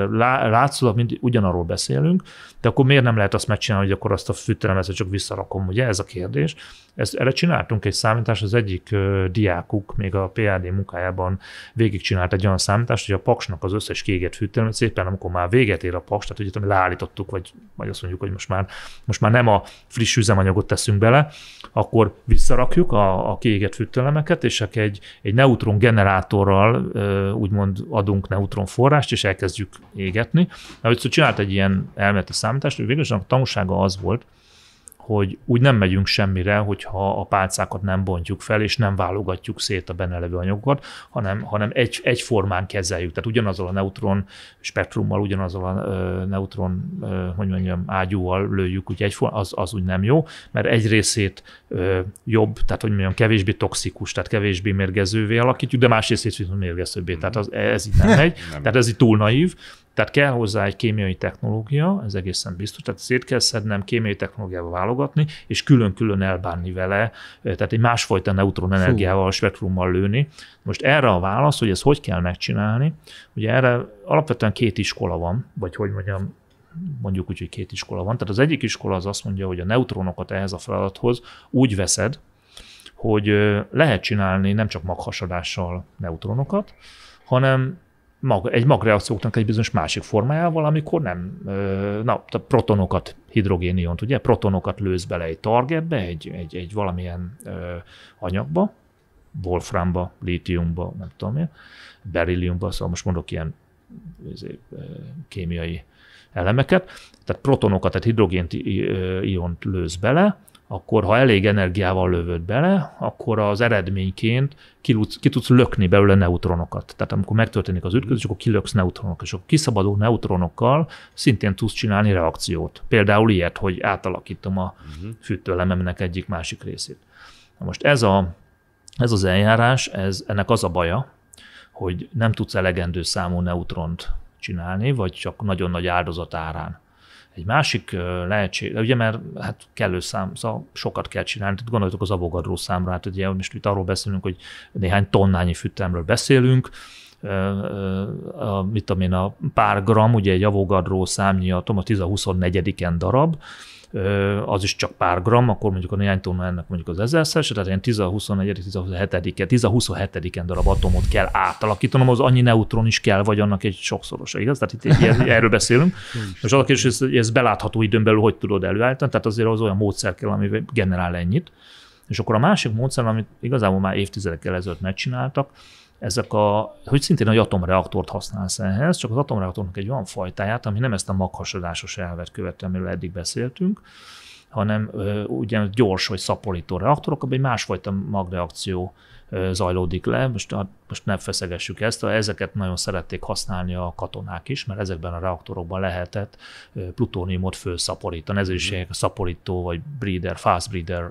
látszólag mind ugyanarról beszélünk, de akkor miért nem lehet azt megcsinálni, hogy akkor azt a fűtelemet csak visszarakom, ugye ez a kérdés. Ezt, erre csináltunk egy számítást, az egyik diákuk Cook még a PAD munkájában végigcsinált egy olyan számítást, hogy a paksnak az összes kiégett fűtőmű szépen, amikor már véget ér a paks, tehát ugye leállítottuk, vagy, vagy azt mondjuk, hogy most már, most már nem a friss üzemanyagot teszünk bele, akkor visszarakjuk a, a kiégett fűtelemeket, és csak egy, egy neutron generátorral úgymond adunk neutron forrást, és elkezdjük égetni. Na, hogy szóval csinált egy ilyen elméleti számítást, hogy végül a tanulsága az volt, hogy úgy nem megyünk semmire, hogyha a pálcákat nem bontjuk fel, és nem válogatjuk szét a benne levő anyagokat, hanem, hanem egy, egyformán kezeljük. Tehát ugyanazzal a neutron spektrummal, ugyanazzal a ö, neutron, ö, hogy mondjam, ágyúval lőjük, úgy egyform, az, az úgy nem jó, mert egy részét ö, jobb, tehát hogy mondjam, kevésbé toxikus, tehát kevésbé mérgezővé alakítjuk, de más részét viszont mérgezőbbé, tehát mhm. az, ez így nem [LAUGHS] megy, tehát ez így túl naív, tehát kell hozzá egy kémiai technológia, ez egészen biztos, tehát szét kell szednem, kémiai technológiával válogatni, és külön-külön elbánni vele, tehát egy másfajta neutron energiával, a spektrummal lőni. Most erre a válasz, hogy ezt hogy kell megcsinálni, ugye erre alapvetően két iskola van, vagy hogy mondjam, mondjuk úgy, hogy két iskola van. Tehát az egyik iskola az azt mondja, hogy a neutronokat ehhez a feladathoz úgy veszed, hogy lehet csinálni nem csak maghasadással neutronokat, hanem mag, egy magreakcióknak egy bizonyos másik formájával, amikor nem, na, protonokat, hidrogéniont, ugye, protonokat lősz bele egy targetbe, egy, egy, egy valamilyen anyagba, wolframba, lítiumba, nem tudom mi, berilliumba, szóval most mondok ilyen ezért, kémiai elemeket, tehát protonokat, tehát hidrogént iont lősz bele, akkor ha elég energiával lövöd bele, akkor az eredményként ki, ki tudsz lökni belőle neutronokat. Tehát amikor megtörténik az ütközés, akkor kilöksz neutronokat, és akkor kiszabadó neutronokkal szintén tudsz csinálni reakciót. Például ilyet, hogy átalakítom a mhm. fűtőelememnek egyik másik részét. Na most ez, a, ez az eljárás, ez, ennek az a baja, hogy nem tudsz elegendő számú neutront csinálni, vagy csak nagyon nagy áldozat árán. Egy másik lehetség, ugye mert hát kellő szám, szóval sokat kell csinálni, tehát gondoljatok az avogadró számra, hát ugye most itt arról beszélünk, hogy néhány tonnányi füttemről beszélünk, a, mit tudom én, a pár gram, ugye egy avogadró számnyi a 10 24 en darab, az is csak pár gram, akkor mondjuk a néhány tonna ennek mondjuk az ezerszeres, tehát ilyen 10-24-17-en 10-27-en darab atomot kell átalakítanom, az annyi neutron is kell, vagy annak egy sokszorosa, igaz? Tehát itt ilyen, [LAUGHS] erről beszélünk. És az a kérdés, hogy ez belátható időn belül hogy tudod előállítani, tehát azért az olyan módszer kell, ami generál ennyit. És akkor a másik módszer, amit igazából már évtizedekkel ezelőtt megcsináltak, ezek a, hogy szintén egy atomreaktort használsz ehhez, csak az atomreaktornak egy olyan fajtáját, ami nem ezt a maghasadásos elvet követően, amiről eddig beszéltünk, hanem ö, ugyan gyors vagy szaporító reaktorok, abban egy másfajta magreakció zajlódik le. Most, most nem feszegessük ezt, ezeket nagyon szerették használni a katonák is, mert ezekben a reaktorokban lehetett plutóniumot felszaporítani. Ez is a mhm. szaporító vagy breeder, fast breeder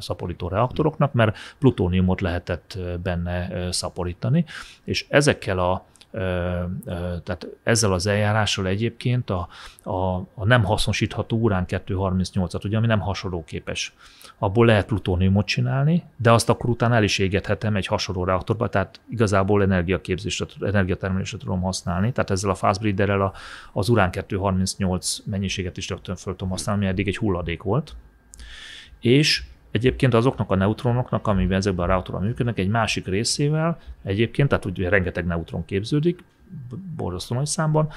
szaporító reaktoroknak, mert plutóniumot lehetett benne szaporítani, és ezekkel a tehát ezzel az eljárással egyébként a, a, a nem hasznosítható urán 238-at, ugye, ami nem hasonlóképes abból lehet plutóniumot csinálni, de azt akkor utána el is égethetem egy hasonló reaktorba, tehát igazából energiaképzésre, energiatermelésre tudom használni. Tehát ezzel a fastbreederrel a, az urán 238 mennyiséget is rögtön föl tudom használni, ami eddig egy hulladék volt. És Egyébként azoknak a neutronoknak, amiben ezekben a reaktorban működnek, egy másik részével egyébként, tehát ugye rengeteg neutron képződik, borzasztó nagy számban,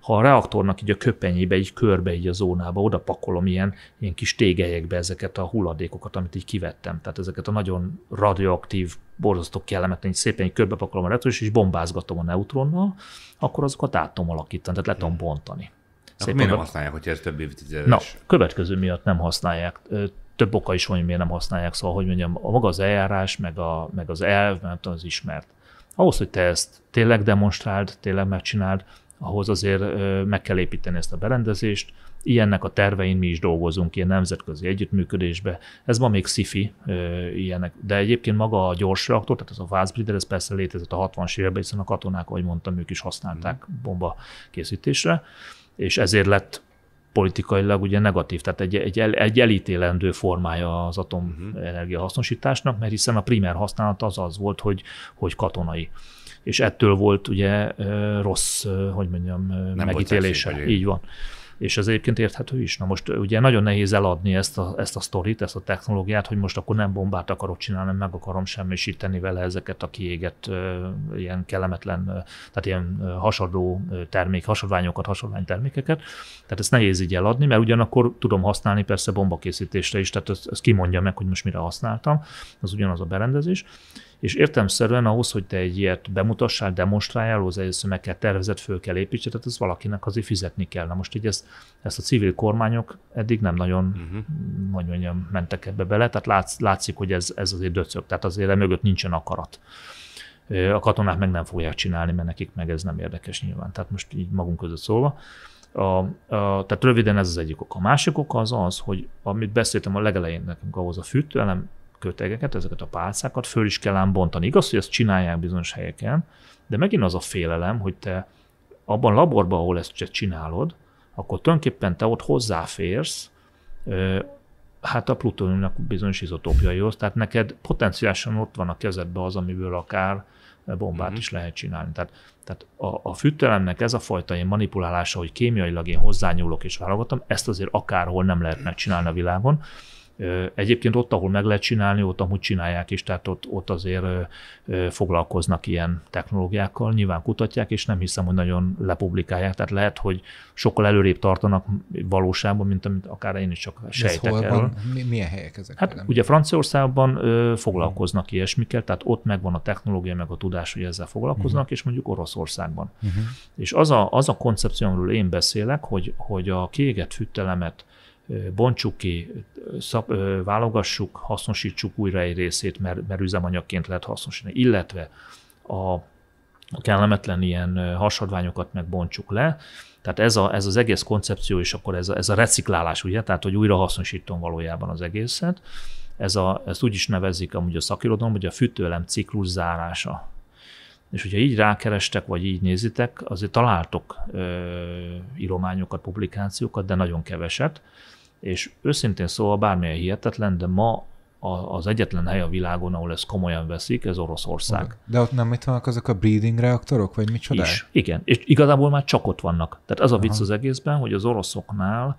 ha a reaktornak így a köpenyébe, így körbe, így a zónába oda pakolom ilyen, ilyen kis tégelyekbe ezeket a hulladékokat, amit így kivettem. Tehát ezeket a nagyon radioaktív, borzasztó kellemetlen, így szépen így körbe pakolom a reaktor, és bombázgatom a neutronnal, akkor azokat át tudom alakítani, tehát le tudom hmm. bontani. Szép miért nem használják, hogy ez több évtizedes? Na, következő miatt nem használják. Több oka is van, hogy miért nem használják, szóval, hogy mondjam, a maga az eljárás, meg, a, meg az elv, nem tudom, az ismert. Ahhoz, hogy te ezt tényleg demonstráld, tényleg megcsináld, ahhoz azért meg kell építeni ezt a berendezést. Ilyennek a tervein mi is dolgozunk, ilyen nemzetközi együttműködésbe. Ez ma még szifi, ilyenek. De egyébként maga a gyors reaktor, tehát az a Vázbrider, ez persze létezett a 60-as években, hiszen a katonák, ahogy mondtam, ők is használták mhm. bomba készítésre, és ezért lett politikailag ugye negatív, tehát egy, egy, egy elítélendő formája az mhm. atomenergia hasznosításnak, mert hiszen a primer használata az az volt, hogy, hogy katonai és ettől volt ugye rossz, hogy mondjam, nem megítélése. Volt Így van és ez egyébként érthető is. Na most ugye nagyon nehéz eladni ezt a, ezt a sztorit, ezt a technológiát, hogy most akkor nem bombát akarok csinálni, meg akarom semmisíteni vele ezeket a kiégett, ilyen kellemetlen, tehát ilyen hasadó termék, hasadványokat, termékeket. Tehát ezt nehéz így eladni, mert ugyanakkor tudom használni persze bombakészítésre is, tehát ezt, ezt kimondja meg, hogy most mire használtam, az ugyanaz a berendezés. És értelmszerűen ahhoz, hogy te egy ilyet bemutassál, demonstráljál, az először meg kell tervezet, föl kell építsen, tehát ez valakinek azért fizetni kell. Na most így ezt, ezt a civil kormányok eddig nem nagyon, uh-huh. hogy mondjam, mentek ebbe bele, tehát látsz, látszik, hogy ez, ez azért döcög, tehát azért e mögött nincsen akarat. A katonák meg nem fogják csinálni, mert nekik meg ez nem érdekes nyilván, tehát most így magunk között szólva. A, a, tehát röviden ez az egyik oka. A másik oka az az, hogy amit beszéltem a legelején nekünk ahhoz a fűtőelem, kötegeket, ezeket a pálcákat föl is kell ám bontani. Igaz, hogy ezt csinálják bizonyos helyeken, de megint az a félelem, hogy te abban laborban, ahol ezt csinálod, akkor tulajdonképpen te ott hozzáférsz, hát a plutóniumnak bizonyos izotópjaihoz, tehát neked potenciálisan ott van a kezedben az, amiből akár bombát mm-hmm. is lehet csinálni. Tehát, tehát a, a fűtelemnek ez a fajta ilyen manipulálása, hogy kémiailag én hozzányúlok és válogatom, ezt azért akárhol nem lehet megcsinálni a világon, Egyébként ott, ahol meg lehet csinálni, ott amúgy csinálják is, tehát ott, ott azért foglalkoznak ilyen technológiákkal, nyilván kutatják, és nem hiszem, hogy nagyon lepublikálják, tehát lehet, hogy sokkal előrébb tartanak valóságban, mint amit akár én is csak sejtek hol erről. Van? Milyen helyek ezek? Hát ugye Franciaországban foglalkoznak uh-huh. ilyesmikkel, tehát ott megvan a technológia, meg a tudás, hogy ezzel foglalkoznak, uh-huh. és mondjuk Oroszországban. Uh-huh. És az a, az a koncepció, amiről én beszélek, hogy, hogy a kiégett hűtelemet bontsuk ki, szab, válogassuk, hasznosítsuk újra egy részét, mert, mert üzemanyagként lehet hasznosítani, illetve a, kellemetlen ilyen hasadványokat megbontsuk le, tehát ez, a, ez az egész koncepció, és akkor ez a, ez a reciklálás, ugye, tehát hogy újra hasznosítom valójában az egészet, ez a, ezt úgy is nevezik amúgy a szakirodalom, hogy a fűtőelem ciklus zárása. És hogyha így rákerestek, vagy így nézitek, azért találtok írományokat, publikációkat, de nagyon keveset. És őszintén szóval bármilyen hihetetlen, de ma az egyetlen hely a világon, ahol ezt komolyan veszik, ez Oroszország. De ott nem itt vannak azok a breeding reaktorok, vagy micsoda? Is, igen, és igazából már csak ott vannak. Tehát az a vicc Aha. az egészben, hogy az oroszoknál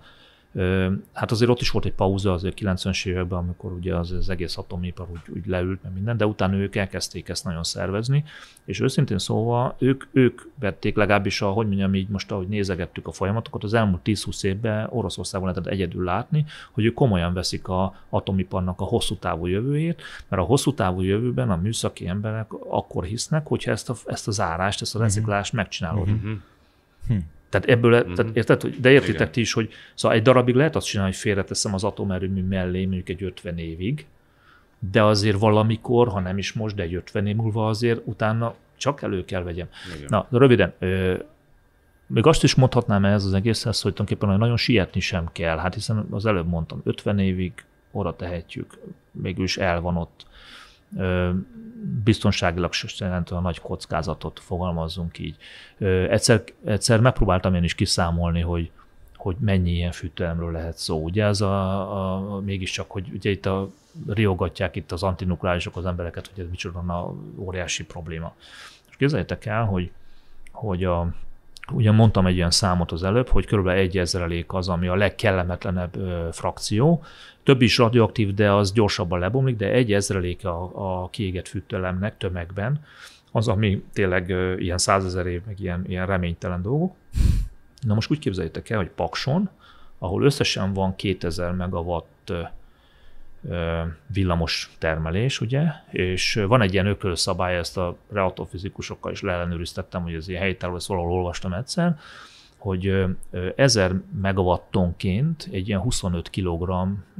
Hát azért ott is volt egy pauza azért 90-es években, amikor ugye az, az egész atomipar úgy, úgy leült, meg minden, de utána ők elkezdték ezt nagyon szervezni, és őszintén szóval ők, ők vették legalábbis, a, hogy mondjam így most, ahogy nézegettük a folyamatokat, az elmúlt 10-20 évben Oroszországban lehetett egyedül látni, hogy ők komolyan veszik a atomiparnak a hosszú távú jövőjét, mert a hosszú távú jövőben a műszaki emberek akkor hisznek, hogyha ezt a, ezt a zárást, ezt a mhm. reciklást uh-huh. megcsinálod. Uh-huh. Tehát ebből, mm-hmm. tehát mhm. érted, hogy, de értitek Igen. ti is, hogy szóval egy darabig lehet azt csinálni, hogy félreteszem az atomerőmű mellé mondjuk egy 50 évig, de azért valamikor, ha nem is most, de egy 50 év múlva azért utána csak elő kell vegyem. Igen. Na, röviden, ö, még azt is mondhatnám ez az egészhez, hogy tulajdonképpen hogy nagyon sietni sem kell, hát hiszen az előbb mondtam, 50 évig oda tehetjük, mégis el van ott biztonságilag a nagy kockázatot fogalmazzunk így. Egyszer, egyszer megpróbáltam én is kiszámolni, hogy, hogy mennyi ilyen fűtőemről lehet szó. Ugye ez a, a mégiscsak, hogy ugye itt a, riogatják itt az antinukleárisok az embereket, hogy ez micsoda a óriási probléma. És képzeljétek el, hogy, hogy a, ugye mondtam egy ilyen számot az előbb, hogy kb. egy ezrelék az, ami a legkellemetlenebb ö, frakció, több is radioaktív, de az gyorsabban lebomlik, de egy ezreléke a, a kiégett fűtőelemnek tömegben az, ami tényleg ilyen százezer év, meg ilyen, ilyen reménytelen dolgok. Na most úgy képzeljétek el, hogy Pakson, ahol összesen van 2000 megawatt villamos termelés, ugye, és van egy ilyen ökölszabály, ezt a reaktorfizikusokkal is leellenőriztettem, hogy ez ilyen helytálló, ezt valahol olvastam egyszer, hogy 1000 megawattonként egy ilyen 25 kg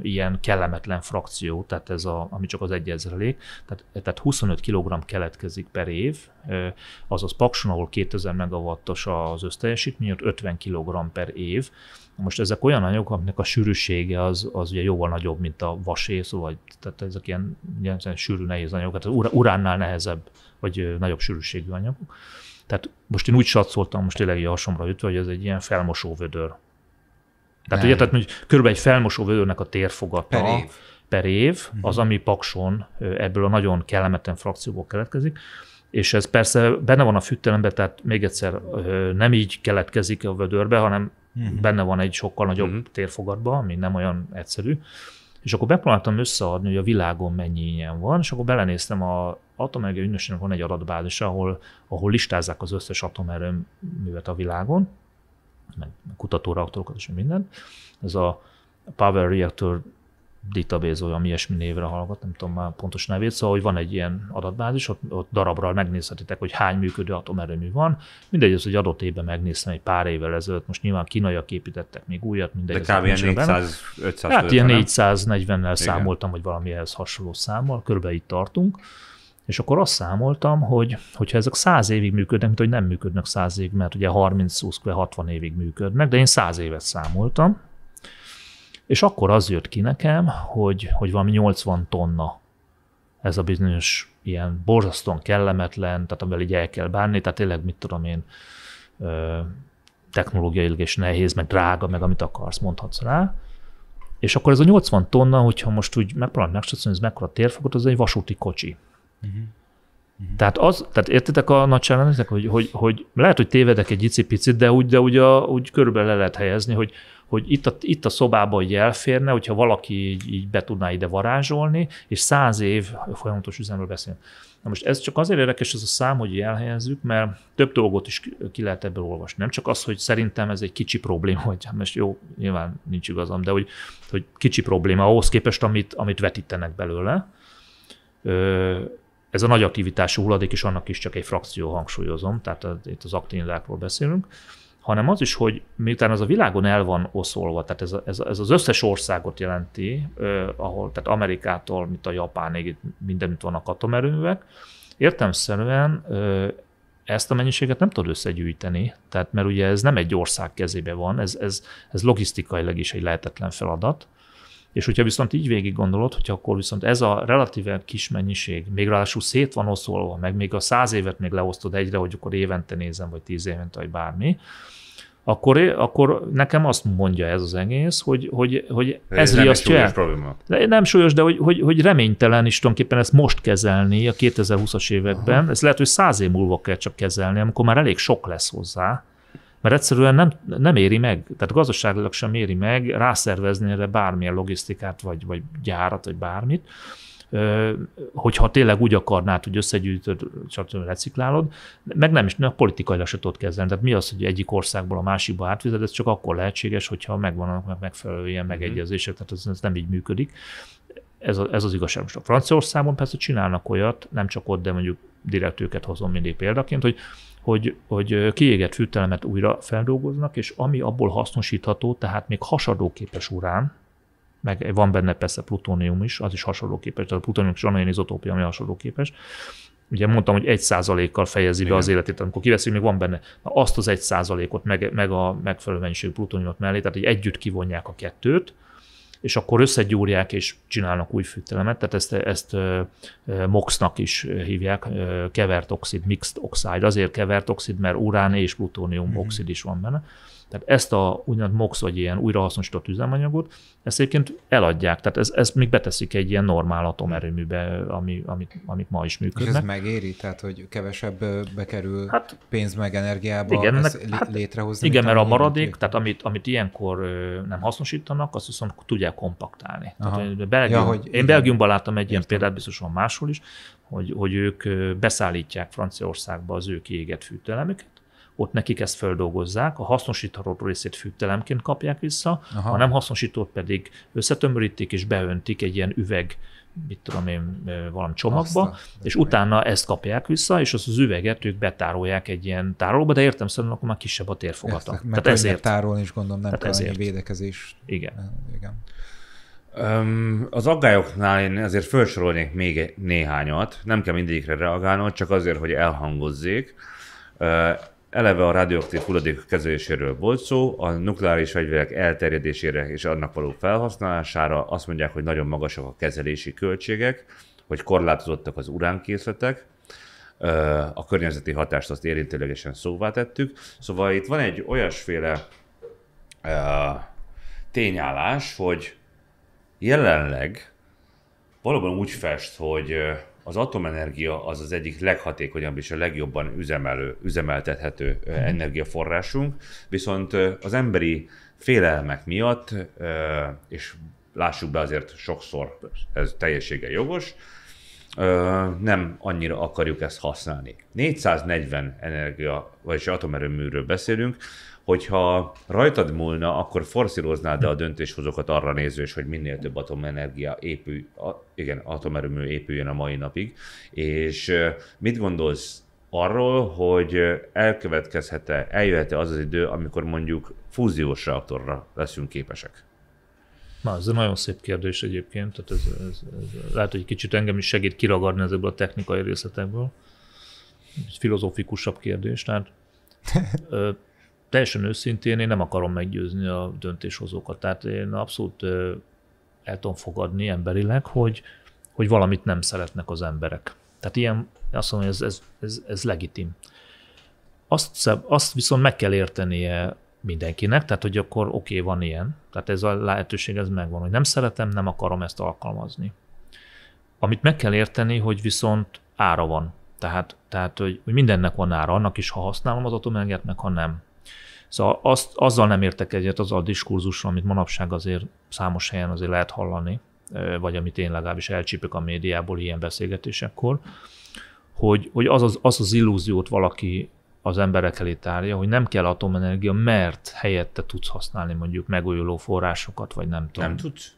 ilyen kellemetlen frakció, tehát ez a, ami csak az egyezrelék, tehát, tehát 25 kg keletkezik per év, azaz Pakson, ahol 2000 megawattos az összteljesítmény, 50 kg per év, most ezek olyan anyagok, aminek a sűrűsége az, az ugye jóval nagyobb, mint a vasé, szóval tehát ezek ilyen, ilyen sűrű, nehéz anyagok, tehát uránnál nehezebb, vagy nagyobb sűrűségű anyagok tehát most én úgy satszoltam, most tényleg a hasomra jutva, hogy ez egy ilyen felmosó vödör. Tehát ugye, tehát mondjuk körülbelül egy felmosó vödörnek a térfogata per év, per év uh-huh. az, ami Pakson ebből a nagyon kellemetlen frakcióból keletkezik, és ez persze benne van a fűtelemben, tehát még egyszer nem így keletkezik a vödörbe, hanem uh-huh. benne van egy sokkal nagyobb uh-huh. térfogatba, ami nem olyan egyszerű. És akkor bepróbáltam összeadni, hogy a világon mennyi ilyen van, és akkor belenéztem a Atomenergia Ügynökségnek van egy adatbázis, ahol, ahol listázzák az összes atomerőművet a világon, meg kutatóreaktorokat és mindent. Ez a Power Reactor database olyan ilyesmi névre hallgat, nem tudom már pontos nevét, szóval hogy van egy ilyen adatbázis, ott, ott darabra megnézhetitek, hogy hány működő atomerőmű van. Mindegy, az, hogy adott évben megnéztem egy pár évvel ezelőtt, most nyilván kínaiak építettek még újat, mindegy. De kb. 400 500 Hát ilyen 440-nel számoltam, vagy valami ehhez hasonló számmal, Körbe itt tartunk. És akkor azt számoltam, hogy hogyha ezek 100 évig működnek, mint hogy nem működnek 100 évig, mert ugye 30-20-60 évig működnek, de én 100 évet számoltam, és akkor az jött ki nekem, hogy, hogy valami 80 tonna ez a bizonyos ilyen borzasztóan kellemetlen, tehát amivel így el kell bánni, tehát tényleg mit tudom én, technológiailag és nehéz, meg drága, meg amit akarsz, mondhatsz rá. És akkor ez a 80 tonna, hogyha most úgy megpróbálod hogy ez mekkora térfogat, az egy vasúti kocsi. Mhm. Tehát, az, tehát értitek a nagyságrendeknek, hogy, hogy, hogy, lehet, hogy tévedek egy icipicit, de úgy, de úgy, a, úgy körülbelül le lehet helyezni, hogy, hogy itt a, itt a szobában így elférne, hogyha valaki így, így be tudná ide varázsolni, és száz év folyamatos üzemről beszél. Na most ez csak azért érdekes ez a szám, hogy elhelyezzük, mert több dolgot is ki lehet ebből olvasni. Nem csak az, hogy szerintem ez egy kicsi probléma, hogy hát most jó, nyilván nincs igazam, de hogy, hogy kicsi probléma ahhoz képest, amit, amit vetítenek belőle. Ö, ez a nagy aktivitású hulladék is annak is csak egy frakció, hangsúlyozom, tehát itt az aktinidákról beszélünk, hanem az is, hogy miután ez a világon el van oszolva, tehát ez, ez, ez az összes országot jelenti, eh, ahol, tehát Amerikától, mint a Japánig, mindenütt vannak atomerőművek, értelmszerűen eh, ezt a mennyiséget nem tud összegyűjteni, tehát mert ugye ez nem egy ország kezébe van, ez, ez, ez logisztikailag is egy lehetetlen feladat, és hogyha viszont így végig gondolod, hogyha akkor viszont ez a relatíve kis mennyiség, még ráadásul szét van oszolva, meg még a száz évet még leosztod egyre, hogy akkor évente nézem, vagy tíz évente, vagy bármi, akkor, akkor nekem azt mondja ez az egész, hogy, hogy, hogy ez, ez riasztja el. Probléma. De nem súlyos, de hogy, hogy, hogy reménytelen is tulajdonképpen ezt most kezelni a 2020-as években. Aha. Ez lehet, hogy száz év múlva kell csak kezelni, amikor már elég sok lesz hozzá mert egyszerűen nem, nem éri meg, tehát gazdaságilag sem éri meg rászervezni erre bármilyen logisztikát, vagy, vagy gyárat, vagy bármit, hogyha tényleg úgy akarnád, hogy összegyűjtöd, csak reciklálod, meg nem is, nem, politikailag se tudod kezdeni. Tehát mi az, hogy egyik országból a másikba átvized, ez csak akkor lehetséges, hogyha megvannak meg megfelelő ilyen mhm. megegyezések, tehát ez, ez nem így működik. Ez, a, ez az igazság. Most a Franciaországban persze csinálnak olyat, nem csak ott, de mondjuk direkt őket hozom mindig példaként, hogy hogy, hogy kiégett fűtelemet újra feldolgoznak, és ami abból hasznosítható, tehát még hasadóképes urán, meg van benne persze plutónium is, az is hasonlóképes, tehát a plutónium is olyan izotópia, ami hasonlóképes. Ugye mondtam, hogy egy százalékkal fejezi Igen. be az életét, amikor kiveszünk, még van benne. Na azt az egy százalékot, meg, meg a megfelelő mennyiségű plutóniumot mellé, tehát hogy együtt kivonják a kettőt, és akkor összegyúrják és csinálnak új fűtelemet, tehát ezt, ezt MOX-nak is hívják, kevert oxid, mixed oxide, azért kevert oxid, mert urán és plutónium mhm. oxid is van benne, tehát ezt a úgynevezett MOX, vagy ilyen újrahasznosított üzemanyagot, ezt egyébként eladják, tehát ez, még beteszik egy ilyen normál atomerőműbe, ami, amit, amit ma is működnek. És ez megéri? Tehát, hogy kevesebb bekerül hát, pénz meg energiába igen, ezt hát, létrehozni? Igen, mert a maradék, tehát amit, amit ilyenkor nem hasznosítanak, azt viszont tudják kompaktálni. Tehát Tehát, Belgium, ja, hogy, én igen. Belgiumban láttam egy Értem. ilyen példát, biztos van máshol is, hogy, hogy ők beszállítják Franciaországba az ő kiégett fűtelemüket, ott nekik ezt feldolgozzák, a hasznosítható részét fűtelemként kapják vissza, Aha. a nem hasznosítót pedig összetömörítik és beöntik egy ilyen üveg mit tudom én, valami csomagba, Aztán, és utána ezt kapják vissza, és az az üveget ők betárolják egy ilyen tárolóba, de értem szerintem akkor már kisebb a térfogata. Ezt, Tehát ezért. tárolni is gondolom, nem kell ezért. védekezés. Igen. Igen. Um, az aggályoknál én azért felsorolnék még néhányat, nem kell mindegyikre reagálnod, csak azért, hogy elhangozzék. Uh, Eleve a radioaktív hulladék kezeléséről volt szó, a nukleáris fegyverek elterjedésére és annak való felhasználására azt mondják, hogy nagyon magasak a kezelési költségek, hogy korlátozottak az uránkészletek, a környezeti hatást azt érintőlegesen szóvá tettük. Szóval itt van egy olyasféle tényállás, hogy jelenleg valóban úgy fest, hogy az atomenergia az az egyik leghatékonyabb és a legjobban üzemelő, üzemeltethető mhm. energiaforrásunk, viszont az emberi félelmek miatt, és lássuk be azért sokszor ez teljessége jogos, nem annyira akarjuk ezt használni. 440 energia, vagyis atomerőműről beszélünk, hogyha rajtad múlna, akkor forszíroznád a döntéshozókat arra nézve, hogy minél több atomenergia épül, a, igen, atomerőmű épüljön a mai napig, és mit gondolsz arról, hogy elkövetkezhet-e, eljöhet-e az az idő, amikor mondjuk fúziós reaktorra leszünk képesek? Na, ez egy nagyon szép kérdés egyébként, tehát ez, ez, ez, lehet, hogy kicsit engem is segít kiragadni ezekből a technikai részletekből. Egy filozófikusabb kérdés, tehát [LAUGHS] ö, teljesen őszintén én nem akarom meggyőzni a döntéshozókat. Tehát én abszolút ö, el tudom fogadni emberileg, hogy, hogy valamit nem szeretnek az emberek. Tehát ilyen, azt mondom, hogy ez, ez, ez, ez legitim. Azt, azt viszont meg kell értenie mindenkinek, tehát hogy akkor oké, okay, van ilyen. Tehát ez a lehetőség, ez megvan, hogy nem szeretem, nem akarom ezt alkalmazni. Amit meg kell érteni, hogy viszont ára van. Tehát, tehát hogy mindennek van ára, annak is, ha használom az atomenergiát, meg ha nem. Szóval azt, azzal nem értek egyet az a diskurzussal, amit manapság azért számos helyen azért lehet hallani, vagy amit én legalábbis elcsípök a médiából ilyen beszélgetésekkor, hogy, hogy az, az, az az illúziót valaki az emberek elé tárja, hogy nem kell atomenergia, mert helyette tudsz használni mondjuk megújuló forrásokat, vagy nem tudom. Nem tudsz.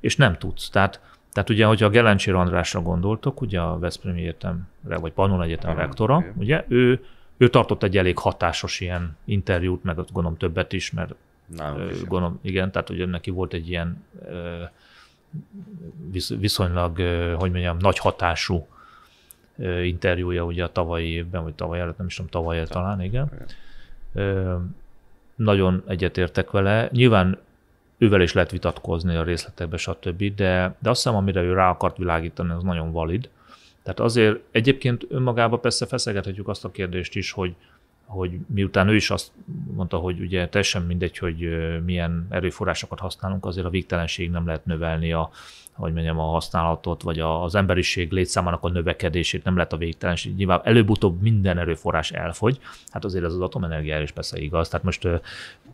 És nem tudsz. Tehát, tehát ugye, hogyha a Gelencsér Andrásra gondoltok, ugye a Veszprémi Egyetemre, vagy Pannon Egyetem ah, rektora, ugye, ő, ő tartott egy elég hatásos ilyen interjút, meg ott gondolom többet is, mert nem, ö, gondolom, igen, tehát ugye neki volt egy ilyen ö, visz, viszonylag, ö, hogy mondjam, nagy hatású interjúja ugye a tavalyi évben, vagy tavaly előtt, nem is tudom, tavaly előtt talán, igen. Nagyon egyetértek vele. Nyilván ővel is lehet vitatkozni a részletekbe, stb., de, de azt hiszem, amire ő rá akart világítani, az nagyon valid. Tehát azért egyébként önmagában persze feszegethetjük azt a kérdést is, hogy, hogy miután ő is azt mondta, hogy ugye teljesen mindegy, hogy milyen erőforrásokat használunk, azért a végtelenség nem lehet növelni a, hogy mondjam, a használatot, vagy az emberiség létszámának a növekedését, nem lehet a végtelenség. Nyilván előbb-utóbb minden erőforrás elfogy, hát azért ez az atomenergiára is persze igaz. Tehát most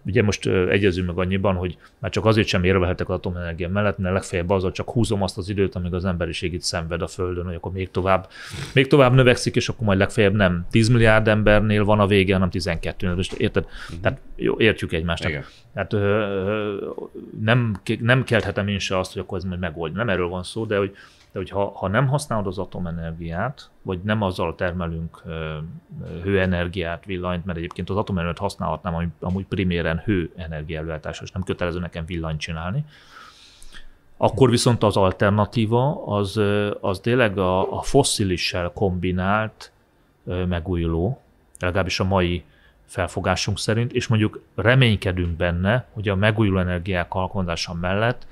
ugye most egyezünk meg annyiban, hogy már csak azért sem érvehetek az atomenergia mellett, mert legfeljebb az, hogy csak húzom azt az időt, amíg az emberiség itt szenved a Földön, hogy akkor még tovább, még tovább növekszik, és akkor majd legfeljebb nem 10 milliárd embernél van a vége, hanem 12-nél. Most érted? Mm-hmm. Tehát jó, értjük egymást. Igen. Tehát tehát ö, nem, nem kelthetem én se azt, hogy akkor ez majd megoldja. Nem erről van szó, de hogy, de hogy ha, ha nem használod az atomenergiát, vagy nem azzal termelünk ö, hőenergiát, villanyt, mert egyébként az atomenergiát használhatnám ami amúgy priméren hőenergia előállítása, és nem kötelező nekem villanyt csinálni, akkor viszont az alternatíva az, az tényleg a, a fosszilissel kombinált megújuló, legalábbis a mai felfogásunk szerint, és mondjuk reménykedünk benne, hogy a megújuló energiák alkalmazása mellett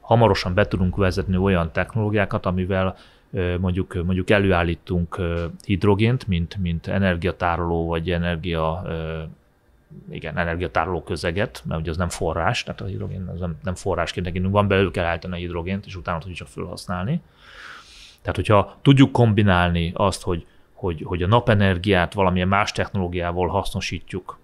hamarosan be tudunk vezetni olyan technológiákat, amivel mondjuk, mondjuk előállítunk hidrogént, mint, mint energiatároló vagy energia igen, energiatároló közeget, mert ugye az nem forrás, tehát a hidrogén az nem, nem forrásként nekünk van, belül kell állítani a hidrogént, és utána tudjuk csak felhasználni. Tehát, hogyha tudjuk kombinálni azt, hogy hogy, hogy a napenergiát valamilyen más technológiával hasznosítjuk,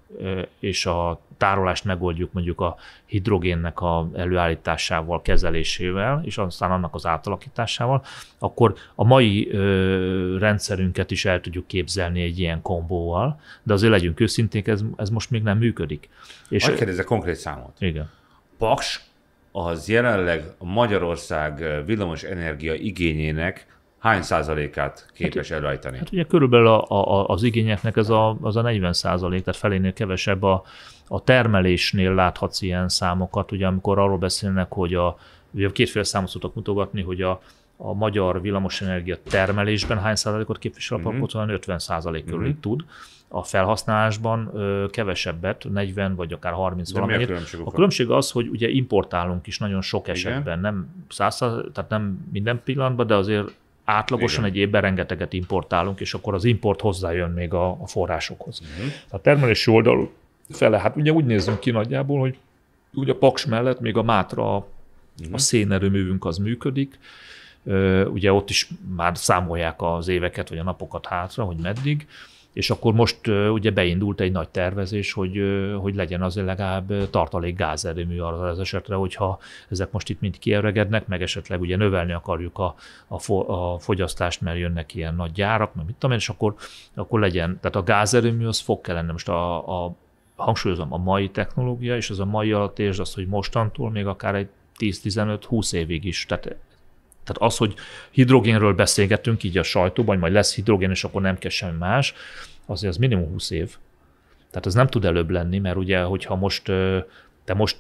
és a tárolást megoldjuk mondjuk a hidrogénnek a előállításával, kezelésével, és aztán annak az átalakításával, akkor a mai ö, rendszerünket is el tudjuk képzelni egy ilyen kombóval, de azért legyünk őszinték, ez, ez most még nem működik. És Hogy kérdezze konkrét számot? Igen. Paks az jelenleg Magyarország villamos energia igényének hány százalékát képes hát, elrajtani? Hát ugye körülbelül a, a, az igényeknek ez a, az a 40 százalék, tehát felénél kevesebb a, a termelésnél láthatsz ilyen számokat, ugye amikor arról beszélnek, hogy a, ugye kétféle számot szoktak mutogatni, hogy a, a magyar villamosenergia termelésben hány százalékot képvisel a parkot, mm-hmm. 50 százalék körül mm-hmm. tud. A felhasználásban ö, kevesebbet, 40 vagy akár 30 De valamennyit. A különbség, a különbség az, hogy ugye importálunk is nagyon sok esetben, Igen. nem 100, tehát nem minden pillanatban, de azért Átlagosan Igen. egy évben rengeteget importálunk, és akkor az import hozzájön még a, a forrásokhoz. Uh-huh. A termelési oldal fele, hát ugye úgy nézzünk ki nagyjából, hogy ugye a Paks mellett még a Mátra uh-huh. a szénerőművünk az működik, ugye ott is már számolják az éveket vagy a napokat hátra, hogy meddig, és akkor most ugye beindult egy nagy tervezés, hogy, hogy legyen az legalább tartalék gázerőmű arra az esetre, hogyha ezek most itt mind kieregednek, meg esetleg ugye növelni akarjuk a, a, fo, a fogyasztást, mert jönnek ilyen nagy gyárak, meg mit tudom én, és akkor, akkor legyen, tehát a gázerőmű az fog kellene Most a, a hangsúlyozom, a mai technológia, és az a mai alatt és az, hogy mostantól még akár egy 10-15-20 évig is, tehát tehát az, hogy hidrogénről beszélgetünk így a sajtóban, hogy majd lesz hidrogén, és akkor nem kell semmi más, azért az minimum 20 év. Tehát ez nem tud előbb lenni, mert ugye, hogyha most te most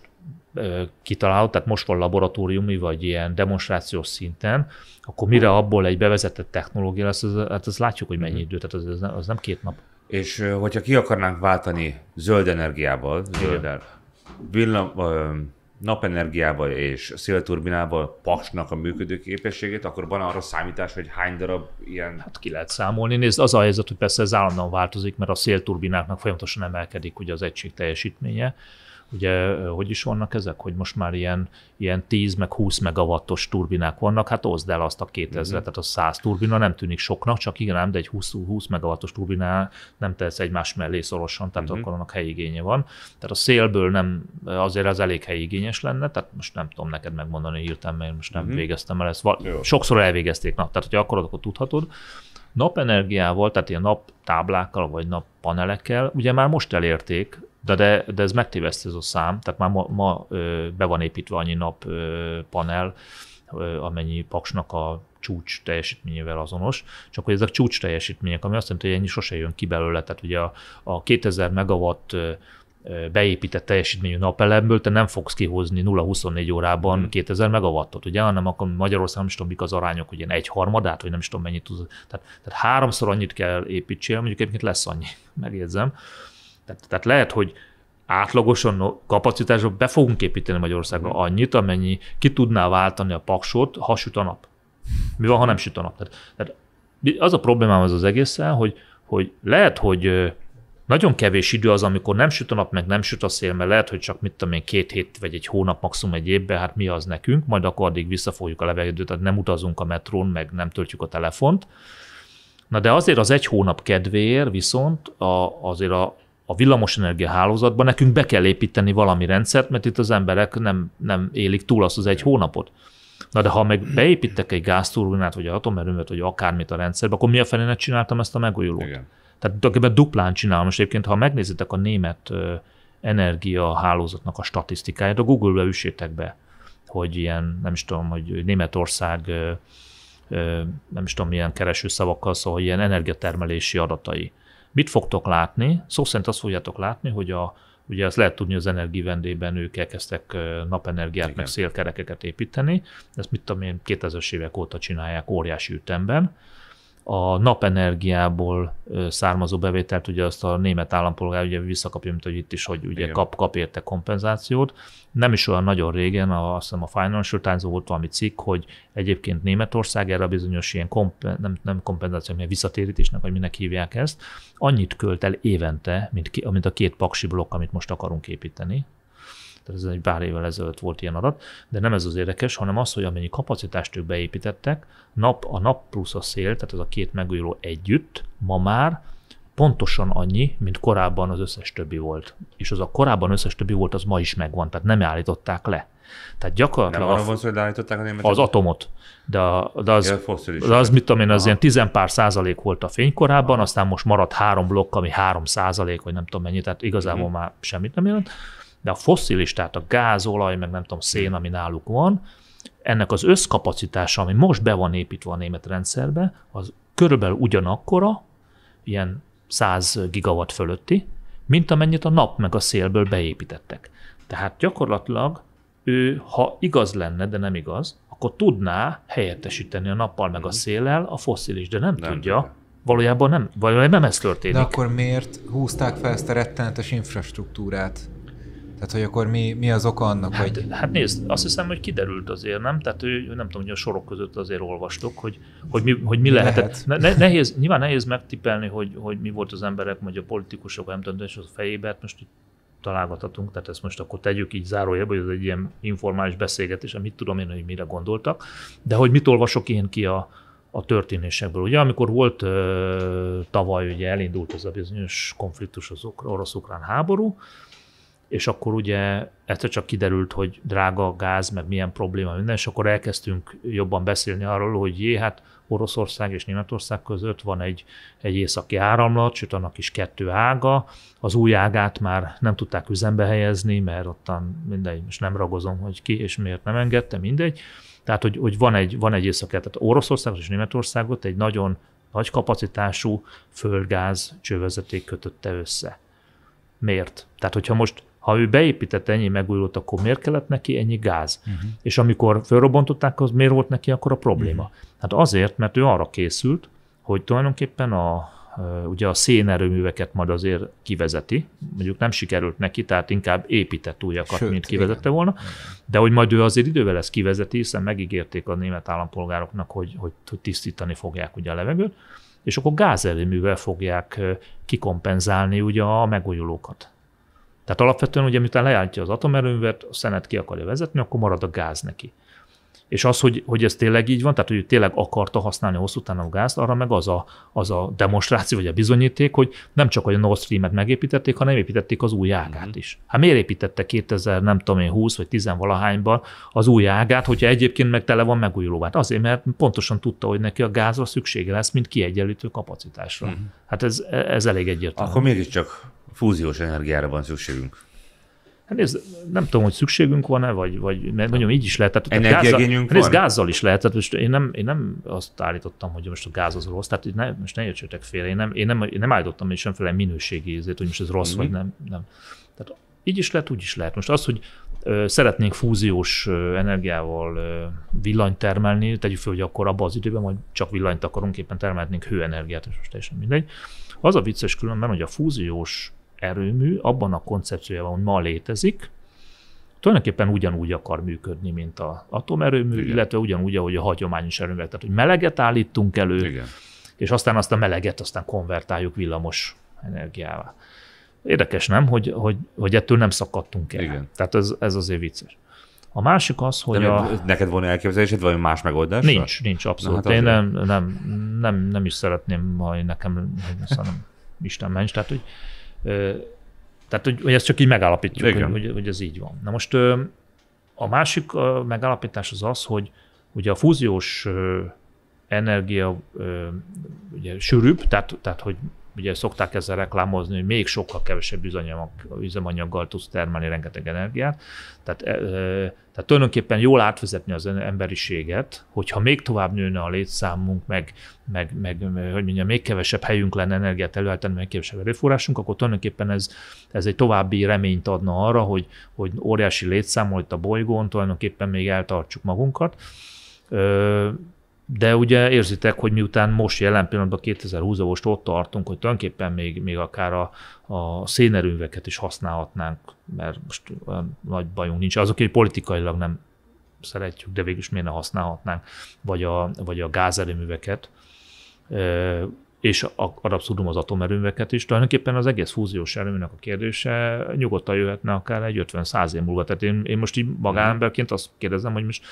kitalálod, tehát most van laboratóriumi vagy ilyen demonstrációs szinten, akkor mire abból egy bevezetett technológia lesz, az, hát azt látjuk, hogy mennyi mhm. idő, tehát az, az, nem, két nap. És hogyha ki akarnánk váltani zöld energiával, zöld villam, napenergiával és szélturbinával pasnak a működő képességét, akkor van arra számítás, hogy hány darab ilyen... Hát ki lehet számolni. Nézd, az a helyzet, hogy persze ez állandóan változik, mert a szélturbináknak folyamatosan emelkedik ugye az egység teljesítménye, ugye hogy is vannak ezek, hogy most már ilyen, ilyen 10 meg 20 megawattos turbinák vannak, hát oszd el azt a 2000 mm-hmm. tehát a 100 turbina nem tűnik soknak, csak igen, de egy 20, 20 megawattos turbiná nem tesz egymás mellé szorosan, tehát mm-hmm. akkor annak helyigénye van. Tehát a szélből nem, azért az elég helyigényes lenne, tehát most nem tudom neked megmondani hirtelen, mert most nem mm-hmm. végeztem el ezt. Val- Jó. sokszor elvégezték, na, tehát hogyha akarod, akkor tudhatod napenergiával, tehát ilyen naptáblákkal vagy nappanelekkel, ugye már most elérték de, de, de ez megtévesztő ez a szám, tehát már ma, ma be van építve annyi nap panel, amennyi paksnak a csúcs teljesítményével azonos, csak hogy ezek csúcs teljesítmények, ami azt jelenti, hogy ennyi sose jön ki belőle, tehát ugye a, a 2000 megawatt beépített teljesítményű napelemből te nem fogsz kihozni 0-24 órában hmm. 2000 megawattot, ugye, hanem akkor Magyarországon nem is tudom, mik az arányok, hogy ilyen egy harmadát, vagy nem is tudom mennyit tud. Tehát, tehát háromszor annyit kell építsél, mondjuk egyébként lesz annyi, [LAUGHS] megjegyzem. Tehát, tehát lehet, hogy átlagosan kapacitásban be fogunk építeni Magyarországra hmm. annyit, amennyi ki tudná váltani a paksot, ha süt a nap. Mi van, ha nem süt a nap? Tehát, tehát az a problémám az az egészen, hogy, hogy lehet, hogy nagyon kevés idő az, amikor nem süt a nap, meg nem süt a szél, mert lehet, hogy csak mit tudom én, két hét vagy egy hónap, maximum egy évben, hát mi az nekünk, majd akkor addig visszafogjuk a levegőt, tehát nem utazunk a metrón, meg nem töltjük a telefont. Na de azért az egy hónap kedvéért viszont a, azért a, a villamosenergia hálózatban nekünk be kell építeni valami rendszert, mert itt az emberek nem, nem élik túl azt az egy hónapot. Na de ha meg beépítek egy gázturbinát, vagy atomerőmet, atomerőművet, vagy akármit a rendszerbe, akkor mi a felének csináltam ezt a megújulót? Igen. Tehát tulajdonképpen duplán csinálom, és egyébként ha megnézitek a német energiahálózatnak a statisztikáját, a Google-be üssétek be, hogy ilyen, nem is tudom, hogy Németország nem is tudom milyen keresőszavakkal, szóval ilyen energiatermelési adatai Mit fogtok látni? Szó szerint azt fogjátok látni, hogy a, ugye azt lehet tudni, hogy az energivendében ők elkezdtek napenergiát, Igen. meg szélkerekeket építeni. Ezt mit tudom én, 2000-es évek óta csinálják óriási ütemben a napenergiából származó bevételt, ugye azt a német állampolgár ugye visszakapja, mint hogy itt is, hogy ugye Igen. kap, kap érte kompenzációt. Nem is olyan nagyon régen, a, azt hiszem a Financial times volt valami cikk, hogy egyébként Németország erre bizonyos ilyen komp nem, nem kompenzáció, hanem visszatérítésnek, vagy minek hívják ezt, annyit költ el évente, mint, mint a két paksi blokk, amit most akarunk építeni, tehát ez egy pár évvel ezelőtt volt ilyen adat, de nem ez az érdekes, hanem az, hogy amennyi kapacitást ők beépítettek, nap, a nap plusz a szél, tehát ez a két megújuló együtt, ma már pontosan annyi, mint korábban az összes többi volt. És az a korábban összes többi volt, az ma is megvan, tehát nem állították le. Tehát gyakorlatilag nem a, volt, hogy a az atomot, de, a, de az, de az mit tudom én, az Aha. ilyen tizenpár százalék volt a fénykorában, aztán most maradt három blokk, ami három százalék, vagy nem tudom mennyi, tehát igazából uh-huh. már semmit nem jelent de a fosszilis, tehát a gázolaj, meg nem tudom, szén, ami náluk van, ennek az összkapacitása, ami most be van építve a német rendszerbe, az körülbelül ugyanakkora, ilyen 100 gigawatt fölötti, mint amennyit a nap meg a szélből beépítettek. Tehát gyakorlatilag ő, ha igaz lenne, de nem igaz, akkor tudná helyettesíteni a nappal meg a mhm. széllel a fosszilis, de nem, nem tudja. De. Valójában nem, valójában nem ez történik. De akkor miért húzták fel ezt a rettenetes infrastruktúrát? Tehát, hogy akkor mi, mi az oka annak, hát, hogy... Hát nézd, azt hiszem, hogy kiderült azért, nem? Tehát ő, nem tudom, hogy a sorok között azért olvastok, hogy, hogy mi, hogy mi lehetett. Lehet. Ne, nehéz, nyilván nehéz megtipelni, hogy, hogy mi volt az emberek, vagy a politikusok, nem tudom, és a fejébe, hát most itt találgathatunk, tehát ezt most akkor tegyük így zárójelbe, hogy ez egy ilyen informális beszélgetés, amit tudom én, hogy mire gondoltak, de hogy mit olvasok én ki a, a történésekből. Ugye amikor volt ö, tavaly, ugye elindult ez a bizonyos konfliktus az orosz-ukrán háború, és akkor ugye egyszer csak kiderült, hogy drága a gáz, meg milyen probléma minden, és akkor elkezdtünk jobban beszélni arról, hogy jé, hát Oroszország és Németország között van egy, egy északi áramlat, sőt annak is kettő ága, az új ágát már nem tudták üzembe helyezni, mert ottan mindegy, most nem ragozom, hogy ki és miért nem engedte, mindegy. Tehát, hogy, hogy van egy, van egy északi, tehát Oroszország és Németországot egy nagyon nagy kapacitású földgáz csővezeték kötötte össze. Miért? Tehát, hogyha most ha ő beépített ennyi megújulót, akkor miért kellett neki ennyi gáz? Uh-huh. És amikor felrobbantották, az miért volt neki akkor a probléma? Uh-huh. Hát azért, mert ő arra készült, hogy tulajdonképpen a, ugye a szénerőműveket majd azért kivezeti, mondjuk nem sikerült neki, tehát inkább épített újakat, Sőt, mint kivezette igen. volna, de hogy majd ő azért idővel ezt kivezeti, hiszen megígérték a német állampolgároknak, hogy, hogy, hogy tisztítani fogják ugye a levegőt, és akkor gázerőművel fogják kikompenzálni ugye a megújulókat. Tehát alapvetően ugye miután leállítja az atomerőművet, a szenet ki akarja vezetni, akkor marad a gáz neki. És az, hogy, hogy ez tényleg így van, tehát hogy ő tényleg akarta használni hosszú távon a gázt, arra meg az a, az a demonstráció, vagy a bizonyíték, hogy nem csak hogy a Nord Stream-et megépítették, hanem építették az új ágát mm-hmm. is. Hát miért építette 2000, nem tudom én, 20 vagy 10 valahányban az új ágát, hogyha egyébként meg tele van megújulóvá? Azért, mert pontosan tudta, hogy neki a gázra szüksége lesz, mint kiegyenlítő kapacitásra. Mm-hmm. Hát ez, ez elég egyértelmű. Akkor mégiscsak fúziós energiára van szükségünk. Hát nézd, nem tudom, hogy szükségünk van-e, vagy, vagy mert mondjam, így is lehet. Tehát, tehát gázzal, nézd, gázzal is lehet. Tehát most én nem, én nem azt állítottam, hogy most a gáz az rossz. Tehát ne, most ne értsétek félre, én nem, én nem, én nem állítottam én semmiféle minőségi ízét, hogy most ez rossz, mm-hmm. vagy mhm. nem, nem. Tehát így is lehet, úgy is lehet. Most az, hogy ö, szeretnénk fúziós ö, energiával ö, villanyt termelni, tegyük fel, hogy akkor abban az időben majd csak villanyt akarunk, éppen termelnénk hőenergiát, és most teljesen mindegy. Az a vicces különben, hogy a fúziós erőmű abban a koncepciójában, hogy ma létezik, tulajdonképpen ugyanúgy akar működni, mint az atomerőmű, Igen. illetve ugyanúgy, ahogy a hagyományos erőművek. Tehát, hogy meleget állítunk elő, Igen. és aztán azt a meleget aztán konvertáljuk villamos energiává. Érdekes, nem, hogy, hogy, hogy ettől nem szakadtunk el. Igen. Tehát ez, ez azért vicces. A másik az, hogy. De a... Neked van elképzelésed vagy más megoldás? Nincs, nincs, abszolút. Na, hát Én nem, nem, nem, nem is szeretném, ha nekem, hogy Isten ments, tehát hogy tehát, hogy, hogy ezt csak így megállapítjuk, hogy, hogy ez így van. Na most a másik megállapítás az az, hogy ugye a fúziós energia ugye sűrűbb, tehát, tehát hogy ugye szokták ezzel reklámozni, hogy még sokkal kevesebb üzemanyag, üzemanyaggal tudsz termelni rengeteg energiát. Tehát, e, e, tehát tulajdonképpen jól átvezetni az emberiséget, hogyha még tovább nőne a létszámunk, meg, meg, meg hogy mondjam, még kevesebb helyünk lenne energiát előállítani, meg kevesebb erőforrásunk, akkor tulajdonképpen ez, ez egy további reményt adna arra, hogy, hogy óriási létszám itt a bolygón tulajdonképpen még eltartsuk magunkat. De ugye érzitek, hogy miután most jelen pillanatban 2020 most ott tartunk, hogy tulajdonképpen még, még akár a, a szénerőműveket is használhatnánk, mert most olyan nagy bajunk nincs. Azok, hogy politikailag nem szeretjük, de végül is miért ne használhatnánk, vagy a, vagy a gázerőműveket és ad abszurdum az atomerőműveket is. Tulajdonképpen az egész fúziós erőműnek a kérdése nyugodtan jöhetne akár egy 50-100 év múlva. Tehát én, én most így magánemberként azt kérdezem, hogy most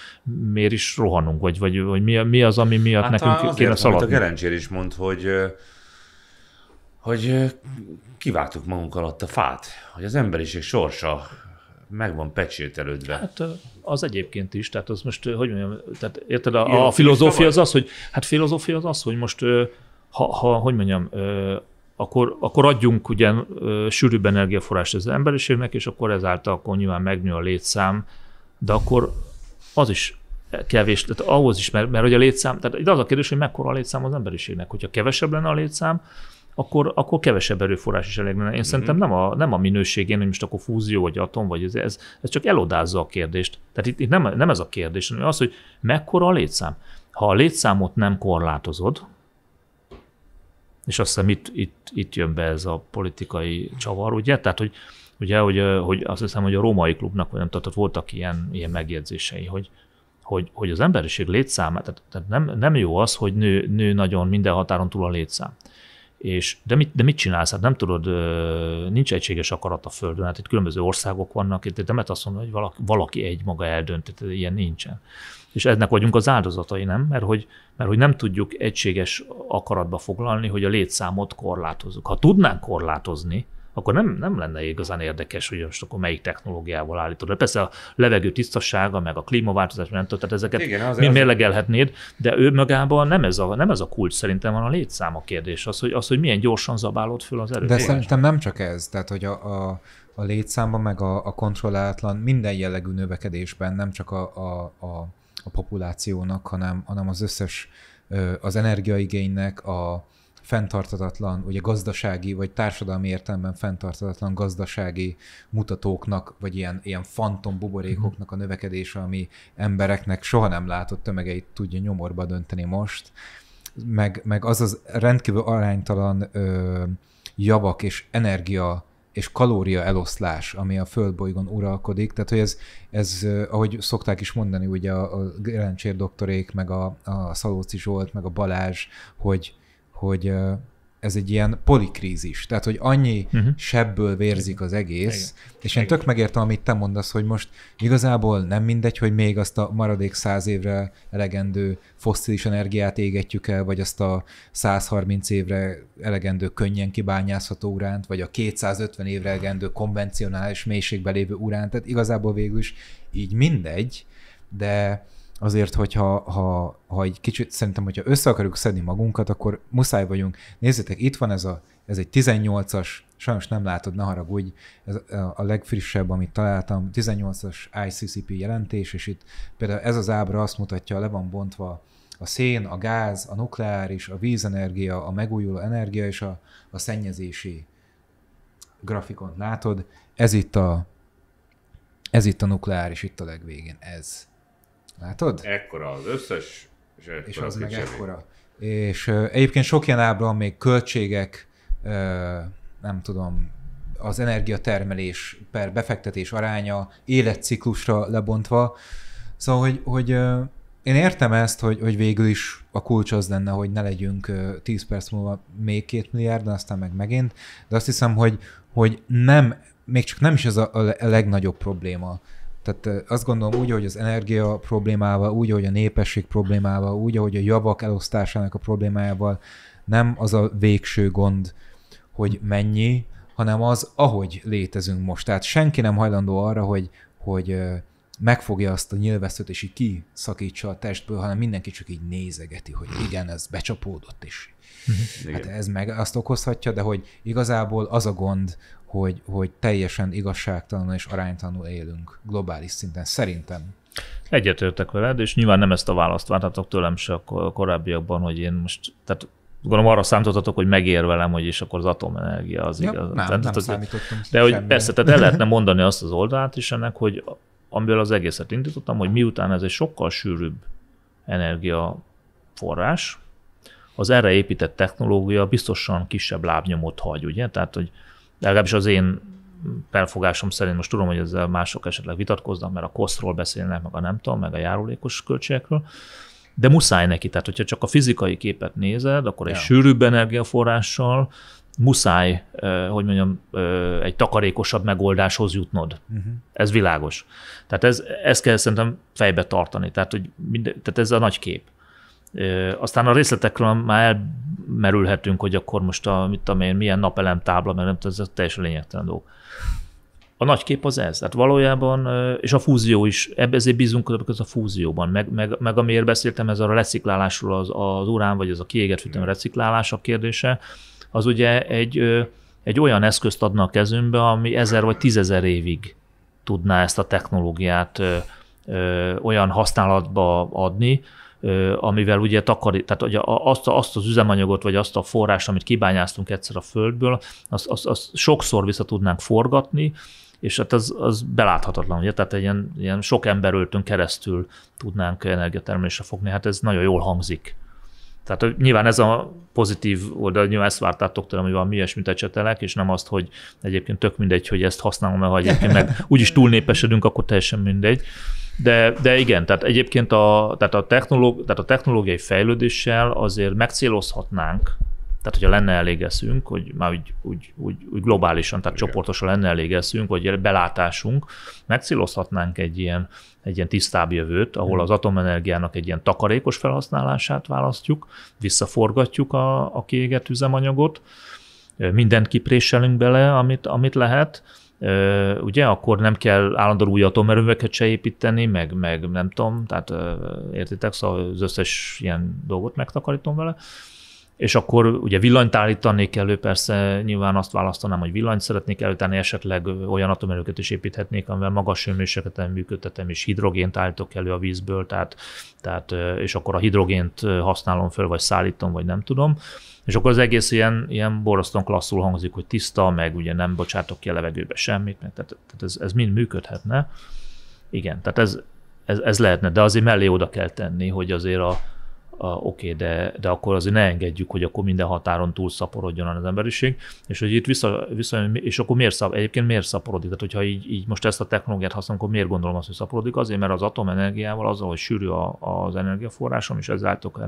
miért is rohanunk, vagy, vagy, vagy mi, mi az, ami miatt hát nekünk azért, kéne szaladni. A Gerencsér is mond, hogy hogy kiváltuk magunk alatt a fát, hogy az emberiség sorsa meg van pecsételődve. Hát az egyébként is, tehát az most, hogy mondjam, tehát érted, a, a filozófia az az, hogy, hát filozófia az az, hogy most ha, ha hogy mondjam, akkor, akkor adjunk ugye sűrűbb energiaforrást az emberiségnek, és akkor ezáltal akkor nyilván megnő a létszám, de akkor az is kevés, tehát ahhoz is, mert, mert hogy a létszám, tehát itt az a kérdés, hogy mekkora a létszám az emberiségnek. Hogyha kevesebb lenne a létszám, akkor, akkor kevesebb erőforrás is elég lenne. Én mm-hmm. szerintem mhm. nem a, nem a minőségén, hogy most akkor fúzió vagy atom, vagy ez, ez, ez csak elodázza a kérdést. Tehát itt, itt nem, nem ez a kérdés, hanem az, hogy mekkora a létszám. Ha a létszámot nem korlátozod, és azt hiszem itt, itt, itt jön be ez a politikai csavar, ugye? Tehát, hogy ugye, hogy, hogy azt hiszem, hogy a római klubnak, vagy nem tehát ott voltak ilyen, ilyen megjegyzései, hogy, hogy, hogy az emberiség létszáma, tehát, tehát nem, nem, jó az, hogy nő, nő nagyon minden határon túl a létszám. És, de, mit, de mit csinálsz? Hát nem tudod, nincs egységes akarat a Földön, hát itt különböző országok vannak, itt nem lehet azt mondani, hogy valaki, valaki egy maga eldönt, tehát ilyen nincsen. És ennek vagyunk az áldozatai, nem? Mert hogy, mert hogy nem tudjuk egységes akaratba foglalni, hogy a létszámot korlátozzuk. Ha tudnánk korlátozni, akkor nem, nem lenne igazán érdekes, hogy most akkor melyik technológiával állítod le. Persze a levegő tisztasága, meg a klímaváltozás, nem tudod, tehát ezeket Igen, azért, mérlegelhetnéd, de ő magában nem ez, a, nem ez a kulcs szerintem van a létszám a kérdés, az, hogy, az, hogy milyen gyorsan zabálod föl az erőt. De szerintem nem csak ez, tehát hogy a, a a létszámban, meg a, a kontrollálatlan minden jellegű növekedésben, nem csak a, a, a a populációnak, hanem, hanem az összes az energiaigénynek, a fenntartatatlan, ugye gazdasági vagy társadalmi értelemben fenntartatlan gazdasági mutatóknak, vagy ilyen, ilyen fantom buborékoknak a növekedése, ami embereknek soha nem látott tömegeit tudja nyomorba dönteni most, meg, meg az az rendkívül aránytalan ö, javak és energia és kalória eloszlás, ami a földbolygón uralkodik. Tehát, hogy ez, ez eh, ahogy szokták is mondani, ugye a, a Gerencsér doktorék, meg a, a Szalóci Zsolt, meg a Balázs, hogy, hogy eh, ez egy ilyen polikrízis, tehát hogy annyi uh-huh. sebből vérzik az egész, Igen. és én Igen. tök megértem, amit te mondasz, hogy most igazából nem mindegy, hogy még azt a maradék száz évre elegendő fosszilis energiát égetjük el, vagy azt a 130 évre elegendő könnyen kibányászható uránt, vagy a 250 évre elegendő konvencionális mélységbe lévő uránt, tehát igazából végül is így mindegy, de azért, hogyha ha, ha egy kicsit, szerintem, hogyha össze akarjuk szedni magunkat, akkor muszáj vagyunk. Nézzétek, itt van ez, a, ez egy 18-as, sajnos nem látod, ne haragudj, ez a legfrissebb, amit találtam, 18-as ICCP jelentés, és itt például ez az ábra azt mutatja, le van bontva a szén, a gáz, a nukleáris, a vízenergia, a megújuló energia és a, a szennyezési grafikont látod. Ez itt a, ez itt a nukleáris, itt a legvégén, ez Látod? Ekkora az összes, és, és az meg zsebé. ekkora. És uh, egyébként sok ilyen ábra még költségek, uh, nem tudom, az energiatermelés per befektetés aránya életciklusra lebontva. Szóval, hogy, hogy uh, én értem ezt, hogy, hogy végül is a kulcs az lenne, hogy ne legyünk 10 perc múlva még két milliárd, de aztán meg megint, de azt hiszem, hogy, hogy nem, még csak nem is ez a, a legnagyobb probléma. Tehát azt gondolom úgy, hogy az energia problémával, úgy, hogy a népesség problémával, úgy, hogy a javak elosztásának a problémájával nem az a végső gond, hogy mennyi, hanem az, ahogy létezünk most. Tehát senki nem hajlandó arra, hogy, hogy megfogja azt a nyilvesztőt, és így kiszakítsa a testből, hanem mindenki csak így nézegeti, hogy igen, ez becsapódott, is. Mhm. hát ez meg azt okozhatja, de hogy igazából az a gond, hogy, hogy teljesen igazságtalanul és aránytalanul élünk globális szinten, szerintem. Egyetértek veled, és nyilván nem ezt a választ vártatok tőlem se a korábbiakban, hogy én most, tehát gondolom arra számítottatok, hogy megér velem, hogy és akkor az atomenergia az ja, igaz. Nem, tehát, nem tehát, De hogy persze, tehát el lehetne mondani azt az oldalt is ennek, hogy amiből az egészet indítottam, hogy miután ez egy sokkal sűrűbb energiaforrás, az erre épített technológia biztosan kisebb lábnyomot hagy, ugye? Tehát, hogy de legalábbis az én felfogásom szerint most tudom, hogy ezzel mások esetleg vitatkoznak, mert a kosztról beszélnek, meg a nem tudom, meg a járulékos költségekről, de muszáj neki. Tehát, hogyha csak a fizikai képet nézed, akkor ja. egy sűrűbb energiaforrással muszáj, hogy mondjam, egy takarékosabb megoldáshoz jutnod. Uh-huh. Ez világos. Tehát ez, ezt kell szerintem fejbe tartani. Tehát, hogy minden, tehát ez a nagy kép. Aztán a részletekről már elmerülhetünk, hogy akkor most a, mit tudom én, milyen napelem tábla, mert nem ez teljesen lényegtelen dolog. A nagy kép az ez. Tehát valójában, és a fúzió is, ebbe ezért bízunk a fúzióban, meg, meg, meg amiért beszéltem, ez a reciklálásról, az, az urán, vagy ez a kiégett reciklálás reciklálása kérdése, az ugye egy, egy olyan eszközt adna a kezünkbe, ami ezer vagy tízezer évig tudná ezt a technológiát ö, ö, olyan használatba adni, amivel ugye takarít, tehát ugye azt, azt az üzemanyagot, vagy azt a forrást, amit kibányáztunk egyszer a földből, azt, az, az sokszor vissza tudnánk forgatni, és hát az, az beláthatatlan, ugye? Tehát ilyen, ilyen sok emberöltön keresztül tudnánk energiatermelésre fogni, hát ez nagyon jól hangzik. Tehát hogy nyilván ez a pozitív oldal, nyilván ezt vártátok tőlem, hogy valami ilyesmit ecsetelek, és nem azt, hogy egyébként tök mindegy, hogy ezt használom-e, vagy egyébként meg [LAUGHS] úgyis túlnépesedünk, akkor teljesen mindegy. De, de igen, tehát egyébként a, tehát a, technológ, tehát a technológiai fejlődéssel azért megcélozhatnánk, tehát hogyha lenne elég eszünk, hogy már úgy, úgy, úgy, úgy globálisan, tehát igen. csoportosan lenne elég eszünk, vagy belátásunk, megcélozhatnánk egy ilyen, egy ilyen tisztább jövőt, ahol mhm. az atomenergiának egy ilyen takarékos felhasználását választjuk, visszaforgatjuk a, a kiégett üzemanyagot, mindent kipréselünk bele, amit, amit lehet, ugye, akkor nem kell állandóan új atomerőveket se építeni, meg, meg nem tudom, tehát értitek, szóval az összes ilyen dolgot megtakarítom vele és akkor ugye villanyt állítanék elő, persze nyilván azt választanám, hogy villanyt szeretnék előtenni, esetleg olyan atomerőket is építhetnék, amivel magas hőmérsékleten működtetem, és hidrogént állítok elő a vízből, tehát, tehát, és akkor a hidrogént használom föl, vagy szállítom, vagy nem tudom. És akkor az egész ilyen, ilyen borzasztóan klasszul hangzik, hogy tiszta, meg ugye nem bocsátok ki a levegőbe semmit, meg, tehát, tehát ez, ez mind működhetne. Igen, tehát ez, ez, ez lehetne, de azért mellé oda kell tenni, hogy azért a, oké, okay, de, de akkor azért ne engedjük, hogy akkor minden határon túl szaporodjon az emberiség, és hogy itt vissza, vissza és akkor miért szap, egyébként miért szaporodik? Tehát, hogyha így, így most ezt a technológiát használom, akkor miért gondolom azt, hogy szaporodik? Azért, mert az atomenergiával, azzal, hogy sűrű a, az energiaforrásom, és ezzel állítok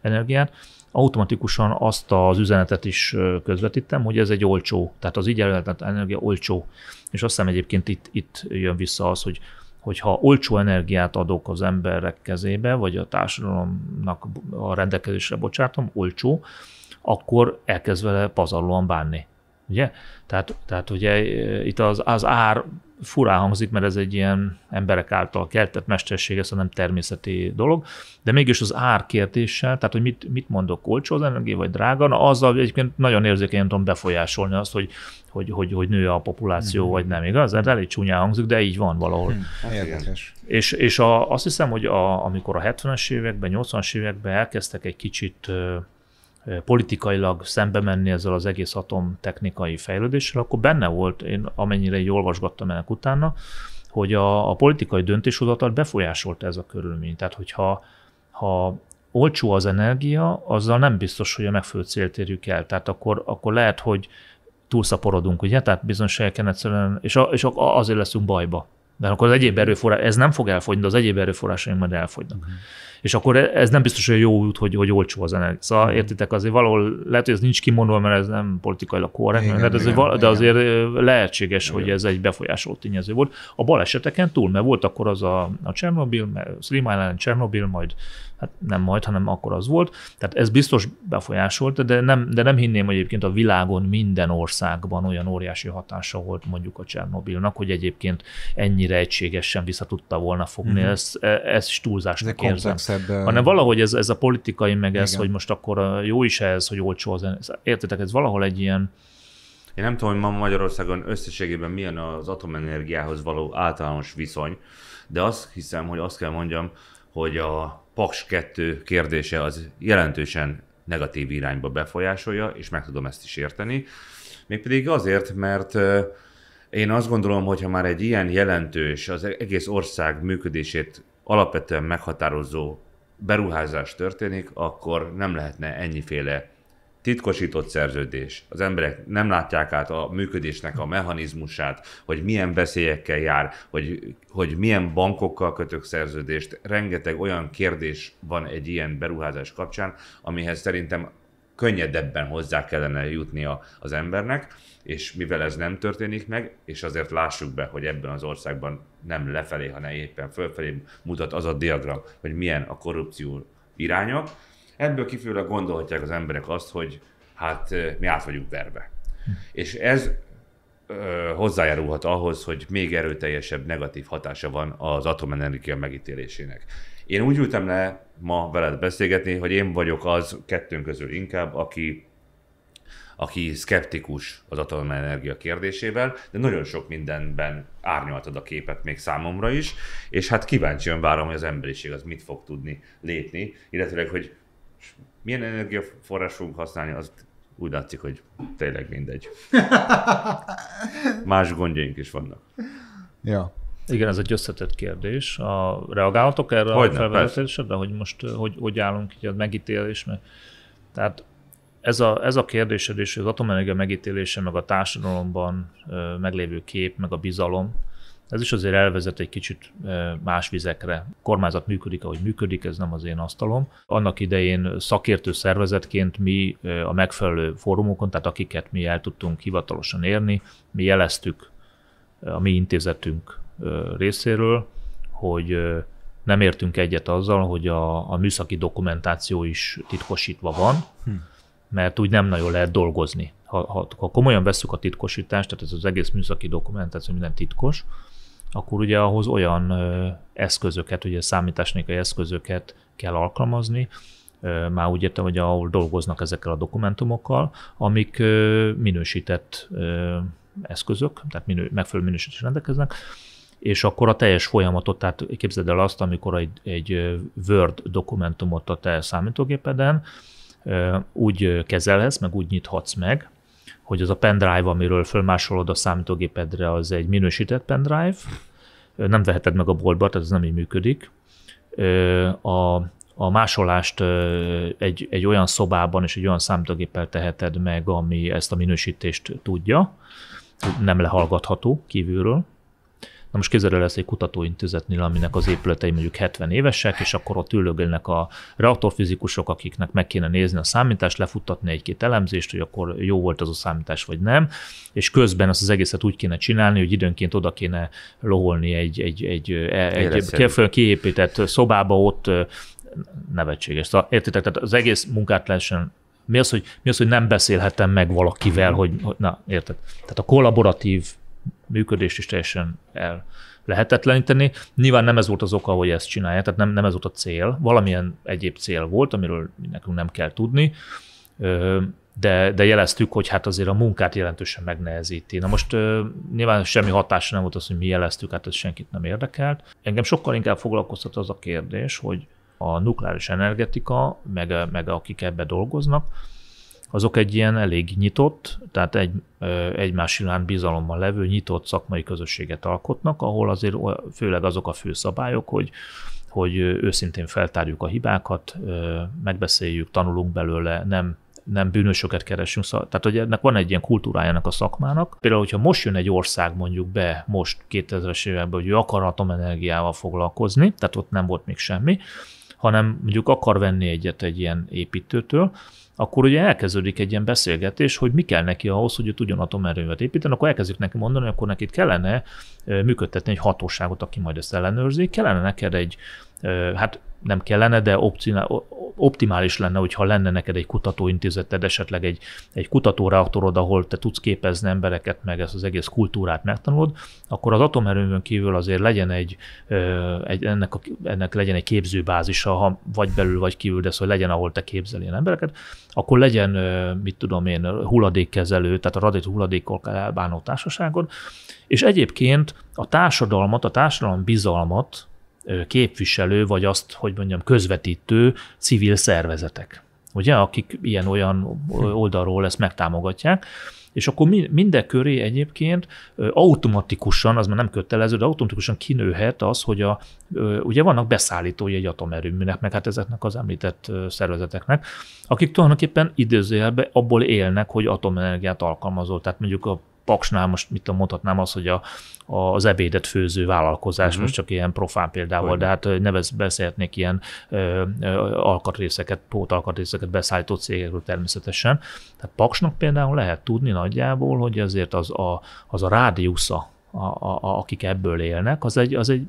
energiát, automatikusan azt az üzenetet is közvetítem, hogy ez egy olcsó, tehát az így energia olcsó. És azt hiszem egyébként itt, itt jön vissza az, hogy hogyha olcsó energiát adok az emberek kezébe, vagy a társadalomnak a rendelkezésre bocsátom, olcsó, akkor elkezd vele pazarlóan bánni. Ugye? Tehát, tehát ugye e, itt az, az ár furán hangzik, mert ez egy ilyen emberek által keltett mesterség, ez szóval nem természeti dolog, de mégis az ár kérdéssel, tehát hogy mit, mit mondok, olcsó az energia, vagy drága, na azzal egyébként nagyon érzékenyen tudom befolyásolni azt, hogy, hogy, hogy, hogy nő a populáció, mm-hmm. vagy nem, igaz? Ez elég csúnyán hangzik, de így van valahol. Hmm. Hát Érdekes. És, és a, azt hiszem, hogy a, amikor a 70-es években, 80-as években elkezdtek egy kicsit politikailag szembe menni ezzel az egész atom technikai fejlődéssel, akkor benne volt, én amennyire így olvasgattam ennek utána, hogy a, a politikai döntéshozatal befolyásolta ez a körülmény. Tehát, hogyha ha olcsó az energia, azzal nem biztos, hogy a megfelelő célt érjük el. Tehát akkor, akkor lehet, hogy túlszaporodunk, ugye? Tehát bizonyos helyeken egyszerűen, és, a, és azért leszünk bajba. De akkor az egyéb erőforrás, ez nem fog elfogyni, de az egyéb erőforrásaink majd elfogynak. Uh-huh és akkor e, ez nem biztos, hogy jó út, hogy, hogy olcsó az energia. Szóval értitek, azért valahol lehet, hogy ez nincs kimondva, mert ez nem politikailag korrekt, igen, mert ez igen, val- de azért lehetséges, igen. hogy ez egy befolyásoló tényező volt. A baleseteken túl, mert volt akkor az a, a Csernobil, Slim Island, Csernobil, majd hát nem majd, hanem akkor az volt. Tehát ez biztos befolyásolt, de nem, de nem hinném, hogy egyébként a világon minden országban olyan óriási hatása volt mondjuk a Csernobilnak, hogy egyébként ennyire egységesen vissza tudta volna fogni. Mm-hmm. Ez, e, ez is túlzásnak érzem ebben... hanem valahogy ez, ez a politikai, meg Igen. ez, hogy most akkor eh, jó is ez, hogy olcsó az. Értitek, ez valahol egy ilyen... Én nem tudom, hogy ma Magyarországon összességében milyen az atomenergiához való általános viszony, de azt hiszem, hogy azt kell mondjam, hogy a Paks 2 kérdése az jelentősen negatív irányba befolyásolja, és meg tudom ezt is érteni. Mégpedig azért, mert eh, én azt gondolom, hogy ha már egy ilyen jelentős, az egész ország működését alapvetően meghatározó beruházás történik, akkor nem lehetne ennyiféle titkosított szerződés. Az emberek nem látják át a működésnek a mechanizmusát, hogy milyen veszélyekkel jár, hogy, hogy milyen bankokkal kötök szerződést. Rengeteg olyan kérdés van egy ilyen beruházás kapcsán, amihez szerintem könnyedebben hozzá kellene jutnia az embernek, és mivel ez nem történik meg, és azért lássuk be, hogy ebben az országban nem lefelé, hanem éppen fölfelé mutat az a diagram, hogy milyen a korrupció irányok. Ebből kifejezőleg gondolhatják az emberek azt, hogy hát mi át vagyunk verve. És ez ö, hozzájárulhat ahhoz, hogy még erőteljesebb negatív hatása van az atomenergia megítélésének. Én úgy ültem le ma veled beszélgetni, hogy én vagyok az kettőnk közül inkább, aki aki szkeptikus az atomenergia kérdésével, de nagyon sok mindenben árnyaltad a képet még számomra is, és hát kíváncsian várom, hogy az emberiség az mit fog tudni lépni, illetőleg, hogy milyen energiaforrás fogunk használni, az úgy látszik, hogy tényleg mindegy. [LAUGHS] Más gondjaink is vannak. Ja. Igen, ez egy összetett kérdés. A, reagáltok erre Hogyne, a de hogy most hogy, hogy állunk így a megítélés? Mert, tehát ez a, ez a kérdésed és az atomenergia megítélése, meg a társadalomban meglévő kép, meg a bizalom, ez is azért elvezet egy kicsit más vizekre. A kormányzat működik, ahogy működik, ez nem az én asztalom. Annak idején szakértő szervezetként mi a megfelelő fórumokon, tehát akiket mi el tudtunk hivatalosan érni, mi jeleztük a mi intézetünk részéről, hogy nem értünk egyet azzal, hogy a, a műszaki dokumentáció is titkosítva van. Hm mert úgy nem nagyon lehet dolgozni. Ha, ha, ha komolyan veszük a titkosítást, tehát ez az egész műszaki dokumentáció minden titkos, akkor ugye ahhoz olyan ö, eszközöket, ugye számításnékai eszközöket kell alkalmazni, ö, már úgy értem, hogy ahol dolgoznak ezekkel a dokumentumokkal, amik ö, minősített ö, eszközök, tehát minő, megfelelő minősítés rendelkeznek, és akkor a teljes folyamatot, tehát képzeld el azt, amikor egy, egy Word dokumentumot a te számítógépeden, úgy kezelhetsz, meg úgy nyithatsz meg, hogy az a pendrive, amiről fölmásolod a számítógépedre, az egy minősített pendrive, nem veheted meg a boltba, tehát ez nem így működik. A, a másolást egy, egy olyan szobában és egy olyan számítógéppel teheted meg, ami ezt a minősítést tudja, nem lehallgatható kívülről, Na most képzeld el ezt egy kutatóintézetnél, aminek az épületei mondjuk 70 évesek, és akkor ott ülögélnek a reaktorfizikusok, akiknek meg kéne nézni a számítást, lefuttatni egy-két elemzést, hogy akkor jó volt az a számítás, vagy nem, és közben azt az egészet úgy kéne csinálni, hogy időnként oda kéne loholni egy, egy, egy, egy, egy kiépített szobába, ott nevetséges. Szóval értitek, tehát az egész munkát lehessen mi az, hogy, mi az, hogy nem beszélhetem meg valakivel, hogy, hogy na, érted? Tehát a kollaboratív működést is teljesen el lehetetleníteni. Nyilván nem ez volt az oka, hogy ezt csinálják, tehát nem, nem ez volt a cél. Valamilyen egyéb cél volt, amiről nekünk nem kell tudni, de, de jeleztük, hogy hát azért a munkát jelentősen megnehezíti. Na most nyilván semmi hatása nem volt az, hogy mi jeleztük, hát ez senkit nem érdekelt. Engem sokkal inkább foglalkoztat az a kérdés, hogy a nukleáris energetika, meg, meg akik ebbe dolgoznak, azok egy ilyen elég nyitott, tehát egy, egymás iránt bizalommal levő nyitott szakmai közösséget alkotnak, ahol azért főleg azok a fő szabályok, hogy hogy őszintén feltárjuk a hibákat, megbeszéljük, tanulunk belőle, nem nem bűnösöket keresünk. Tehát, hogy ennek van egy ilyen kultúrájának a szakmának. Például, hogyha most jön egy ország mondjuk be most 2000-es években, hogy ő akar atomenergiával foglalkozni, tehát ott nem volt még semmi, hanem mondjuk akar venni egyet egy ilyen építőtől, akkor ugye elkezdődik egy ilyen beszélgetés, hogy mi kell neki ahhoz, hogy tudjon atomerőművet építeni, akkor elkezdjük neki mondani, hogy akkor nekik kellene működtetni egy hatóságot, aki majd ezt ellenőrzi, kellene neked egy, hát nem kellene, de optimális lenne, hogyha lenne neked egy kutatóintézeted, esetleg egy, egy kutatóreaktorod, ahol te tudsz képezni embereket, meg ezt az egész kultúrát megtanulod, akkor az atomerőművön kívül azért legyen egy, egy ennek, a, ennek legyen egy képzőbázisa, ha vagy belül, vagy kívül, de szóval legyen, ahol te képzel ilyen embereket, akkor legyen, mit tudom én, hulladékkezelő, tehát a radit hulladékkal elbánó társaságod, és egyébként a társadalmat, a társadalom bizalmat, képviselő, vagy azt, hogy mondjam, közvetítő civil szervezetek, ugye, akik ilyen-olyan oldalról ezt megtámogatják, és akkor minden köré egyébként automatikusan, az már nem kötelező, de automatikusan kinőhet az, hogy a, ugye vannak beszállítói egy atomerőműnek, meg hát ezeknek az említett szervezeteknek, akik tulajdonképpen időzőjelben abból élnek, hogy atomenergiát alkalmazol. Tehát mondjuk a Paksnál most mit tudom, mondhatnám az, hogy a, az ebédet főző vállalkozás, uh-huh. most csak ilyen profán példával, Olyan. de hát nevez, beszélhetnék ilyen ö, ö, alkatrészeket, pótalkatrészeket beszállító cégekről természetesen. Tehát Paksnak például lehet tudni nagyjából, hogy azért az a, az a rádiusza, a, a, a, akik ebből élnek, az egy, az egy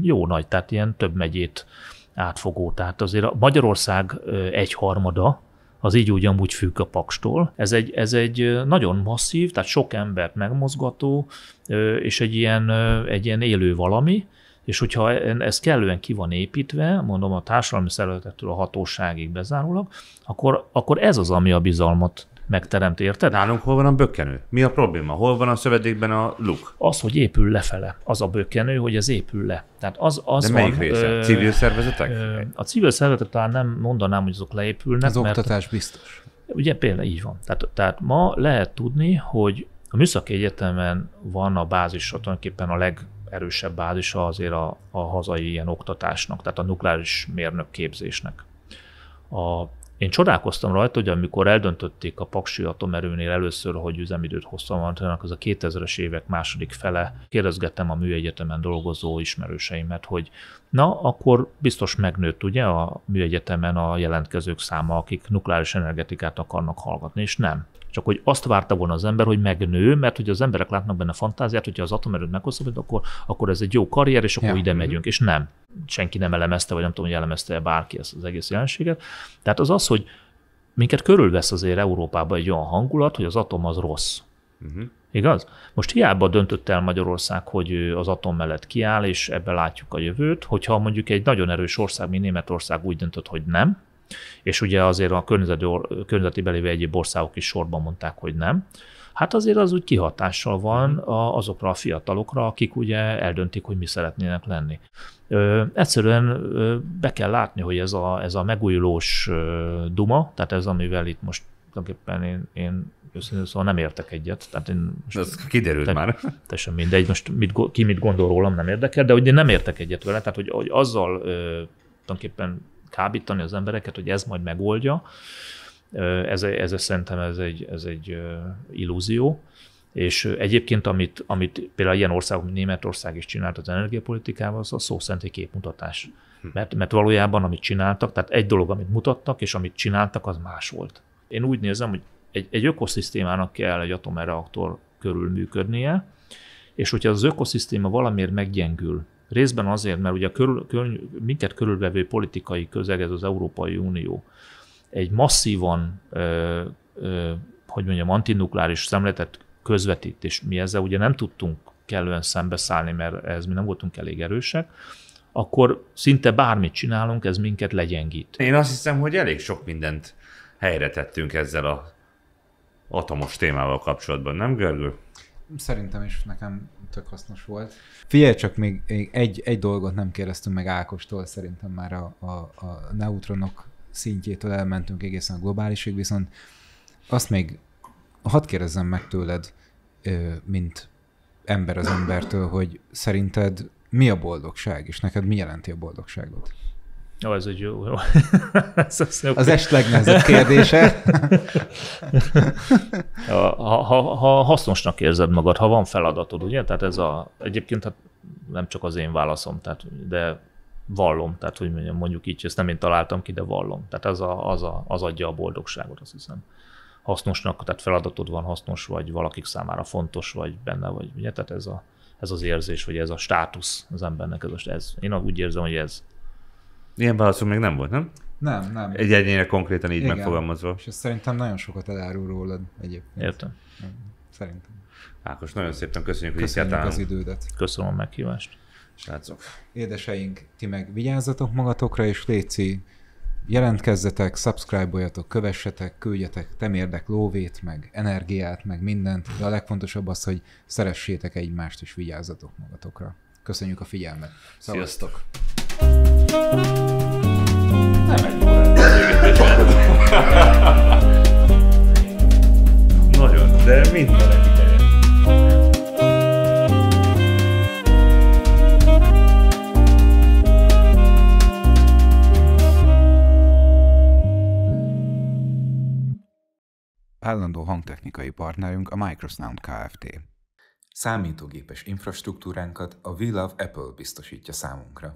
jó nagy, tehát ilyen több megyét átfogó. Tehát azért Magyarország egyharmada az így úgy amúgy függ a pakstól. Ez egy, ez egy nagyon masszív, tehát sok embert megmozgató, és egy ilyen, egy ilyen élő valami, és hogyha ez kellően ki van építve, mondom a társadalmi szervezetektől a hatóságig bezárólag, akkor, akkor ez az, ami a bizalmat megteremt, érted? Nálunk hol van a bökkenő? Mi a probléma? Hol van a szövedékben a luk? Az, hogy épül lefele, az a bökkenő, hogy ez épül le. Tehát az, az De melyik van, része? Ö, civil szervezetek? Ö, a civil szervezetek talán nem mondanám, hogy azok leépülnek. Az mert, oktatás biztos. Ugye például így van. Tehát, tehát ma lehet tudni, hogy a Műszaki Egyetemen van a bázis, tulajdonképpen a legerősebb bázis bázisa azért a, a hazai ilyen oktatásnak, tehát a nukleáris mérnök képzésnek. A én csodálkoztam rajta, hogy amikor eldöntötték a Paksi atomerőnél először, hogy üzemidőt hosszabbanak, az a 2000-es évek második fele, kérdezgettem a műegyetemen dolgozó ismerőseimet, hogy na, akkor biztos megnőtt ugye a műegyetemen a jelentkezők száma, akik nukleáris energetikát akarnak hallgatni, és nem. Csak hogy azt várta volna az ember, hogy megnő, mert hogy az emberek látnak benne fantáziát, hogyha az atomerőt meghosszabbít, akkor, akkor ez egy jó karrier, és akkor ja. ide mhm. megyünk. És nem. Senki nem elemezte, vagy nem tudom, hogy elemezte bárki ezt az egész jelenséget. Tehát az az, hogy minket körülvesz azért Európában egy olyan hangulat, hogy az atom az rossz. Uh-huh. Igaz? Most hiába döntött el Magyarország, hogy az atom mellett kiáll, és ebben látjuk a jövőt, hogyha mondjuk egy nagyon erős ország, mint Németország úgy döntött, hogy nem, és ugye azért a környezeti belévő egyéb országok is sorban mondták, hogy nem. Hát azért az úgy kihatással van azokra a fiatalokra, akik ugye eldöntik, hogy mi szeretnének lenni. Ö, egyszerűen be kell látni, hogy ez a, ez a megújulós duma, tehát ez, amivel itt most tulajdonképpen én, én őszintén szóval nem értek egyet. Tehát én most Ez kiderült te, már. Teljesen mindegy, most mit, ki mit gondol rólam, nem érdekel, de hogy én nem értek egyet vele, tehát hogy, hogy azzal tulajdonképpen kábítani az embereket, hogy ez majd megoldja. Ez, ez szerintem ez egy, ez egy illúzió. És egyébként, amit, amit például ilyen ország, mint Németország is csinált az energiapolitikával, az a szó szerint egy képmutatás. Hm. Mert, mert valójában, amit csináltak, tehát egy dolog, amit mutattak, és amit csináltak, az más volt. Én úgy nézem, hogy egy, egy ökoszisztémának kell egy atomereaktor körül működnie, és hogyha az ökoszisztéma valamiért meggyengül, Részben azért, mert ugye a körül, körül, minket körülvevő politikai közeg, ez az Európai Unió, egy masszívan, ö, ö, hogy mondjam, antinukleáris szemletet közvetít, és mi ezzel ugye nem tudtunk kellően szembeszállni, mert ez mi nem voltunk elég erősek, akkor szinte bármit csinálunk, ez minket legyengít. Én azt hiszem, hogy elég sok mindent helyre tettünk ezzel a atomos témával kapcsolatban, nem Görgő? Szerintem is nekem tök hasznos volt. Figyelj csak, még egy, egy dolgot nem kérdeztünk meg Ákostól, szerintem már a, a, a neutronok szintjétől elmentünk egészen a globálisig, viszont azt még hadd kérdezzem meg tőled, mint ember az embertől, hogy szerinted mi a boldogság, és neked mi jelenti a boldogságot? Ó, ez egy jó. jó. [LAUGHS] ez az, okay. az est legnehezebb kérdése. [LAUGHS] ha, ha, ha hasznosnak érzed magad, ha van feladatod, ugye? Tehát ez a, egyébként hát nem csak az én válaszom, tehát, de vallom, tehát hogy mondjam, mondjuk így, ezt nem én találtam ki, de vallom. Tehát ez a, az, a, az adja a boldogságot, azt hiszem. Hasznosnak, tehát feladatod van hasznos, vagy valakik számára fontos, vagy benne vagy, ugye? Tehát ez, a, ez az érzés, vagy ez a státusz az embernek, ez, ez én úgy érzem, hogy ez, Ilyen válaszunk még nem volt, nem? Nem, nem. Egy egyénre konkrétan így Igen. megfogalmazva. És ez szerintem nagyon sokat elárul rólad egyébként. Értem. Szerintem. Ákos, nagyon szépen köszönjük, hogy köszönjük az idődet. Köszönöm a meghívást. Srácok. Édeseink, ti meg vigyázzatok magatokra, és léci, jelentkezzetek, subscribe-oljatok, kövessetek, küldjetek temérdek lóvét, meg energiát, meg mindent, de a legfontosabb az, hogy szeressétek egymást, és vigyázzatok magatokra. Köszönjük a figyelmet. Sziasztok! Nagyon, de minden egy állandó hangtechnikai partnerünk a Microsound Kft. Számítógépes infrastruktúránkat a We Love Apple biztosítja számunkra.